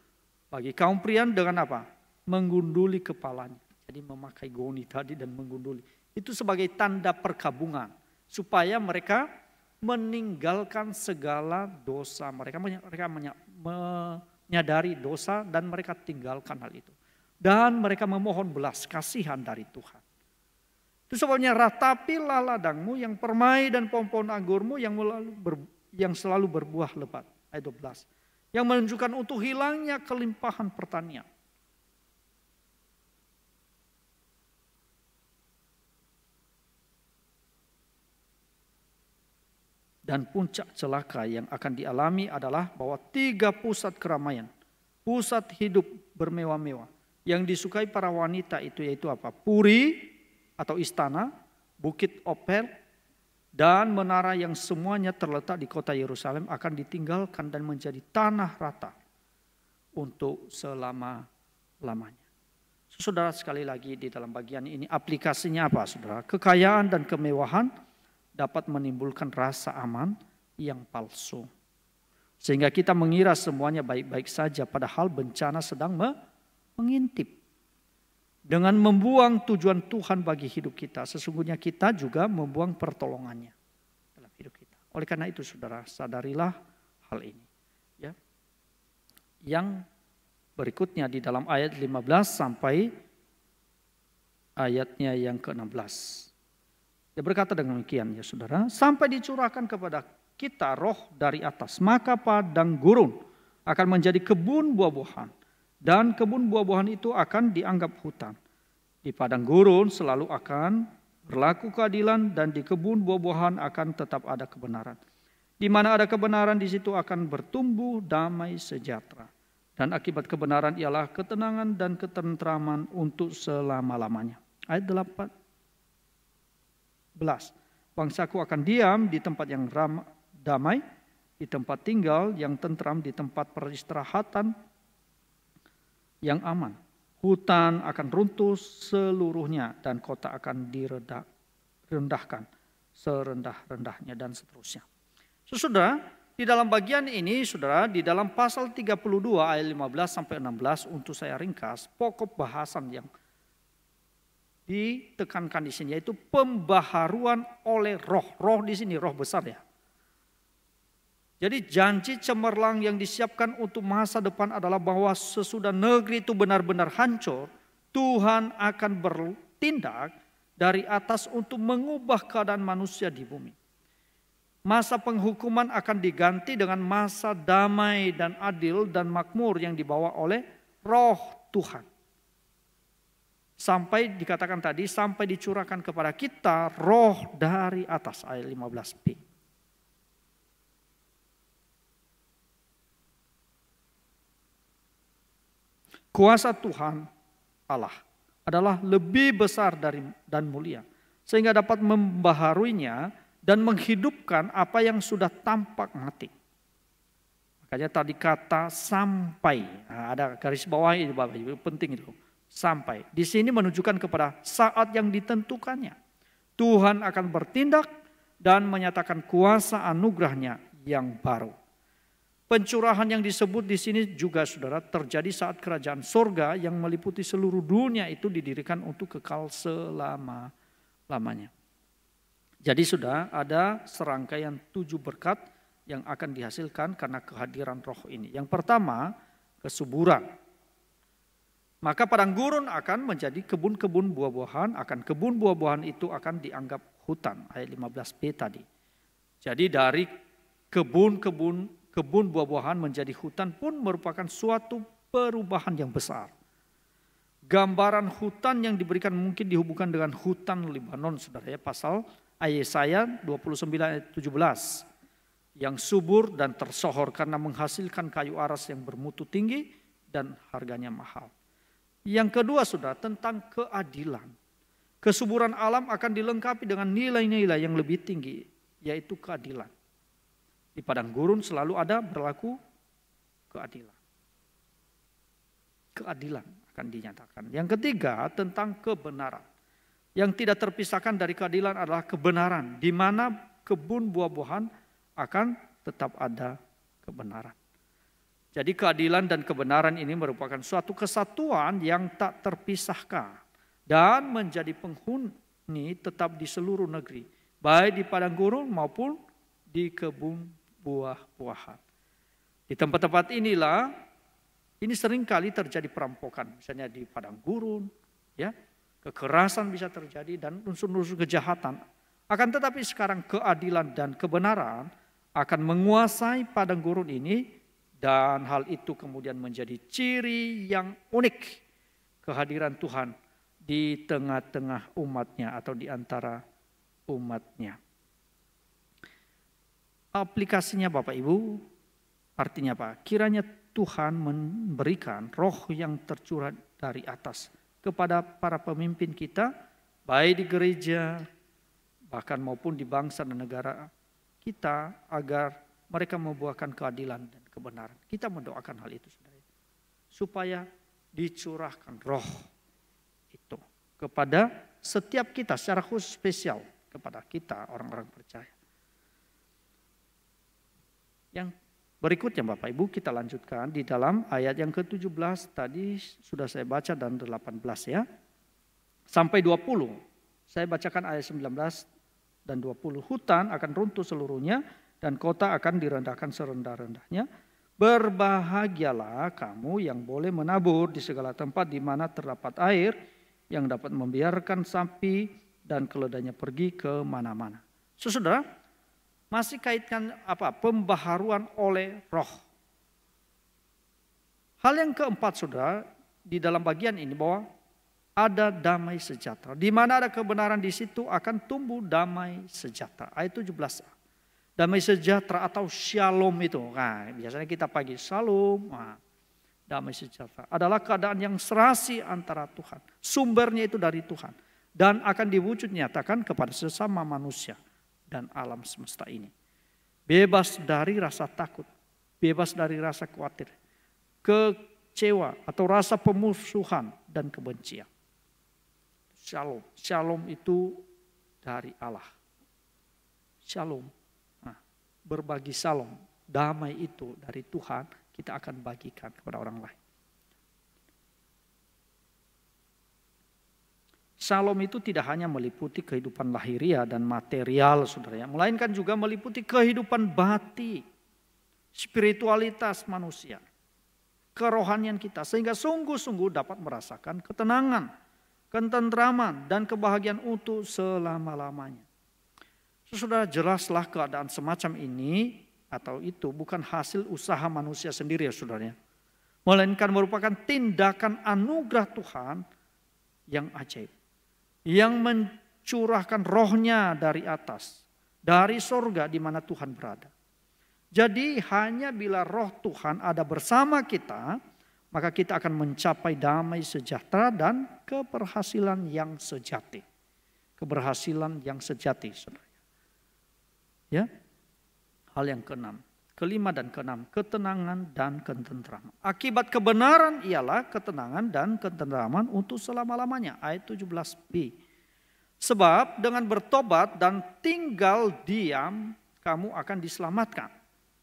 Bagi kaum pria dengan apa? Mengunduli kepalanya. Jadi memakai goni tadi dan mengunduli. Itu sebagai tanda perkabungan. Supaya mereka meninggalkan segala dosa mereka. Mereka menyadari dosa dan mereka tinggalkan hal itu. Dan mereka memohon belas kasihan dari Tuhan. Itu sebabnya ratapilah ladangmu yang permai dan pohon-pohon anggurmu yang, melalu ber, yang selalu berbuah lebat. Ayat 12. Yang menunjukkan untuk hilangnya kelimpahan pertanian. Dan puncak celaka yang akan dialami adalah bahwa tiga pusat keramaian, pusat hidup bermewah-mewah yang disukai para wanita itu yaitu apa? Puri atau istana, bukit Opel, dan menara yang semuanya terletak di kota Yerusalem akan ditinggalkan dan menjadi tanah rata untuk selama-lamanya. Saudara sekali lagi di dalam bagian ini aplikasinya apa saudara? Kekayaan dan kemewahan dapat menimbulkan rasa aman yang palsu. Sehingga kita mengira semuanya baik-baik saja padahal bencana sedang mengintip. Dengan membuang tujuan Tuhan bagi hidup kita, sesungguhnya kita juga membuang pertolongannya dalam hidup kita. Oleh karena itu saudara, sadarilah hal ini. Ya. Yang berikutnya di dalam ayat 15 sampai ayatnya yang ke-16. Dia berkata dengan demikian ya saudara, sampai dicurahkan kepada kita roh dari atas, maka padang gurun akan menjadi kebun buah-buahan dan kebun buah-buahan itu akan dianggap hutan. Di padang gurun selalu akan berlaku keadilan dan di kebun buah-buahan akan tetap ada kebenaran. Di mana ada kebenaran di situ akan bertumbuh damai sejahtera dan akibat kebenaran ialah ketenangan dan ketentraman untuk selama-lamanya. Ayat 8 Bangsaku akan diam di tempat yang ram, damai, di tempat tinggal yang tentram, di tempat peristirahatan yang aman. Hutan akan runtuh seluruhnya dan kota akan direndahkan serendah-rendahnya dan seterusnya. Sesudah di dalam bagian ini saudara di dalam pasal 32 ayat 15 sampai 16 untuk saya ringkas pokok bahasan yang ditekankan di sini yaitu pembaharuan oleh roh. Roh di sini roh besar ya. Jadi janji cemerlang yang disiapkan untuk masa depan adalah bahwa sesudah negeri itu benar-benar hancur, Tuhan akan bertindak dari atas untuk mengubah keadaan manusia di bumi. Masa penghukuman akan diganti dengan masa damai dan adil dan makmur yang dibawa oleh roh Tuhan. Sampai dikatakan tadi, sampai dicurahkan kepada kita roh dari atas ayat 15b. Kuasa Tuhan Allah adalah lebih besar dari dan mulia sehingga dapat membaharuinya dan menghidupkan apa yang sudah tampak mati. Makanya tadi kata sampai, nah, ada garis bawah ini Bapak Ibu, penting itu sampai. Di sini menunjukkan kepada saat yang ditentukannya. Tuhan akan bertindak dan menyatakan kuasa anugerahnya yang baru. Pencurahan yang disebut di sini juga saudara terjadi saat kerajaan sorga yang meliputi seluruh dunia itu didirikan untuk kekal selama-lamanya. Jadi sudah ada serangkaian tujuh berkat yang akan dihasilkan karena kehadiran roh ini. Yang pertama kesuburan maka padang gurun akan menjadi kebun-kebun buah-buahan, akan kebun buah-buahan itu akan dianggap hutan. Ayat 15b tadi. Jadi dari kebun-kebun kebun buah-buahan menjadi hutan pun merupakan suatu perubahan yang besar. Gambaran hutan yang diberikan mungkin dihubungkan dengan hutan Lebanon, saudara ya, pasal ayat saya 29 ayat 17 yang subur dan tersohor karena menghasilkan kayu aras yang bermutu tinggi dan harganya mahal. Yang kedua sudah tentang keadilan. Kesuburan alam akan dilengkapi dengan nilai-nilai yang lebih tinggi, yaitu keadilan. Di padang gurun selalu ada berlaku keadilan. Keadilan akan dinyatakan. Yang ketiga tentang kebenaran. Yang tidak terpisahkan dari keadilan adalah kebenaran, di mana kebun buah-buahan akan tetap ada kebenaran. Jadi keadilan dan kebenaran ini merupakan suatu kesatuan yang tak terpisahkan dan menjadi penghuni tetap di seluruh negeri, baik di padang gurun maupun di kebun buah-buahan. Di tempat-tempat inilah ini seringkali terjadi perampokan, misalnya di padang gurun, ya. Kekerasan bisa terjadi dan unsur-unsur kejahatan. Akan tetapi sekarang keadilan dan kebenaran akan menguasai padang gurun ini dan hal itu kemudian menjadi ciri yang unik kehadiran Tuhan di tengah-tengah umatnya atau di antara umatnya. Aplikasinya Bapak Ibu, artinya apa? Kiranya Tuhan memberikan roh yang tercurah dari atas kepada para pemimpin kita, baik di gereja, bahkan maupun di bangsa dan negara kita, agar mereka membuahkan keadilan kebenaran. Kita mendoakan hal itu saudara. Supaya dicurahkan roh itu kepada setiap kita secara khusus spesial kepada kita orang-orang percaya. Yang berikutnya Bapak Ibu kita lanjutkan di dalam ayat yang ke-17 tadi sudah saya baca dan 18 ya. Sampai 20. Saya bacakan ayat 19 dan 20. Hutan akan runtuh seluruhnya dan kota akan direndahkan serendah-rendahnya Berbahagialah kamu yang boleh menabur di segala tempat di mana terdapat air yang dapat membiarkan sapi dan keledanya pergi ke mana-mana. Sesudah masih kaitkan apa? Pembaharuan oleh roh. Hal yang keempat saudara di dalam bagian ini bahwa ada damai sejahtera. Di mana ada kebenaran di situ akan tumbuh damai sejahtera. Ayat 17a damai sejahtera atau shalom itu. Nah, biasanya kita pagi shalom, nah, damai sejahtera adalah keadaan yang serasi antara Tuhan. Sumbernya itu dari Tuhan dan akan diwujud nyatakan kepada sesama manusia dan alam semesta ini. Bebas dari rasa takut, bebas dari rasa khawatir, kecewa atau rasa pemusuhan dan kebencian. Shalom, shalom itu dari Allah. Shalom berbagi salam, damai itu dari Tuhan kita akan bagikan kepada orang lain. Salom itu tidak hanya meliputi kehidupan lahiria dan material, saudara, ya, melainkan juga meliputi kehidupan batin, spiritualitas manusia, kerohanian kita, sehingga sungguh-sungguh dapat merasakan ketenangan, ketentraman, dan kebahagiaan utuh selama-lamanya. Sudah jelaslah keadaan semacam ini atau itu bukan hasil usaha manusia sendiri ya saudaranya. Melainkan merupakan tindakan anugerah Tuhan yang ajaib. Yang mencurahkan rohnya dari atas. Dari sorga di mana Tuhan berada. Jadi hanya bila roh Tuhan ada bersama kita, maka kita akan mencapai damai sejahtera dan keberhasilan yang sejati. Keberhasilan yang sejati, saudara. Ya. Hal yang keenam. Kelima dan keenam, ketenangan dan ketentraman. Akibat kebenaran ialah ketenangan dan ketentraman untuk selama-lamanya. Ayat 17b. Sebab dengan bertobat dan tinggal diam, kamu akan diselamatkan.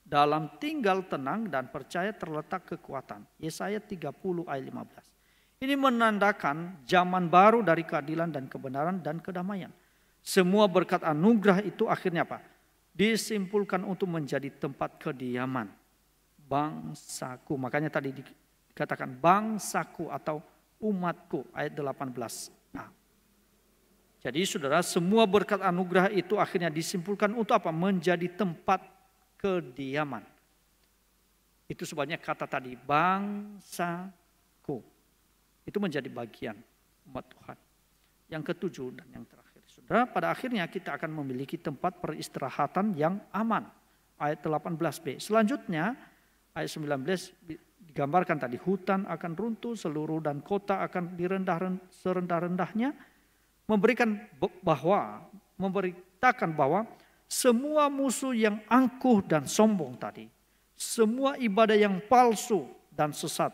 Dalam tinggal tenang dan percaya terletak kekuatan. Yesaya 30 ayat 15. Ini menandakan zaman baru dari keadilan dan kebenaran dan kedamaian. Semua berkat anugerah itu akhirnya apa? disimpulkan untuk menjadi tempat kediaman bangsaku. Makanya tadi dikatakan bangsaku atau umatku ayat 18. Nah, jadi saudara semua berkat anugerah itu akhirnya disimpulkan untuk apa? Menjadi tempat kediaman. Itu sebabnya kata tadi bangsaku. Itu menjadi bagian umat Tuhan. Yang ketujuh dan yang terakhir pada akhirnya kita akan memiliki tempat peristirahatan yang aman. Ayat 18b. Selanjutnya ayat 19 digambarkan tadi hutan akan runtuh, seluruh dan kota akan direndah serendah-rendahnya memberikan bahwa memberitakan bahwa semua musuh yang angkuh dan sombong tadi, semua ibadah yang palsu dan sesat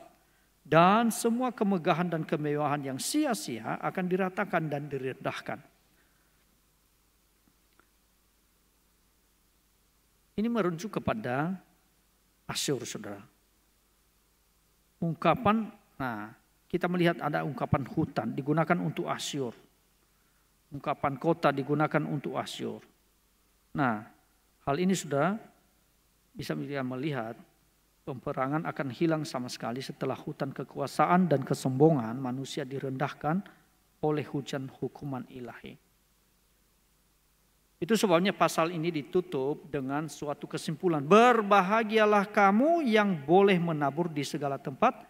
dan semua kemegahan dan kemewahan yang sia-sia akan diratakan dan direndahkan. Ini merujuk kepada asyur saudara. Ungkapan, nah kita melihat ada ungkapan hutan digunakan untuk asyur. Ungkapan kota digunakan untuk asyur. Nah hal ini sudah bisa melihat peperangan akan hilang sama sekali setelah hutan kekuasaan dan kesombongan manusia direndahkan oleh hujan hukuman ilahi. Itu sebabnya pasal ini ditutup dengan suatu kesimpulan. Berbahagialah kamu yang boleh menabur di segala tempat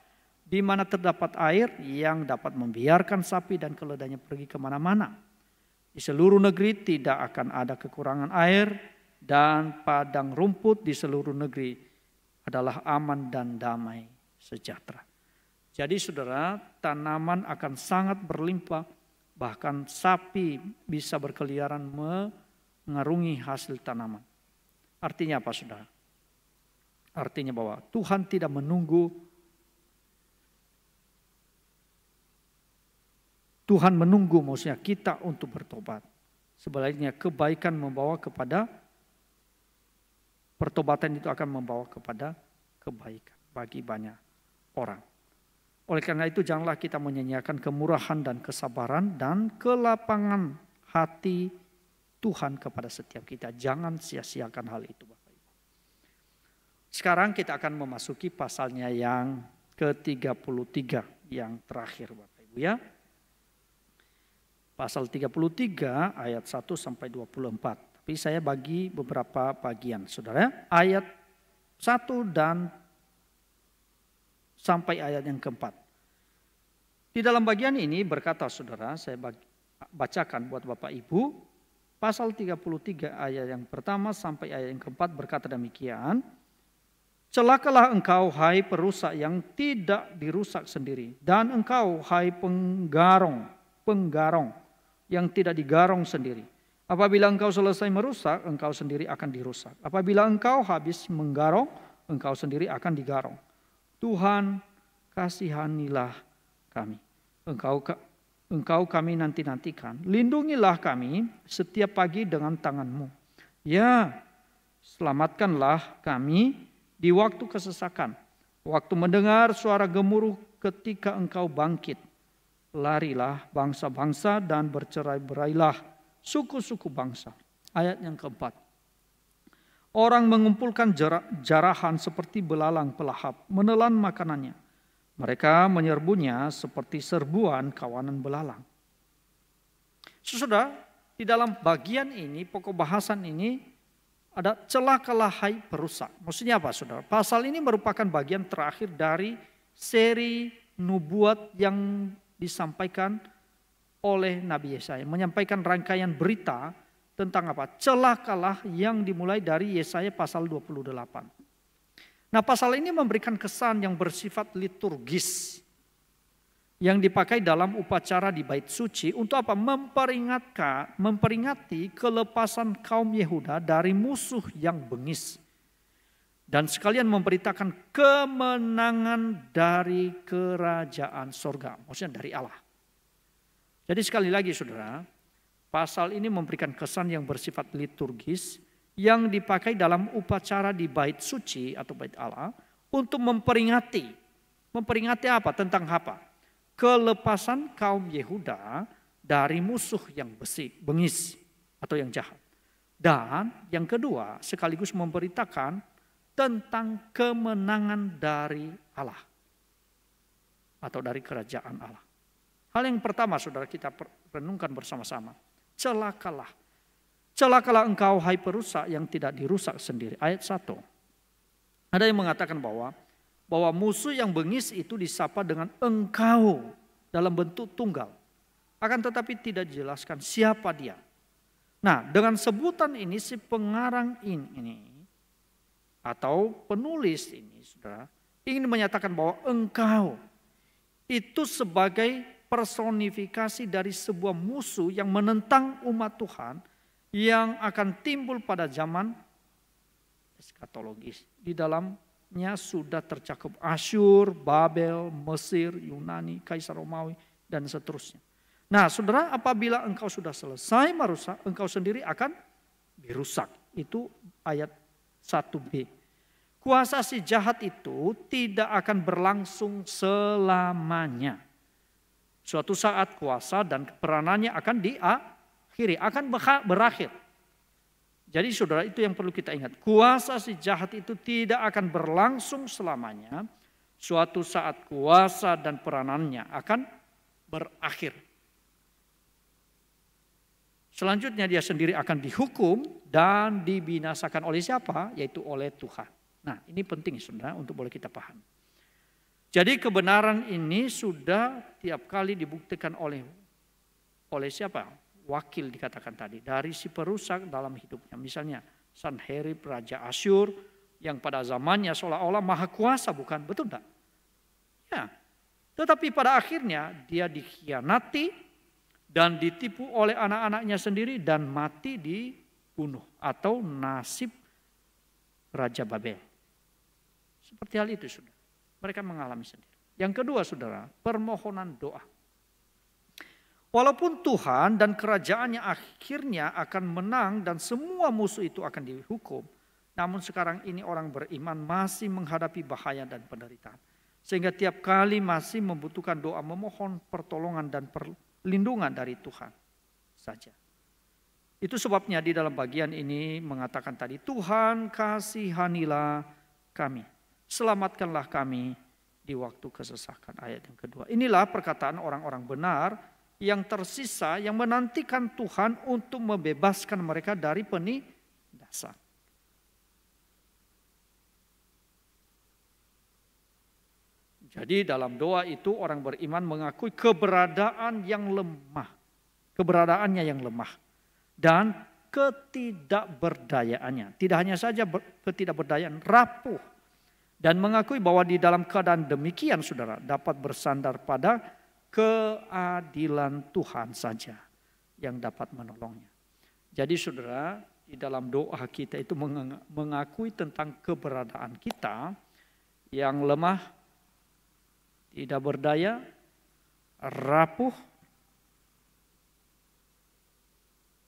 di mana terdapat air yang dapat membiarkan sapi dan keledainya pergi kemana-mana. Di seluruh negeri tidak akan ada kekurangan air dan padang rumput di seluruh negeri adalah aman dan damai sejahtera. Jadi saudara, tanaman akan sangat berlimpah, bahkan sapi bisa berkeliaran me mengarungi hasil tanaman. Artinya apa saudara? Artinya bahwa Tuhan tidak menunggu Tuhan menunggu maksudnya kita untuk bertobat. Sebaliknya kebaikan membawa kepada pertobatan itu akan membawa kepada kebaikan bagi banyak orang. Oleh karena itu janganlah kita menyanyiakan kemurahan dan kesabaran dan kelapangan hati Tuhan kepada setiap kita. Jangan sia-siakan hal itu Bapak Ibu. Sekarang kita akan memasuki pasalnya yang ke-33 yang terakhir Bapak Ibu ya. Pasal 33 ayat 1 sampai 24. Tapi saya bagi beberapa bagian Saudara. Ayat 1 dan sampai ayat yang keempat. Di dalam bagian ini berkata saudara, saya bacakan buat Bapak Ibu, Pasal 33 ayat yang pertama sampai ayat yang keempat berkata demikian. Celakalah engkau hai perusak yang tidak dirusak sendiri. Dan engkau hai penggarong, penggarong yang tidak digarong sendiri. Apabila engkau selesai merusak, engkau sendiri akan dirusak. Apabila engkau habis menggarong, engkau sendiri akan digarong. Tuhan kasihanilah kami. Engkau engkau kami nanti-nantikan. Lindungilah kami setiap pagi dengan tanganmu. Ya, selamatkanlah kami di waktu kesesakan. Waktu mendengar suara gemuruh ketika engkau bangkit. Larilah bangsa-bangsa dan bercerai-berailah suku-suku bangsa. Ayat yang keempat. Orang mengumpulkan jarahan seperti belalang pelahap, menelan makanannya mereka menyerbunya seperti serbuan kawanan belalang. Sesudah di dalam bagian ini, pokok bahasan ini ada celah hai perusak. Maksudnya apa saudara? Pasal ini merupakan bagian terakhir dari seri nubuat yang disampaikan oleh Nabi Yesaya. Menyampaikan rangkaian berita tentang apa? Celakalah yang dimulai dari Yesaya pasal 28. Nah pasal ini memberikan kesan yang bersifat liturgis. Yang dipakai dalam upacara di bait suci untuk apa? Memperingatkan, memperingati kelepasan kaum Yehuda dari musuh yang bengis. Dan sekalian memberitakan kemenangan dari kerajaan sorga. Maksudnya dari Allah. Jadi sekali lagi saudara, pasal ini memberikan kesan yang bersifat liturgis yang dipakai dalam upacara di bait suci atau bait Allah untuk memperingati. Memperingati apa? Tentang apa? Kelepasan kaum Yehuda dari musuh yang besi, bengis atau yang jahat. Dan yang kedua sekaligus memberitakan tentang kemenangan dari Allah atau dari kerajaan Allah. Hal yang pertama saudara kita renungkan bersama-sama. Celakalah Celakalah engkau hai perusak yang tidak dirusak sendiri. Ayat 1. Ada yang mengatakan bahwa bahwa musuh yang bengis itu disapa dengan engkau dalam bentuk tunggal. Akan tetapi tidak dijelaskan siapa dia. Nah, dengan sebutan ini si pengarang ini atau penulis ini Saudara ingin menyatakan bahwa engkau itu sebagai personifikasi dari sebuah musuh yang menentang umat Tuhan yang akan timbul pada zaman eskatologis. Di dalamnya sudah tercakup Asyur, Babel, Mesir, Yunani, Kaisar Romawi, dan seterusnya. Nah saudara apabila engkau sudah selesai merusak, engkau sendiri akan dirusak. Itu ayat 1b. Kuasa si jahat itu tidak akan berlangsung selamanya. Suatu saat kuasa dan peranannya akan diakui akhiri, akan berakhir. Jadi saudara itu yang perlu kita ingat. Kuasa si jahat itu tidak akan berlangsung selamanya. Suatu saat kuasa dan peranannya akan berakhir. Selanjutnya dia sendiri akan dihukum dan dibinasakan oleh siapa? Yaitu oleh Tuhan. Nah ini penting sebenarnya untuk boleh kita paham. Jadi kebenaran ini sudah tiap kali dibuktikan oleh oleh siapa? wakil dikatakan tadi dari si perusak dalam hidupnya. Misalnya Sanherib Raja Asyur yang pada zamannya seolah-olah maha kuasa bukan? Betul tidak? Ya. Tetapi pada akhirnya dia dikhianati dan ditipu oleh anak-anaknya sendiri dan mati dibunuh atau nasib Raja Babel. Seperti hal itu sudah. Mereka mengalami sendiri. Yang kedua saudara, permohonan doa. Walaupun Tuhan dan kerajaannya akhirnya akan menang dan semua musuh itu akan dihukum. Namun sekarang ini orang beriman masih menghadapi bahaya dan penderitaan. Sehingga tiap kali masih membutuhkan doa memohon pertolongan dan perlindungan dari Tuhan saja. Itu sebabnya di dalam bagian ini mengatakan tadi Tuhan kasihanilah kami. Selamatkanlah kami di waktu kesesakan ayat yang kedua. Inilah perkataan orang-orang benar yang tersisa yang menantikan Tuhan untuk membebaskan mereka dari penindasan. Jadi dalam doa itu orang beriman mengakui keberadaan yang lemah, keberadaannya yang lemah dan ketidakberdayaannya. Tidak hanya saja ketidakberdayaan, rapuh dan mengakui bahwa di dalam keadaan demikian saudara dapat bersandar pada keadilan Tuhan saja yang dapat menolongnya. Jadi saudara, di dalam doa kita itu mengakui tentang keberadaan kita yang lemah, tidak berdaya, rapuh.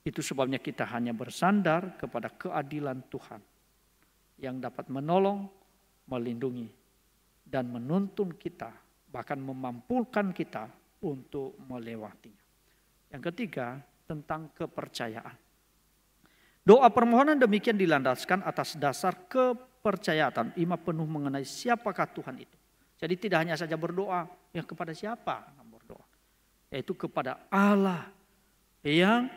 Itu sebabnya kita hanya bersandar kepada keadilan Tuhan yang dapat menolong, melindungi, dan menuntun kita bahkan memampukan kita untuk melewatinya. Yang ketiga, tentang kepercayaan. Doa permohonan demikian dilandaskan atas dasar kepercayaan, iman penuh mengenai siapakah Tuhan itu. Jadi tidak hanya saja berdoa, ya kepada siapa berdoa? Yaitu kepada Allah yang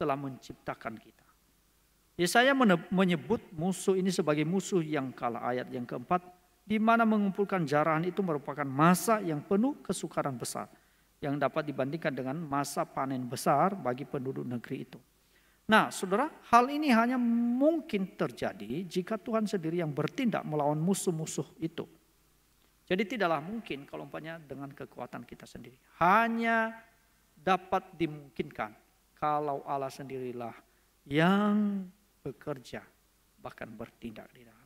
telah menciptakan kita. Yesaya menyebut musuh ini sebagai musuh yang kalah ayat yang keempat di mana mengumpulkan jarahan itu merupakan masa yang penuh kesukaran besar yang dapat dibandingkan dengan masa panen besar bagi penduduk negeri itu. Nah, Saudara, hal ini hanya mungkin terjadi jika Tuhan sendiri yang bertindak melawan musuh-musuh itu. Jadi tidaklah mungkin kalau umpamanya dengan kekuatan kita sendiri. Hanya dapat dimungkinkan kalau Allah sendirilah yang bekerja bahkan bertindak di dalam.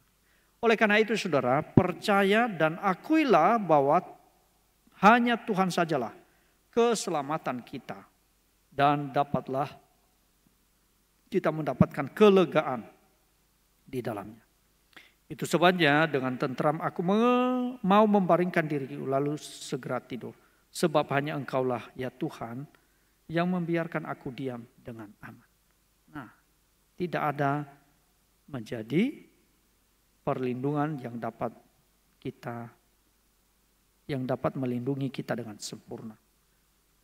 Oleh karena itu saudara, percaya dan akuilah bahwa hanya Tuhan sajalah keselamatan kita. Dan dapatlah kita mendapatkan kelegaan di dalamnya. Itu sebabnya dengan tentram aku mau membaringkan diriku lalu segera tidur. Sebab hanya engkaulah ya Tuhan yang membiarkan aku diam dengan aman. Nah tidak ada menjadi perlindungan yang dapat kita yang dapat melindungi kita dengan sempurna.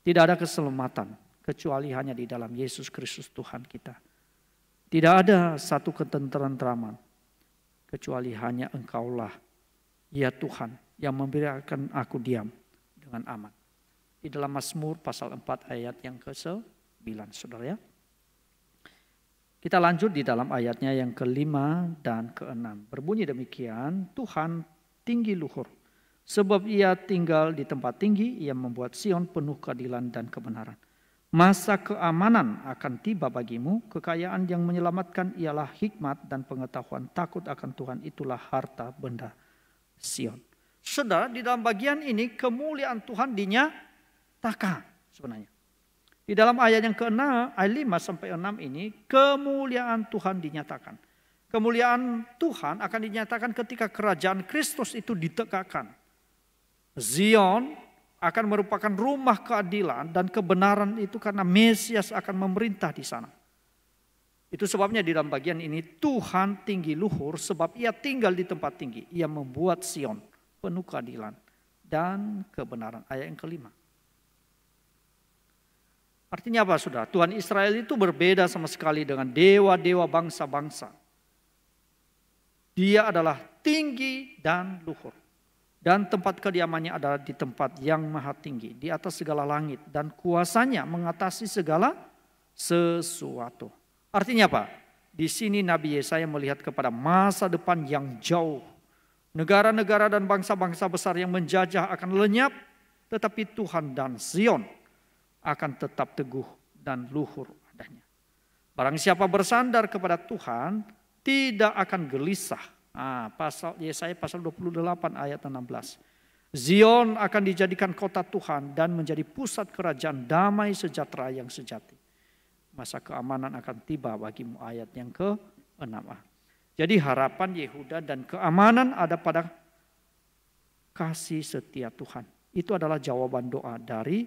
Tidak ada keselamatan kecuali hanya di dalam Yesus Kristus Tuhan kita. Tidak ada satu ketenteraman kecuali hanya Engkaulah ya Tuhan yang memberikan aku diam dengan aman. Di dalam Mazmur pasal 4 ayat yang ke-9 Saudara ya. Kita lanjut di dalam ayatnya yang kelima dan keenam. Berbunyi demikian, Tuhan tinggi luhur. Sebab ia tinggal di tempat tinggi, ia membuat Sion penuh keadilan dan kebenaran. Masa keamanan akan tiba bagimu, kekayaan yang menyelamatkan ialah hikmat dan pengetahuan takut akan Tuhan itulah harta benda Sion. Saudara, di dalam bagian ini kemuliaan Tuhan dinyatakan sebenarnya. Di dalam ayat yang ke-6, ayat 5 sampai 6 ini kemuliaan Tuhan dinyatakan. Kemuliaan Tuhan akan dinyatakan ketika kerajaan Kristus itu ditegakkan. Zion akan merupakan rumah keadilan dan kebenaran itu karena Mesias akan memerintah di sana. Itu sebabnya di dalam bagian ini Tuhan tinggi luhur sebab ia tinggal di tempat tinggi. Ia membuat Sion penuh keadilan dan kebenaran. Ayat yang kelima. Artinya apa sudah? Tuhan Israel itu berbeda sama sekali dengan dewa-dewa bangsa-bangsa. Dia adalah tinggi dan luhur. Dan tempat kediamannya adalah di tempat yang maha tinggi, di atas segala langit. Dan kuasanya mengatasi segala sesuatu. Artinya apa? Di sini Nabi Yesaya melihat kepada masa depan yang jauh. Negara-negara dan bangsa-bangsa besar yang menjajah akan lenyap. Tetapi Tuhan dan Zion akan tetap teguh dan luhur adanya. Barang siapa bersandar kepada Tuhan tidak akan gelisah. Ah, pasal Yesaya pasal 28 ayat 16. Zion akan dijadikan kota Tuhan dan menjadi pusat kerajaan damai sejahtera yang sejati. Masa keamanan akan tiba bagimu ayat yang ke 6 ah, Jadi harapan Yehuda dan keamanan ada pada kasih setia Tuhan. Itu adalah jawaban doa dari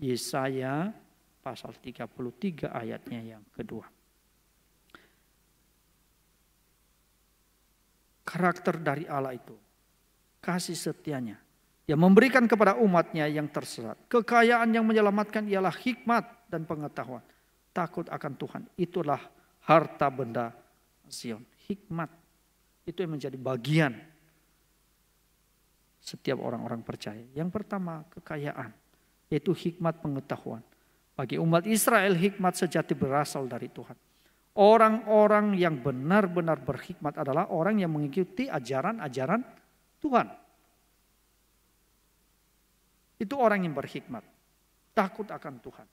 Yesaya pasal 33 ayatnya yang kedua. Karakter dari Allah itu kasih setianya yang memberikan kepada umatnya yang tersesat. Kekayaan yang menyelamatkan ialah hikmat dan pengetahuan. Takut akan Tuhan itulah harta benda Zion. Hikmat itu yang menjadi bagian setiap orang-orang percaya. Yang pertama kekayaan yaitu hikmat pengetahuan. Bagi umat Israel hikmat sejati berasal dari Tuhan. Orang-orang yang benar-benar berhikmat adalah orang yang mengikuti ajaran-ajaran Tuhan. Itu orang yang berhikmat, takut akan Tuhan.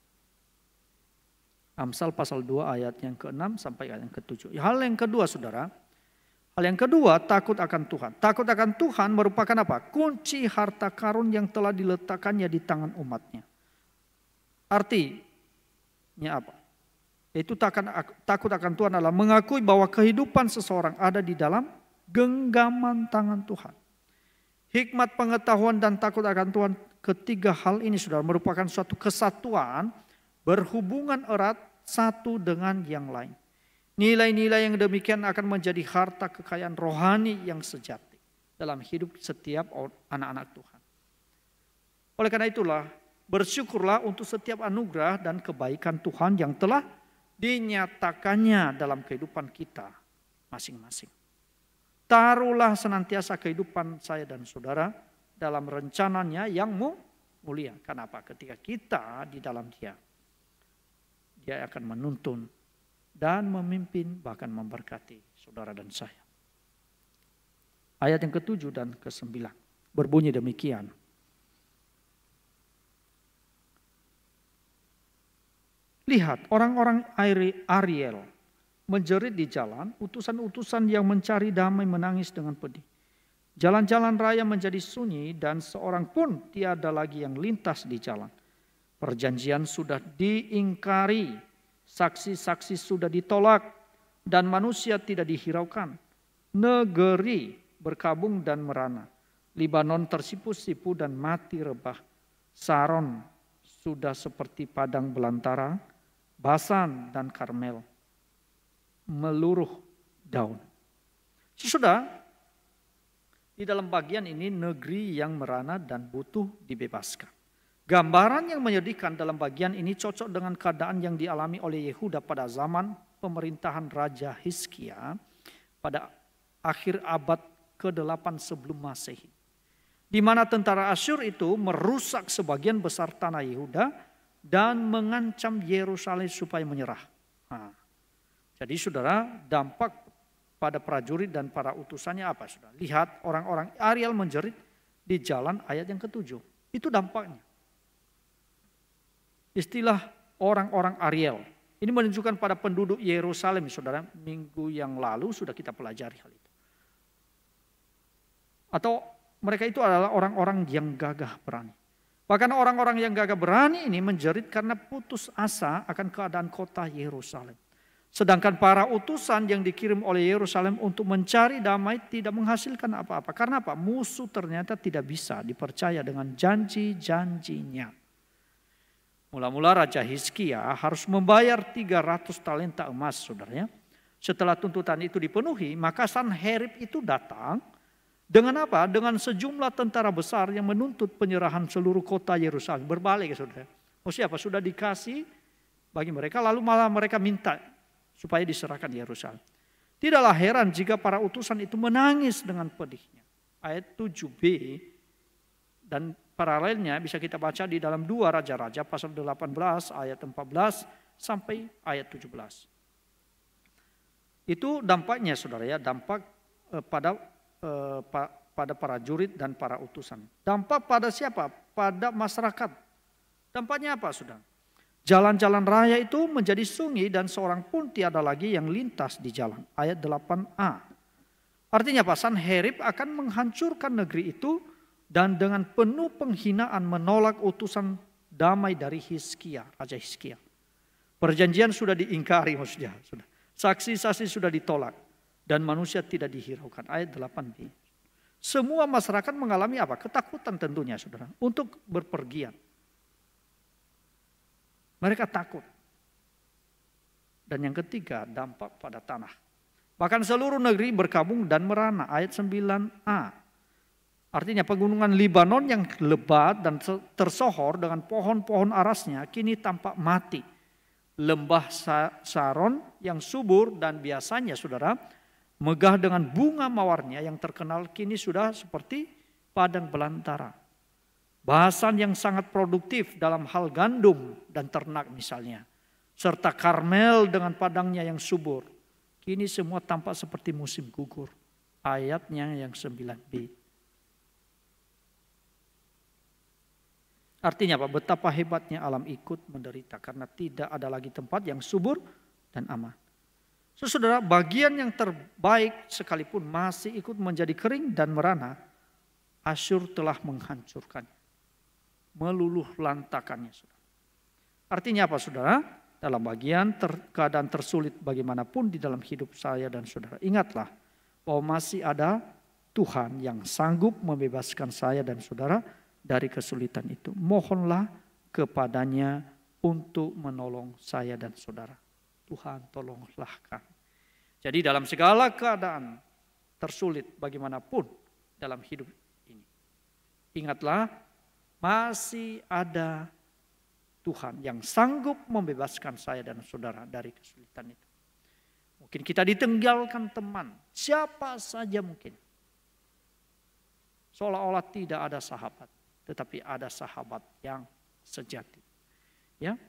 Amsal pasal 2 ayat yang ke-6 sampai ayat yang ke-7. Hal yang kedua saudara, Hal yang kedua, takut akan Tuhan. Takut akan Tuhan merupakan apa? Kunci harta karun yang telah diletakkannya di tangan umatnya. Artinya apa? Itu takut akan Tuhan adalah mengakui bahwa kehidupan seseorang ada di dalam genggaman tangan Tuhan. Hikmat pengetahuan dan takut akan Tuhan ketiga hal ini sudah merupakan suatu kesatuan berhubungan erat satu dengan yang lain. Nilai-nilai yang demikian akan menjadi harta kekayaan rohani yang sejati dalam hidup setiap anak-anak Tuhan. Oleh karena itulah, bersyukurlah untuk setiap anugerah dan kebaikan Tuhan yang telah dinyatakannya dalam kehidupan kita masing-masing. Taruhlah senantiasa kehidupan saya dan saudara dalam rencananya yang mulia. Kenapa? Ketika kita di dalam dia, dia akan menuntun dan memimpin bahkan memberkati saudara dan saya. Ayat yang ketujuh dan kesembilan berbunyi demikian. Lihat orang-orang Ariel menjerit di jalan, utusan-utusan yang mencari damai menangis dengan pedih. Jalan-jalan raya menjadi sunyi dan seorang pun tiada lagi yang lintas di jalan. Perjanjian sudah diingkari Saksi-saksi sudah ditolak dan manusia tidak dihiraukan. Negeri berkabung dan merana. Libanon tersipu-sipu dan mati rebah. Saron sudah seperti padang belantara, Basan dan Karmel meluruh daun. Sesudah di dalam bagian ini negeri yang merana dan butuh dibebaskan. Gambaran yang menyedihkan dalam bagian ini cocok dengan keadaan yang dialami oleh Yehuda pada zaman pemerintahan Raja Hiskia pada akhir abad ke-8 sebelum Masehi. Di mana tentara Asyur itu merusak sebagian besar tanah Yehuda dan mengancam Yerusalem supaya menyerah. Nah, jadi saudara dampak pada prajurit dan para utusannya apa? Saudara? Lihat orang-orang Ariel menjerit di jalan ayat yang ketujuh. Itu dampaknya istilah orang-orang Ariel. Ini menunjukkan pada penduduk Yerusalem, saudara. Minggu yang lalu sudah kita pelajari hal itu. Atau mereka itu adalah orang-orang yang gagah berani. Bahkan orang-orang yang gagah berani ini menjerit karena putus asa akan keadaan kota Yerusalem. Sedangkan para utusan yang dikirim oleh Yerusalem untuk mencari damai tidak menghasilkan apa-apa. Karena apa? Musuh ternyata tidak bisa dipercaya dengan janji-janjinya. Mula-mula Raja Hizkia harus membayar 300 talenta emas saudaranya. Setelah tuntutan itu dipenuhi, maka Sanherib itu datang dengan apa? Dengan sejumlah tentara besar yang menuntut penyerahan seluruh kota Yerusalem. Berbalik ya saudara. Oh siapa? Sudah dikasih bagi mereka, lalu malah mereka minta supaya diserahkan Yerusalem. Tidaklah heran jika para utusan itu menangis dengan pedihnya. Ayat 7b dan Paralelnya bisa kita baca di dalam dua raja-raja pasal 18 ayat 14 sampai ayat 17. Itu dampaknya saudara ya, dampak eh, pada eh, pa, pada para jurid dan para utusan. Dampak pada siapa? Pada masyarakat. Dampaknya apa saudara? Jalan-jalan raya itu menjadi sungi dan seorang pun tiada lagi yang lintas di jalan. Ayat 8a. Artinya pasan Herib akan menghancurkan negeri itu dan dengan penuh penghinaan menolak utusan damai dari Hiskia, Raja Hiskia. Perjanjian sudah diingkari maksudnya. Sudah. Saksi-saksi sudah ditolak dan manusia tidak dihiraukan. Ayat 8b. Semua masyarakat mengalami apa? Ketakutan tentunya saudara untuk berpergian. Mereka takut. Dan yang ketiga dampak pada tanah. Bahkan seluruh negeri berkabung dan merana. Ayat 9a Artinya pegunungan Libanon yang lebat dan tersohor dengan pohon-pohon arasnya kini tampak mati. Lembah Saron yang subur dan biasanya saudara megah dengan bunga mawarnya yang terkenal kini sudah seperti padang belantara. Bahasan yang sangat produktif dalam hal gandum dan ternak misalnya. Serta Karmel dengan padangnya yang subur. Kini semua tampak seperti musim gugur. Ayatnya yang 9b. Artinya apa? Betapa hebatnya alam ikut menderita karena tidak ada lagi tempat yang subur dan aman. So, saudara, bagian yang terbaik sekalipun masih ikut menjadi kering dan merana, Asyur telah menghancurkannya, meluluh lantakannya. Saudara. Artinya apa saudara? Dalam bagian ter, keadaan tersulit bagaimanapun di dalam hidup saya dan saudara. Ingatlah bahwa masih ada Tuhan yang sanggup membebaskan saya dan saudara dari kesulitan itu. Mohonlah kepadanya untuk menolong saya dan saudara. Tuhan tolonglah kami. Jadi dalam segala keadaan tersulit bagaimanapun dalam hidup ini. Ingatlah masih ada Tuhan yang sanggup membebaskan saya dan saudara dari kesulitan itu. Mungkin kita ditinggalkan teman, siapa saja mungkin. Seolah-olah tidak ada sahabat tetapi ada sahabat yang sejati. Ya.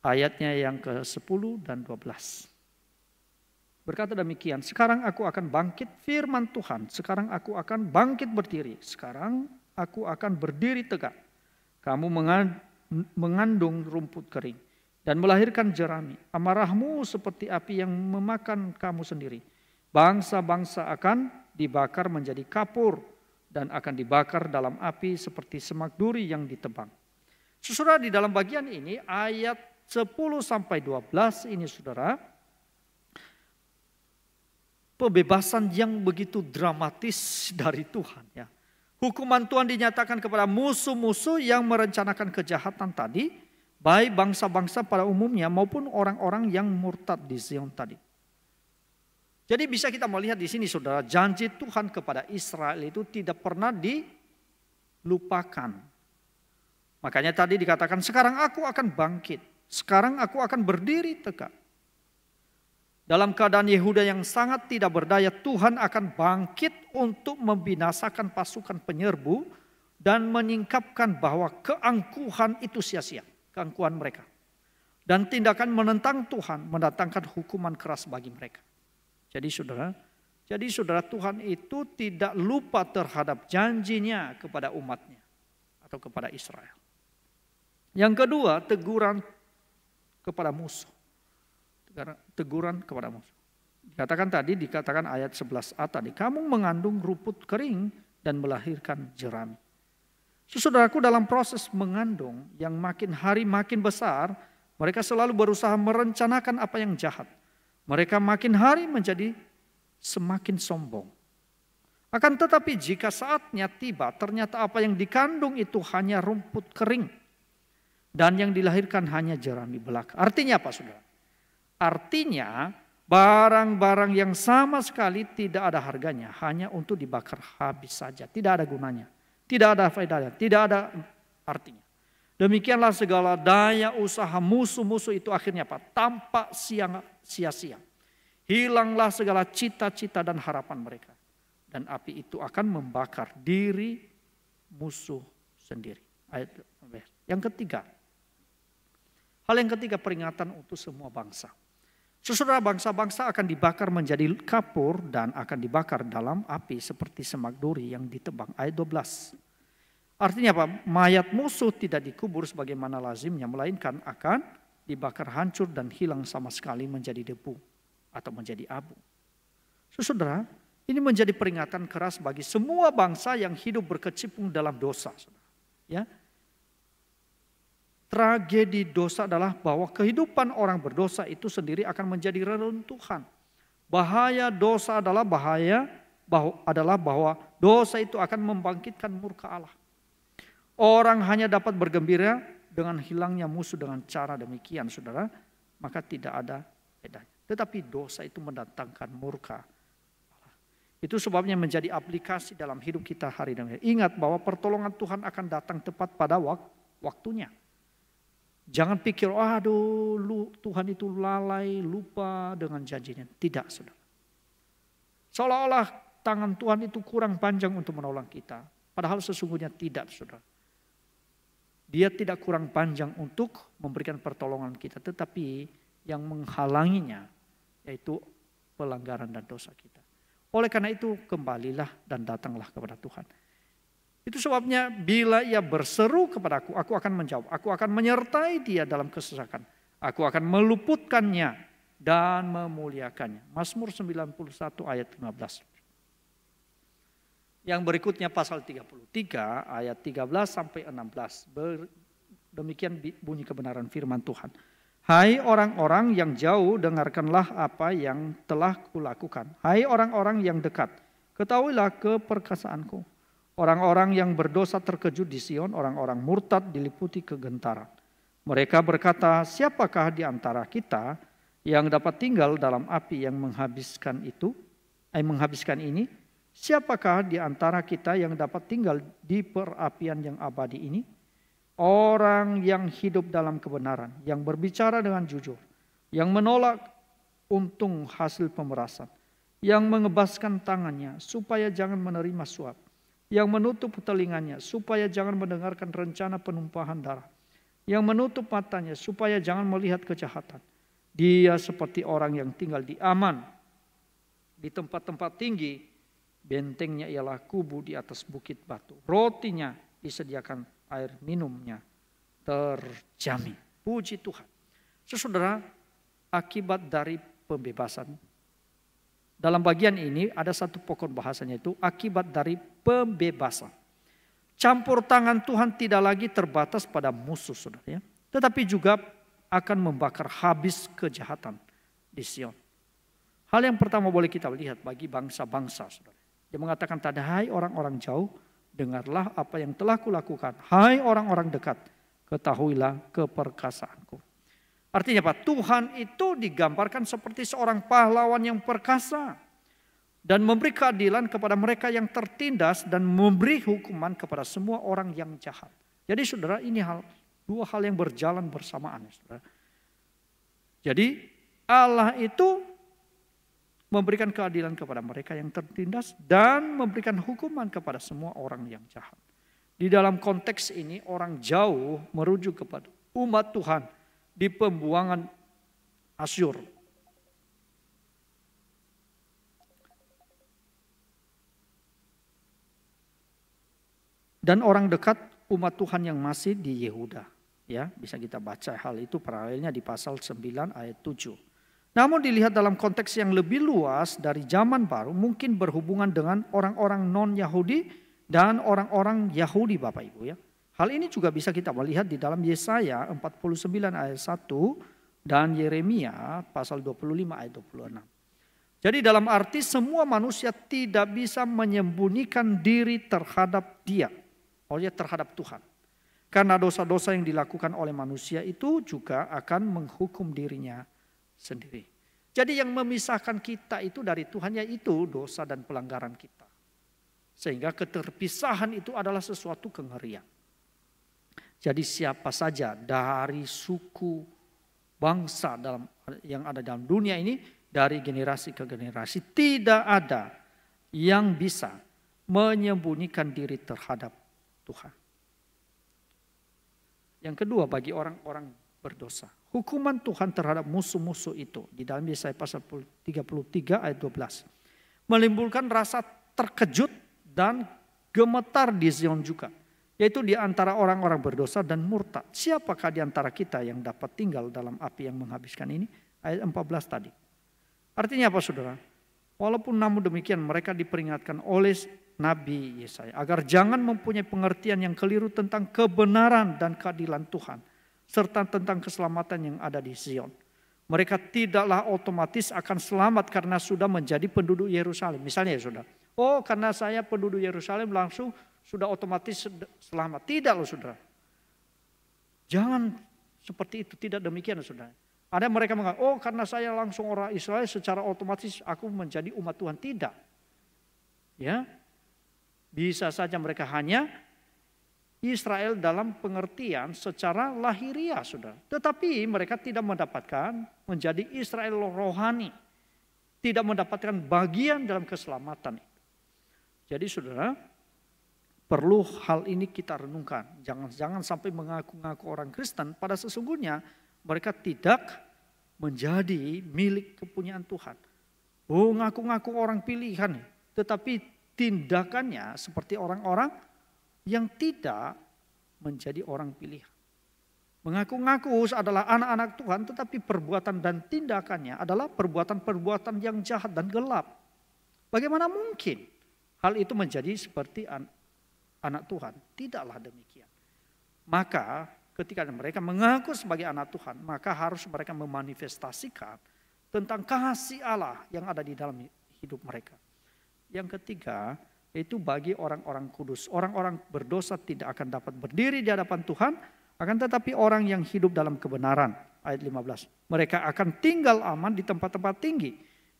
Ayatnya yang ke-10 dan 12. Berkata demikian, sekarang aku akan bangkit firman Tuhan, sekarang aku akan bangkit berdiri, sekarang aku akan berdiri tegak. Kamu mengandung rumput kering dan melahirkan jerami. Amarahmu seperti api yang memakan kamu sendiri. Bangsa-bangsa akan dibakar menjadi kapur dan akan dibakar dalam api seperti semak duri yang ditebang. Saudara di dalam bagian ini ayat 10 sampai 12 ini saudara pembebasan yang begitu dramatis dari Tuhan ya. Hukuman Tuhan dinyatakan kepada musuh-musuh yang merencanakan kejahatan tadi, baik bangsa-bangsa pada umumnya maupun orang-orang yang murtad di Zion tadi. Jadi bisa kita melihat di sini saudara, janji Tuhan kepada Israel itu tidak pernah dilupakan. Makanya tadi dikatakan sekarang aku akan bangkit, sekarang aku akan berdiri tegak. Dalam keadaan Yehuda yang sangat tidak berdaya, Tuhan akan bangkit untuk membinasakan pasukan penyerbu dan menyingkapkan bahwa keangkuhan itu sia-sia, keangkuhan mereka. Dan tindakan menentang Tuhan mendatangkan hukuman keras bagi mereka. Jadi saudara, jadi saudara Tuhan itu tidak lupa terhadap janjinya kepada umatnya atau kepada Israel. Yang kedua, teguran kepada musuh. Teguran kepada musuh. Dikatakan tadi, dikatakan ayat 11a tadi, kamu mengandung rumput kering dan melahirkan jerami. Saudaraku dalam proses mengandung yang makin hari makin besar, mereka selalu berusaha merencanakan apa yang jahat. Mereka makin hari menjadi semakin sombong. Akan tetapi jika saatnya tiba, ternyata apa yang dikandung itu hanya rumput kering. Dan yang dilahirkan hanya jerami belaka. Artinya apa saudara? Artinya barang-barang yang sama sekali tidak ada harganya. Hanya untuk dibakar habis saja. Tidak ada gunanya. Tidak ada faedahnya. Tidak ada artinya. Demikianlah segala daya usaha musuh-musuh itu akhirnya apa? Tampak siang sia-sia. Hilanglah segala cita-cita dan harapan mereka. Dan api itu akan membakar diri musuh sendiri. Ayat yang ketiga. Hal yang ketiga peringatan untuk semua bangsa. Sesudah bangsa-bangsa akan dibakar menjadi kapur dan akan dibakar dalam api seperti semak duri yang ditebang. Ayat 12. Artinya apa? Mayat musuh tidak dikubur sebagaimana lazimnya, melainkan akan dibakar hancur dan hilang sama sekali menjadi debu atau menjadi abu. Saudara, ini menjadi peringatan keras bagi semua bangsa yang hidup berkecimpung dalam dosa. Ya. Tragedi dosa adalah bahwa kehidupan orang berdosa itu sendiri akan menjadi reruntuhan. Bahaya dosa adalah bahaya bahwa adalah bahwa dosa itu akan membangkitkan murka Allah. Orang hanya dapat bergembira dengan hilangnya musuh dengan cara demikian, saudara, maka tidak ada bedanya. Tetapi dosa itu mendatangkan murka. Itu sebabnya menjadi aplikasi dalam hidup kita hari demi hari. Ingat bahwa pertolongan Tuhan akan datang tepat pada waktunya. Jangan pikir, oh, aduh Tuhan itu lalai, lupa dengan janjinya. Tidak, saudara. Seolah-olah tangan Tuhan itu kurang panjang untuk menolong kita. Padahal sesungguhnya tidak, saudara. Dia tidak kurang panjang untuk memberikan pertolongan kita, tetapi yang menghalanginya yaitu pelanggaran dan dosa kita. Oleh karena itu, kembalilah dan datanglah kepada Tuhan. Itu sebabnya bila ia berseru kepada aku, aku akan menjawab. Aku akan menyertai dia dalam kesesakan. Aku akan meluputkannya dan memuliakannya. Mazmur 91 ayat 15. Yang berikutnya pasal 33 ayat 13 sampai 16. demikian bunyi kebenaran firman Tuhan. Hai orang-orang yang jauh, dengarkanlah apa yang telah kulakukan. Hai orang-orang yang dekat, ketahuilah keperkasaanku. Orang-orang yang berdosa terkejut di Sion, orang-orang murtad diliputi kegentaran. Mereka berkata, siapakah di antara kita yang dapat tinggal dalam api yang menghabiskan itu, eh, menghabiskan ini? Siapakah di antara kita yang dapat tinggal di perapian yang abadi ini? Orang yang hidup dalam kebenaran, yang berbicara dengan jujur, yang menolak untung hasil pemerasan, yang mengebaskan tangannya supaya jangan menerima suap, yang menutup telinganya supaya jangan mendengarkan rencana penumpahan darah, yang menutup matanya supaya jangan melihat kejahatan. Dia seperti orang yang tinggal di aman, di tempat-tempat tinggi, Bentengnya ialah kubu di atas bukit batu. Rotinya disediakan air minumnya terjamin. Puji Tuhan. Sesudara, akibat dari pembebasan. Dalam bagian ini ada satu pokok bahasanya itu akibat dari pembebasan. Campur tangan Tuhan tidak lagi terbatas pada musuh saudara ya. Tetapi juga akan membakar habis kejahatan di Sion. Hal yang pertama boleh kita lihat bagi bangsa-bangsa saudara. Dia mengatakan tadi, hai orang-orang jauh, dengarlah apa yang telah kulakukan. Hai orang-orang dekat, ketahuilah keperkasaanku. Artinya apa? Tuhan itu digambarkan seperti seorang pahlawan yang perkasa dan memberi keadilan kepada mereka yang tertindas dan memberi hukuman kepada semua orang yang jahat. Jadi saudara ini hal dua hal yang berjalan bersamaan. Ya saudara. Jadi Allah itu memberikan keadilan kepada mereka yang tertindas, dan memberikan hukuman kepada semua orang yang jahat. Di dalam konteks ini, orang jauh merujuk kepada umat Tuhan di pembuangan Asyur. Dan orang dekat umat Tuhan yang masih di Yehuda. Ya, bisa kita baca hal itu paralelnya di pasal 9 ayat 7. Namun dilihat dalam konteks yang lebih luas dari zaman baru mungkin berhubungan dengan orang-orang non-Yahudi dan orang-orang Yahudi Bapak Ibu ya. Hal ini juga bisa kita melihat di dalam Yesaya 49 ayat 1 dan Yeremia pasal 25 ayat 26. Jadi dalam arti semua manusia tidak bisa menyembunyikan diri terhadap dia. oh ya terhadap Tuhan. Karena dosa-dosa yang dilakukan oleh manusia itu juga akan menghukum dirinya sendiri. Jadi yang memisahkan kita itu dari Tuhan yaitu dosa dan pelanggaran kita. Sehingga keterpisahan itu adalah sesuatu kengerian. Jadi siapa saja dari suku bangsa dalam yang ada dalam dunia ini dari generasi ke generasi tidak ada yang bisa menyembunyikan diri terhadap Tuhan. Yang kedua bagi orang-orang berdosa. Hukuman Tuhan terhadap musuh-musuh itu di dalam Yesaya pasal 33 ayat 12 menimbulkan rasa terkejut dan gemetar di Zion juga yaitu di antara orang-orang berdosa dan murtad. Siapakah di antara kita yang dapat tinggal dalam api yang menghabiskan ini? Ayat 14 tadi. Artinya apa Saudara? Walaupun namun demikian mereka diperingatkan oleh Nabi Yesaya agar jangan mempunyai pengertian yang keliru tentang kebenaran dan keadilan Tuhan serta tentang keselamatan yang ada di Zion. Mereka tidaklah otomatis akan selamat karena sudah menjadi penduduk Yerusalem. Misalnya ya saudara, oh karena saya penduduk Yerusalem langsung sudah otomatis selamat. Tidak loh saudara. Jangan seperti itu, tidak demikian saudara. Ada mereka mengatakan, oh karena saya langsung orang Israel secara otomatis aku menjadi umat Tuhan. Tidak. Ya, bisa saja mereka hanya Israel dalam pengertian secara lahiriah sudah. Tetapi mereka tidak mendapatkan menjadi Israel rohani. Tidak mendapatkan bagian dalam keselamatan. Jadi saudara, perlu hal ini kita renungkan. Jangan jangan sampai mengaku-ngaku orang Kristen pada sesungguhnya mereka tidak menjadi milik kepunyaan Tuhan. Oh ngaku-ngaku orang pilihan, tetapi tindakannya seperti orang-orang yang tidak menjadi orang pilihan. Mengaku-ngaku adalah anak-anak Tuhan tetapi perbuatan dan tindakannya adalah perbuatan-perbuatan yang jahat dan gelap. Bagaimana mungkin hal itu menjadi seperti an anak Tuhan? Tidaklah demikian. Maka ketika mereka mengaku sebagai anak Tuhan, maka harus mereka memanifestasikan tentang kasih Allah yang ada di dalam hidup mereka. Yang ketiga, itu bagi orang-orang kudus. Orang-orang berdosa tidak akan dapat berdiri di hadapan Tuhan, akan tetapi orang yang hidup dalam kebenaran, ayat 15. Mereka akan tinggal aman di tempat-tempat tinggi.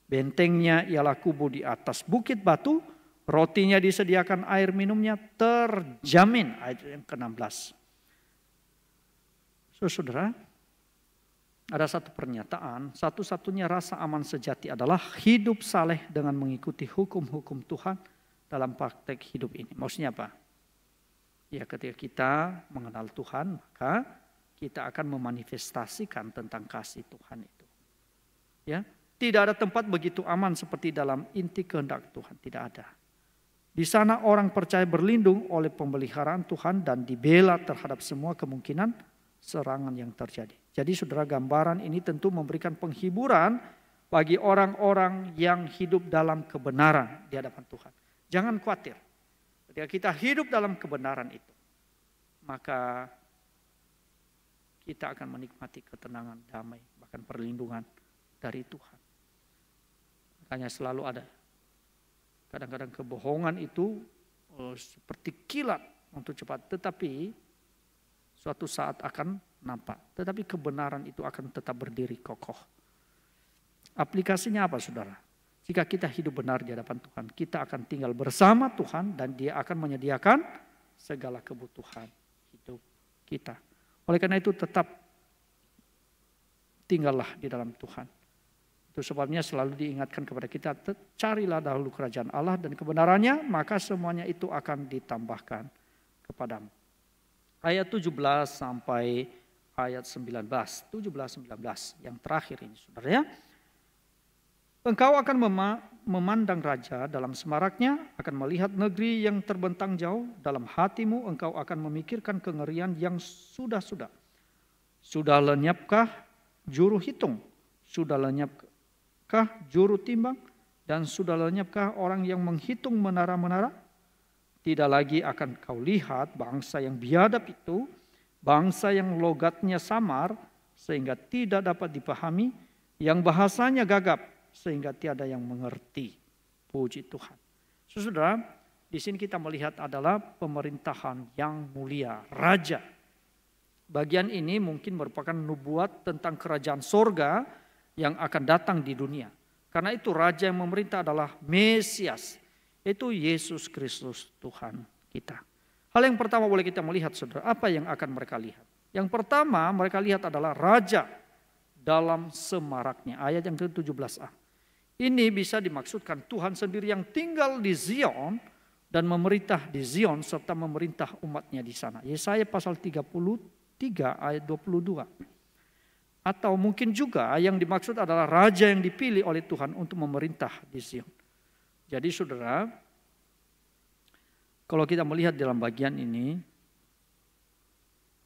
Bentengnya ialah kubu di atas bukit batu, rotinya disediakan air minumnya terjamin, ayat yang ke-16. So, saudara, ada satu pernyataan, satu-satunya rasa aman sejati adalah hidup saleh dengan mengikuti hukum-hukum Tuhan, dalam praktek hidup ini. Maksudnya apa? Ya ketika kita mengenal Tuhan, maka kita akan memanifestasikan tentang kasih Tuhan itu. Ya, tidak ada tempat begitu aman seperti dalam inti kehendak Tuhan, tidak ada. Di sana orang percaya berlindung oleh pemeliharaan Tuhan dan dibela terhadap semua kemungkinan serangan yang terjadi. Jadi saudara gambaran ini tentu memberikan penghiburan bagi orang-orang yang hidup dalam kebenaran di hadapan Tuhan. Jangan khawatir. Ketika kita hidup dalam kebenaran itu, maka kita akan menikmati ketenangan, damai, bahkan perlindungan dari Tuhan. Makanya selalu ada. Kadang-kadang kebohongan itu oh, seperti kilat untuk cepat, tetapi suatu saat akan nampak. Tetapi kebenaran itu akan tetap berdiri kokoh. Aplikasinya apa saudara? Jika kita hidup benar di hadapan Tuhan, kita akan tinggal bersama Tuhan dan dia akan menyediakan segala kebutuhan hidup kita. Oleh karena itu tetap tinggallah di dalam Tuhan. Itu sebabnya selalu diingatkan kepada kita, carilah dahulu kerajaan Allah dan kebenarannya, maka semuanya itu akan ditambahkan kepadamu. Ayat 17 sampai ayat 19, 17-19 yang terakhir ini saudara ya. Engkau akan mema memandang raja dalam semaraknya, akan melihat negeri yang terbentang jauh. Dalam hatimu engkau akan memikirkan kengerian yang sudah-sudah. Sudah lenyapkah juru hitung? Sudah lenyapkah juru timbang? Dan sudah lenyapkah orang yang menghitung menara-menara? Tidak lagi akan kau lihat bangsa yang biadab itu, bangsa yang logatnya samar, sehingga tidak dapat dipahami, yang bahasanya gagap, sehingga tiada yang mengerti. Puji Tuhan. Sesudah di sini kita melihat adalah pemerintahan yang mulia, raja. Bagian ini mungkin merupakan nubuat tentang kerajaan sorga yang akan datang di dunia. Karena itu raja yang memerintah adalah Mesias, itu Yesus Kristus Tuhan kita. Hal yang pertama boleh kita melihat saudara, apa yang akan mereka lihat? Yang pertama mereka lihat adalah raja dalam semaraknya. Ayat yang ke-17a. Ini bisa dimaksudkan Tuhan sendiri yang tinggal di Zion dan memerintah di Zion serta memerintah umatnya di sana. Yesaya pasal 33 ayat 22. Atau mungkin juga yang dimaksud adalah raja yang dipilih oleh Tuhan untuk memerintah di Zion. Jadi saudara, kalau kita melihat dalam bagian ini,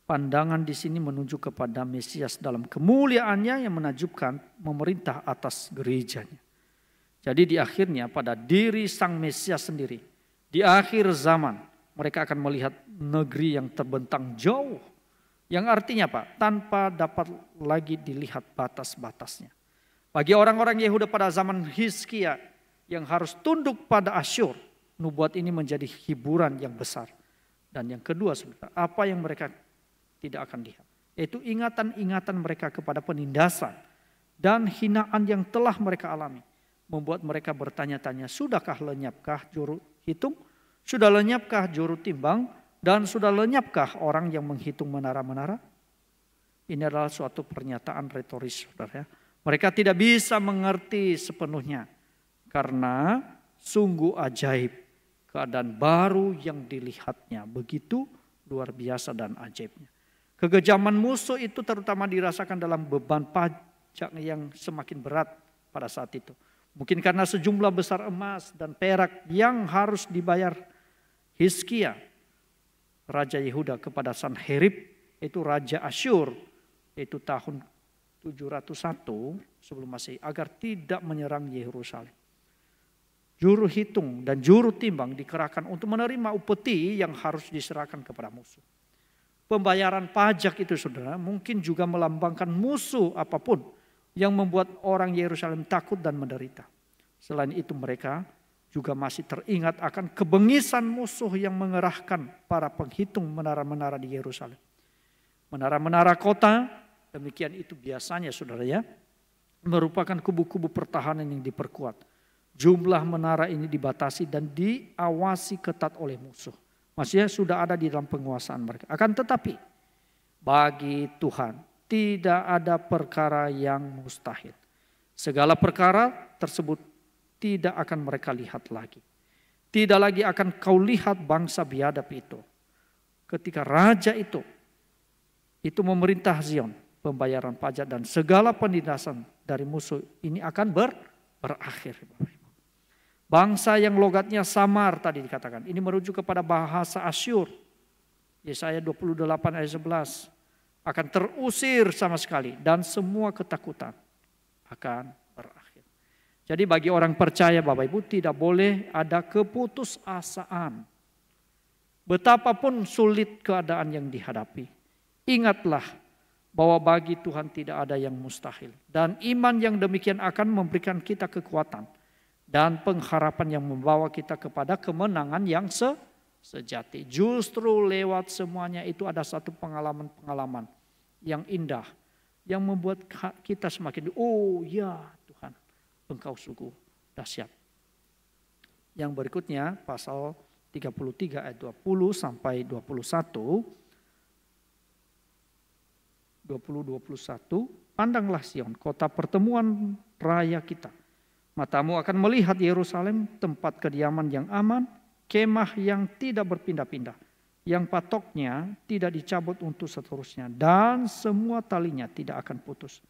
pandangan di sini menuju kepada Mesias dalam kemuliaannya yang menajubkan memerintah atas gerejanya. Jadi di akhirnya pada diri sang Mesias sendiri, di akhir zaman mereka akan melihat negeri yang terbentang jauh. Yang artinya pak Tanpa dapat lagi dilihat batas-batasnya. Bagi orang-orang Yehuda pada zaman Hizkia yang harus tunduk pada Asyur, nubuat ini menjadi hiburan yang besar. Dan yang kedua, saudara, apa yang mereka tidak akan lihat? Yaitu ingatan-ingatan mereka kepada penindasan dan hinaan yang telah mereka alami membuat mereka bertanya-tanya, sudahkah lenyapkah juru hitung? Sudah lenyapkah juru timbang? Dan sudah lenyapkah orang yang menghitung menara-menara? Ini adalah suatu pernyataan retoris, saudara. Ya. Mereka tidak bisa mengerti sepenuhnya. Karena sungguh ajaib keadaan baru yang dilihatnya. Begitu luar biasa dan ajaibnya. Kegejaman musuh itu terutama dirasakan dalam beban pajak yang semakin berat pada saat itu. Mungkin karena sejumlah besar emas dan perak yang harus dibayar Hizkia, Raja Yehuda kepada Sanherib, itu Raja Asyur, itu tahun 701 sebelum masih agar tidak menyerang Yerusalem. Juru hitung dan juru timbang dikerahkan untuk menerima upeti yang harus diserahkan kepada musuh. Pembayaran pajak itu saudara mungkin juga melambangkan musuh apapun yang membuat orang Yerusalem takut dan menderita. Selain itu mereka juga masih teringat akan kebengisan musuh yang mengerahkan para penghitung menara-menara di Yerusalem. Menara-menara kota, demikian itu biasanya saudara ya, merupakan kubu-kubu pertahanan yang diperkuat. Jumlah menara ini dibatasi dan diawasi ketat oleh musuh. Maksudnya sudah ada di dalam penguasaan mereka. Akan tetapi bagi Tuhan tidak ada perkara yang mustahil. Segala perkara tersebut tidak akan mereka lihat lagi. Tidak lagi akan kau lihat bangsa biadab itu. Ketika raja itu, itu memerintah Zion, pembayaran pajak dan segala penindasan dari musuh ini akan ber, berakhir. Bangsa yang logatnya samar tadi dikatakan. Ini merujuk kepada bahasa Asyur. Yesaya 28 ayat 11 akan terusir sama sekali dan semua ketakutan akan berakhir. Jadi bagi orang percaya Bapak Ibu tidak boleh ada keputusasaan. Betapapun sulit keadaan yang dihadapi, ingatlah bahwa bagi Tuhan tidak ada yang mustahil dan iman yang demikian akan memberikan kita kekuatan dan pengharapan yang membawa kita kepada kemenangan yang se sejati. Justru lewat semuanya itu ada satu pengalaman-pengalaman yang indah. Yang membuat kita semakin, oh ya Tuhan, engkau sungguh dahsyat. Yang berikutnya pasal 33 ayat 20 sampai 21. 20-21, pandanglah Sion, kota pertemuan raya kita. Matamu akan melihat Yerusalem, tempat kediaman yang aman, kemah yang tidak berpindah-pindah, yang patoknya tidak dicabut untuk seterusnya, dan semua talinya tidak akan putus.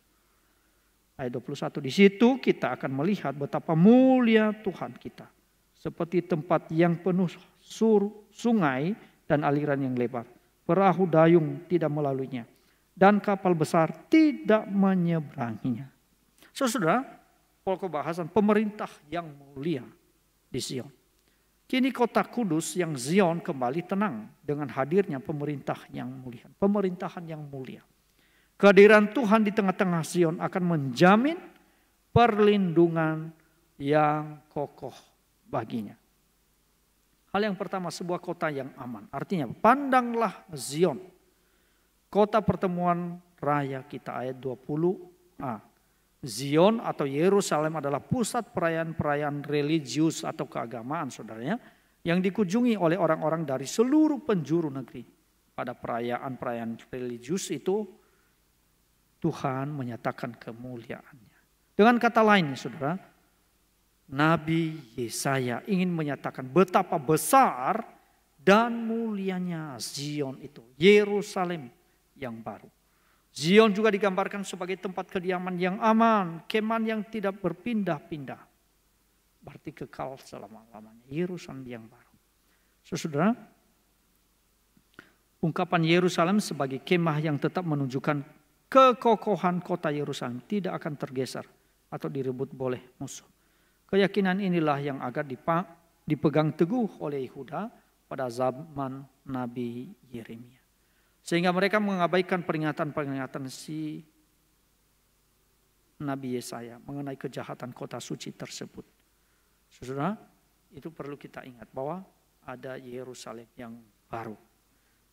Ayat 21, di situ kita akan melihat betapa mulia Tuhan kita. Seperti tempat yang penuh sur, sungai dan aliran yang lebar. Perahu dayung tidak melaluinya. Dan kapal besar tidak menyeberanginya. So, saudara, pokok bahasan pemerintah yang mulia di Sion. Kini kota kudus yang Zion kembali tenang dengan hadirnya pemerintah yang mulia, pemerintahan yang mulia. Kehadiran Tuhan di tengah-tengah Zion akan menjamin perlindungan yang kokoh baginya. Hal yang pertama sebuah kota yang aman. Artinya pandanglah Zion. Kota pertemuan raya kita ayat 20a. Zion atau Yerusalem adalah pusat perayaan-perayaan religius atau keagamaan saudaranya yang dikunjungi oleh orang-orang dari seluruh penjuru negeri. Pada perayaan-perayaan religius itu Tuhan menyatakan kemuliaannya. Dengan kata lain saudara, Nabi Yesaya ingin menyatakan betapa besar dan mulianya Zion itu, Yerusalem yang baru. Zion juga digambarkan sebagai tempat kediaman yang aman, keman yang tidak berpindah-pindah. Berarti kekal selama-lamanya, Yerusalem yang baru. Saudara, ungkapan Yerusalem sebagai kemah yang tetap menunjukkan kekokohan kota Yerusalem tidak akan tergeser atau direbut boleh musuh. Keyakinan inilah yang agar dipegang teguh oleh Yehuda pada zaman Nabi Yeremia. Sehingga mereka mengabaikan peringatan-peringatan si Nabi Yesaya mengenai kejahatan kota suci tersebut. Saudara, itu perlu kita ingat bahwa ada Yerusalem yang baru.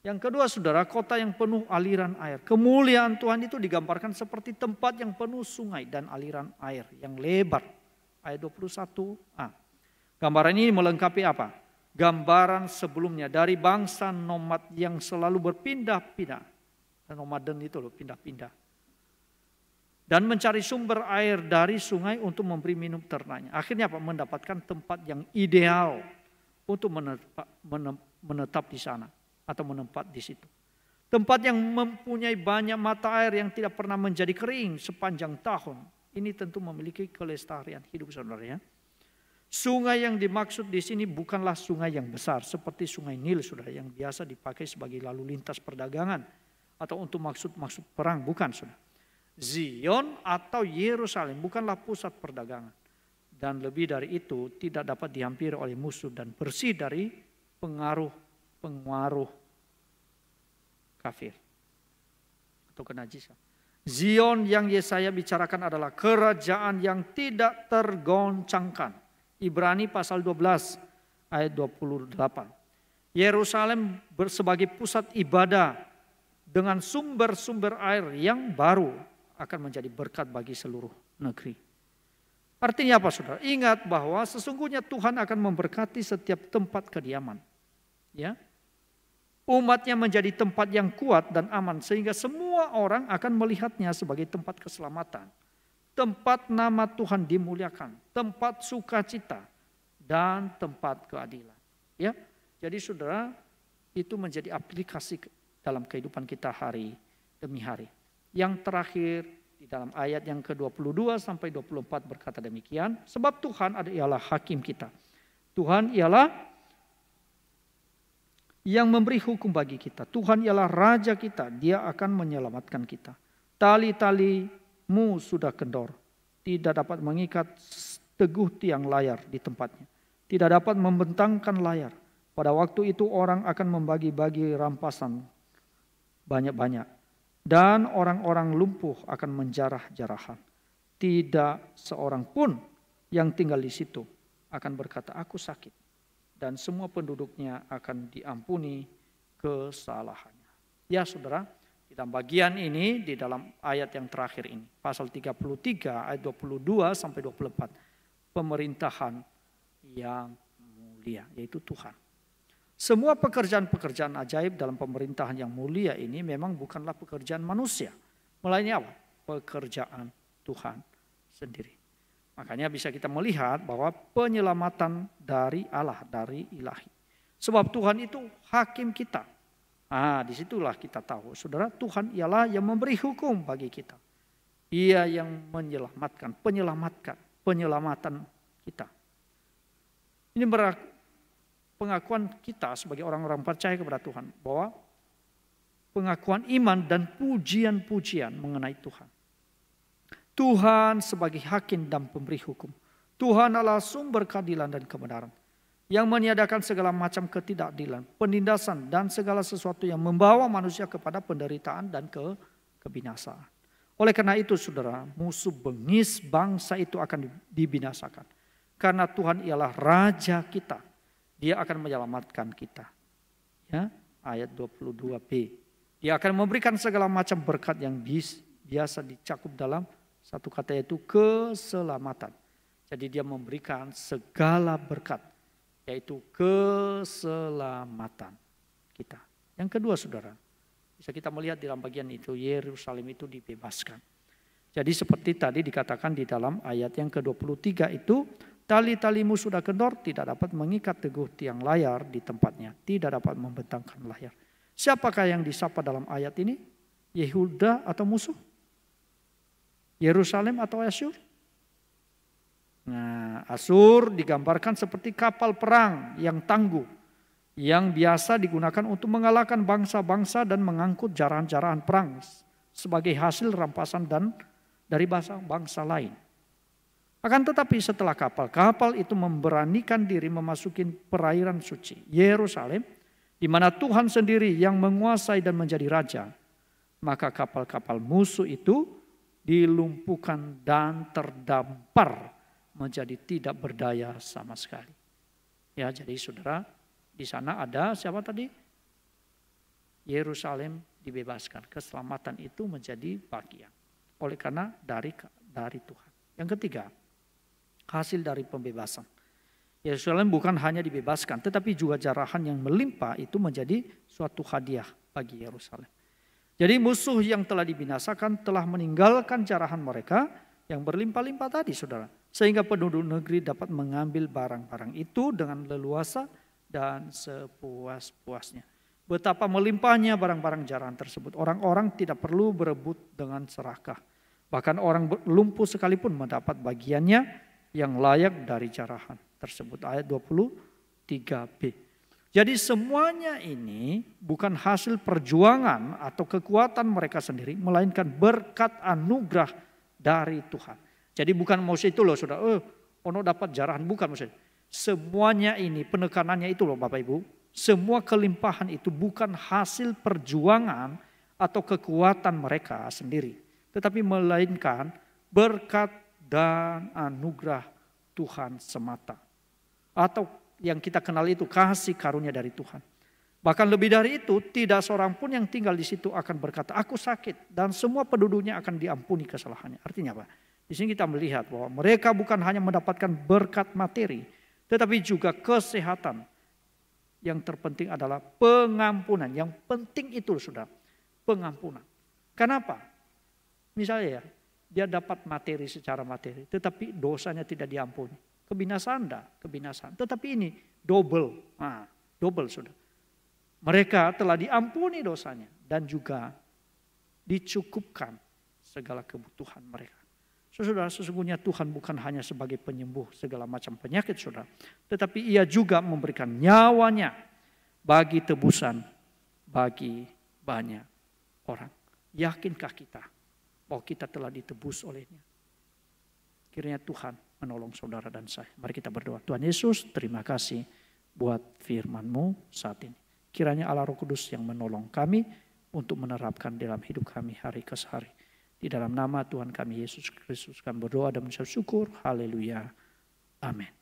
Yang kedua saudara, kota yang penuh aliran air. Kemuliaan Tuhan itu digambarkan seperti tempat yang penuh sungai dan aliran air yang lebar. Ayat 21a. Gambaran ini melengkapi apa? gambaran sebelumnya dari bangsa nomad yang selalu berpindah-pindah. Nomaden itu loh, pindah-pindah. Dan mencari sumber air dari sungai untuk memberi minum ternaknya. Akhirnya apa? Mendapatkan tempat yang ideal untuk menetap, menetap di sana atau menempat di situ. Tempat yang mempunyai banyak mata air yang tidak pernah menjadi kering sepanjang tahun. Ini tentu memiliki kelestarian hidup saudara ya. Sungai yang dimaksud di sini bukanlah sungai yang besar seperti sungai Nil sudah yang biasa dipakai sebagai lalu lintas perdagangan atau untuk maksud-maksud perang, bukan sudah. Zion atau Yerusalem bukanlah pusat perdagangan dan lebih dari itu tidak dapat dihampiri oleh musuh dan bersih dari pengaruh-pengaruh kafir atau kenajisan. Zion yang Yesaya bicarakan adalah kerajaan yang tidak tergoncangkan Ibrani pasal 12 ayat 28. Yerusalem sebagai pusat ibadah dengan sumber-sumber air yang baru akan menjadi berkat bagi seluruh negeri. Artinya apa saudara? Ingat bahwa sesungguhnya Tuhan akan memberkati setiap tempat kediaman. Ya, Umatnya menjadi tempat yang kuat dan aman sehingga semua orang akan melihatnya sebagai tempat keselamatan tempat nama Tuhan dimuliakan, tempat sukacita dan tempat keadilan. Ya. Jadi Saudara, itu menjadi aplikasi dalam kehidupan kita hari demi hari. Yang terakhir di dalam ayat yang ke-22 sampai 24 berkata demikian, sebab Tuhan adalah hakim kita. Tuhan ialah yang memberi hukum bagi kita. Tuhan ialah raja kita, dia akan menyelamatkan kita. Tali-tali mu sudah kendor. Tidak dapat mengikat teguh tiang layar di tempatnya. Tidak dapat membentangkan layar. Pada waktu itu orang akan membagi-bagi rampasan banyak-banyak. Dan orang-orang lumpuh akan menjarah-jarahan. Tidak seorang pun yang tinggal di situ akan berkata, aku sakit. Dan semua penduduknya akan diampuni kesalahannya. Ya saudara, di dalam bagian ini, di dalam ayat yang terakhir ini. Pasal 33 ayat 22 sampai 24. Pemerintahan yang mulia, yaitu Tuhan. Semua pekerjaan-pekerjaan ajaib dalam pemerintahan yang mulia ini memang bukanlah pekerjaan manusia. Melainnya apa? Pekerjaan Tuhan sendiri. Makanya bisa kita melihat bahwa penyelamatan dari Allah, dari ilahi. Sebab Tuhan itu hakim kita. Ah, disitulah kita tahu, saudara, Tuhan ialah yang memberi hukum bagi kita. Ia yang menyelamatkan, penyelamatkan, penyelamatan kita. Ini pengakuan kita sebagai orang-orang percaya kepada Tuhan bahwa pengakuan iman dan pujian-pujian mengenai Tuhan. Tuhan sebagai hakim dan pemberi hukum. Tuhan adalah sumber keadilan dan kebenaran yang meniadakan segala macam ketidakadilan, penindasan dan segala sesuatu yang membawa manusia kepada penderitaan dan ke kebinasaan. Oleh karena itu saudara, musuh bengis bangsa itu akan dibinasakan. Karena Tuhan ialah Raja kita. Dia akan menyelamatkan kita. Ya, ayat 22b. Dia akan memberikan segala macam berkat yang biasa dicakup dalam satu kata yaitu keselamatan. Jadi dia memberikan segala berkat yaitu keselamatan kita. Yang kedua saudara, bisa kita melihat di dalam bagian itu Yerusalem itu dibebaskan. Jadi seperti tadi dikatakan di dalam ayat yang ke-23 itu tali-talimu sudah kendor tidak dapat mengikat teguh tiang layar di tempatnya, tidak dapat membentangkan layar. Siapakah yang disapa dalam ayat ini? Yehuda atau musuh? Yerusalem atau Asyur? Nah, Asur digambarkan seperti kapal perang yang tangguh, yang biasa digunakan untuk mengalahkan bangsa-bangsa dan mengangkut jarahan-jarahan perang sebagai hasil rampasan dan dari bangsa-bangsa lain. Akan tetapi setelah kapal-kapal itu memberanikan diri memasuki perairan suci Yerusalem, di mana Tuhan sendiri yang menguasai dan menjadi raja, maka kapal-kapal musuh itu dilumpuhkan dan terdampar menjadi tidak berdaya sama sekali. Ya, jadi saudara, di sana ada siapa tadi? Yerusalem dibebaskan. Keselamatan itu menjadi bagian. Oleh karena dari dari Tuhan. Yang ketiga, hasil dari pembebasan. Yerusalem bukan hanya dibebaskan, tetapi juga jarahan yang melimpah itu menjadi suatu hadiah bagi Yerusalem. Jadi musuh yang telah dibinasakan telah meninggalkan jarahan mereka yang berlimpah-limpah tadi, saudara. Sehingga penduduk negeri dapat mengambil barang-barang itu dengan leluasa dan sepuas-puasnya. Betapa melimpahnya barang-barang jarahan tersebut. Orang-orang tidak perlu berebut dengan serakah. Bahkan orang lumpuh sekalipun mendapat bagiannya yang layak dari jarahan tersebut. Ayat 23b. Jadi semuanya ini bukan hasil perjuangan atau kekuatan mereka sendiri, melainkan berkat anugerah dari Tuhan. Jadi bukan maksud itu loh sudah eh, oh, ono dapat jarahan, bukan maksudnya. Semuanya ini penekanannya itu loh Bapak Ibu. Semua kelimpahan itu bukan hasil perjuangan atau kekuatan mereka sendiri. Tetapi melainkan berkat dan anugerah Tuhan semata. Atau yang kita kenal itu kasih karunia dari Tuhan. Bahkan lebih dari itu, tidak seorang pun yang tinggal di situ akan berkata, aku sakit dan semua penduduknya akan diampuni kesalahannya. Artinya apa? Di sini kita melihat bahwa mereka bukan hanya mendapatkan berkat materi, tetapi juga kesehatan. Yang terpenting adalah pengampunan. Yang penting itu sudah pengampunan. Kenapa? Misalnya ya, dia dapat materi secara materi, tetapi dosanya tidak diampuni. Kebinasaan dah, kebinasaan. Tetapi ini double, nah, double sudah. Mereka telah diampuni dosanya dan juga dicukupkan segala kebutuhan mereka. Saudara, sesungguhnya Tuhan bukan hanya sebagai penyembuh segala macam penyakit, saudara. Tetapi ia juga memberikan nyawanya bagi tebusan bagi banyak orang. Yakinkah kita bahwa kita telah ditebus olehnya? Kiranya Tuhan menolong saudara dan saya. Mari kita berdoa. Tuhan Yesus, terima kasih buat firman-Mu saat ini. Kiranya Allah Roh Kudus yang menolong kami untuk menerapkan dalam hidup kami hari ke hari. Di dalam nama Tuhan kami Yesus Kristus kami berdoa dan bersyukur syukur. Haleluya. Amin.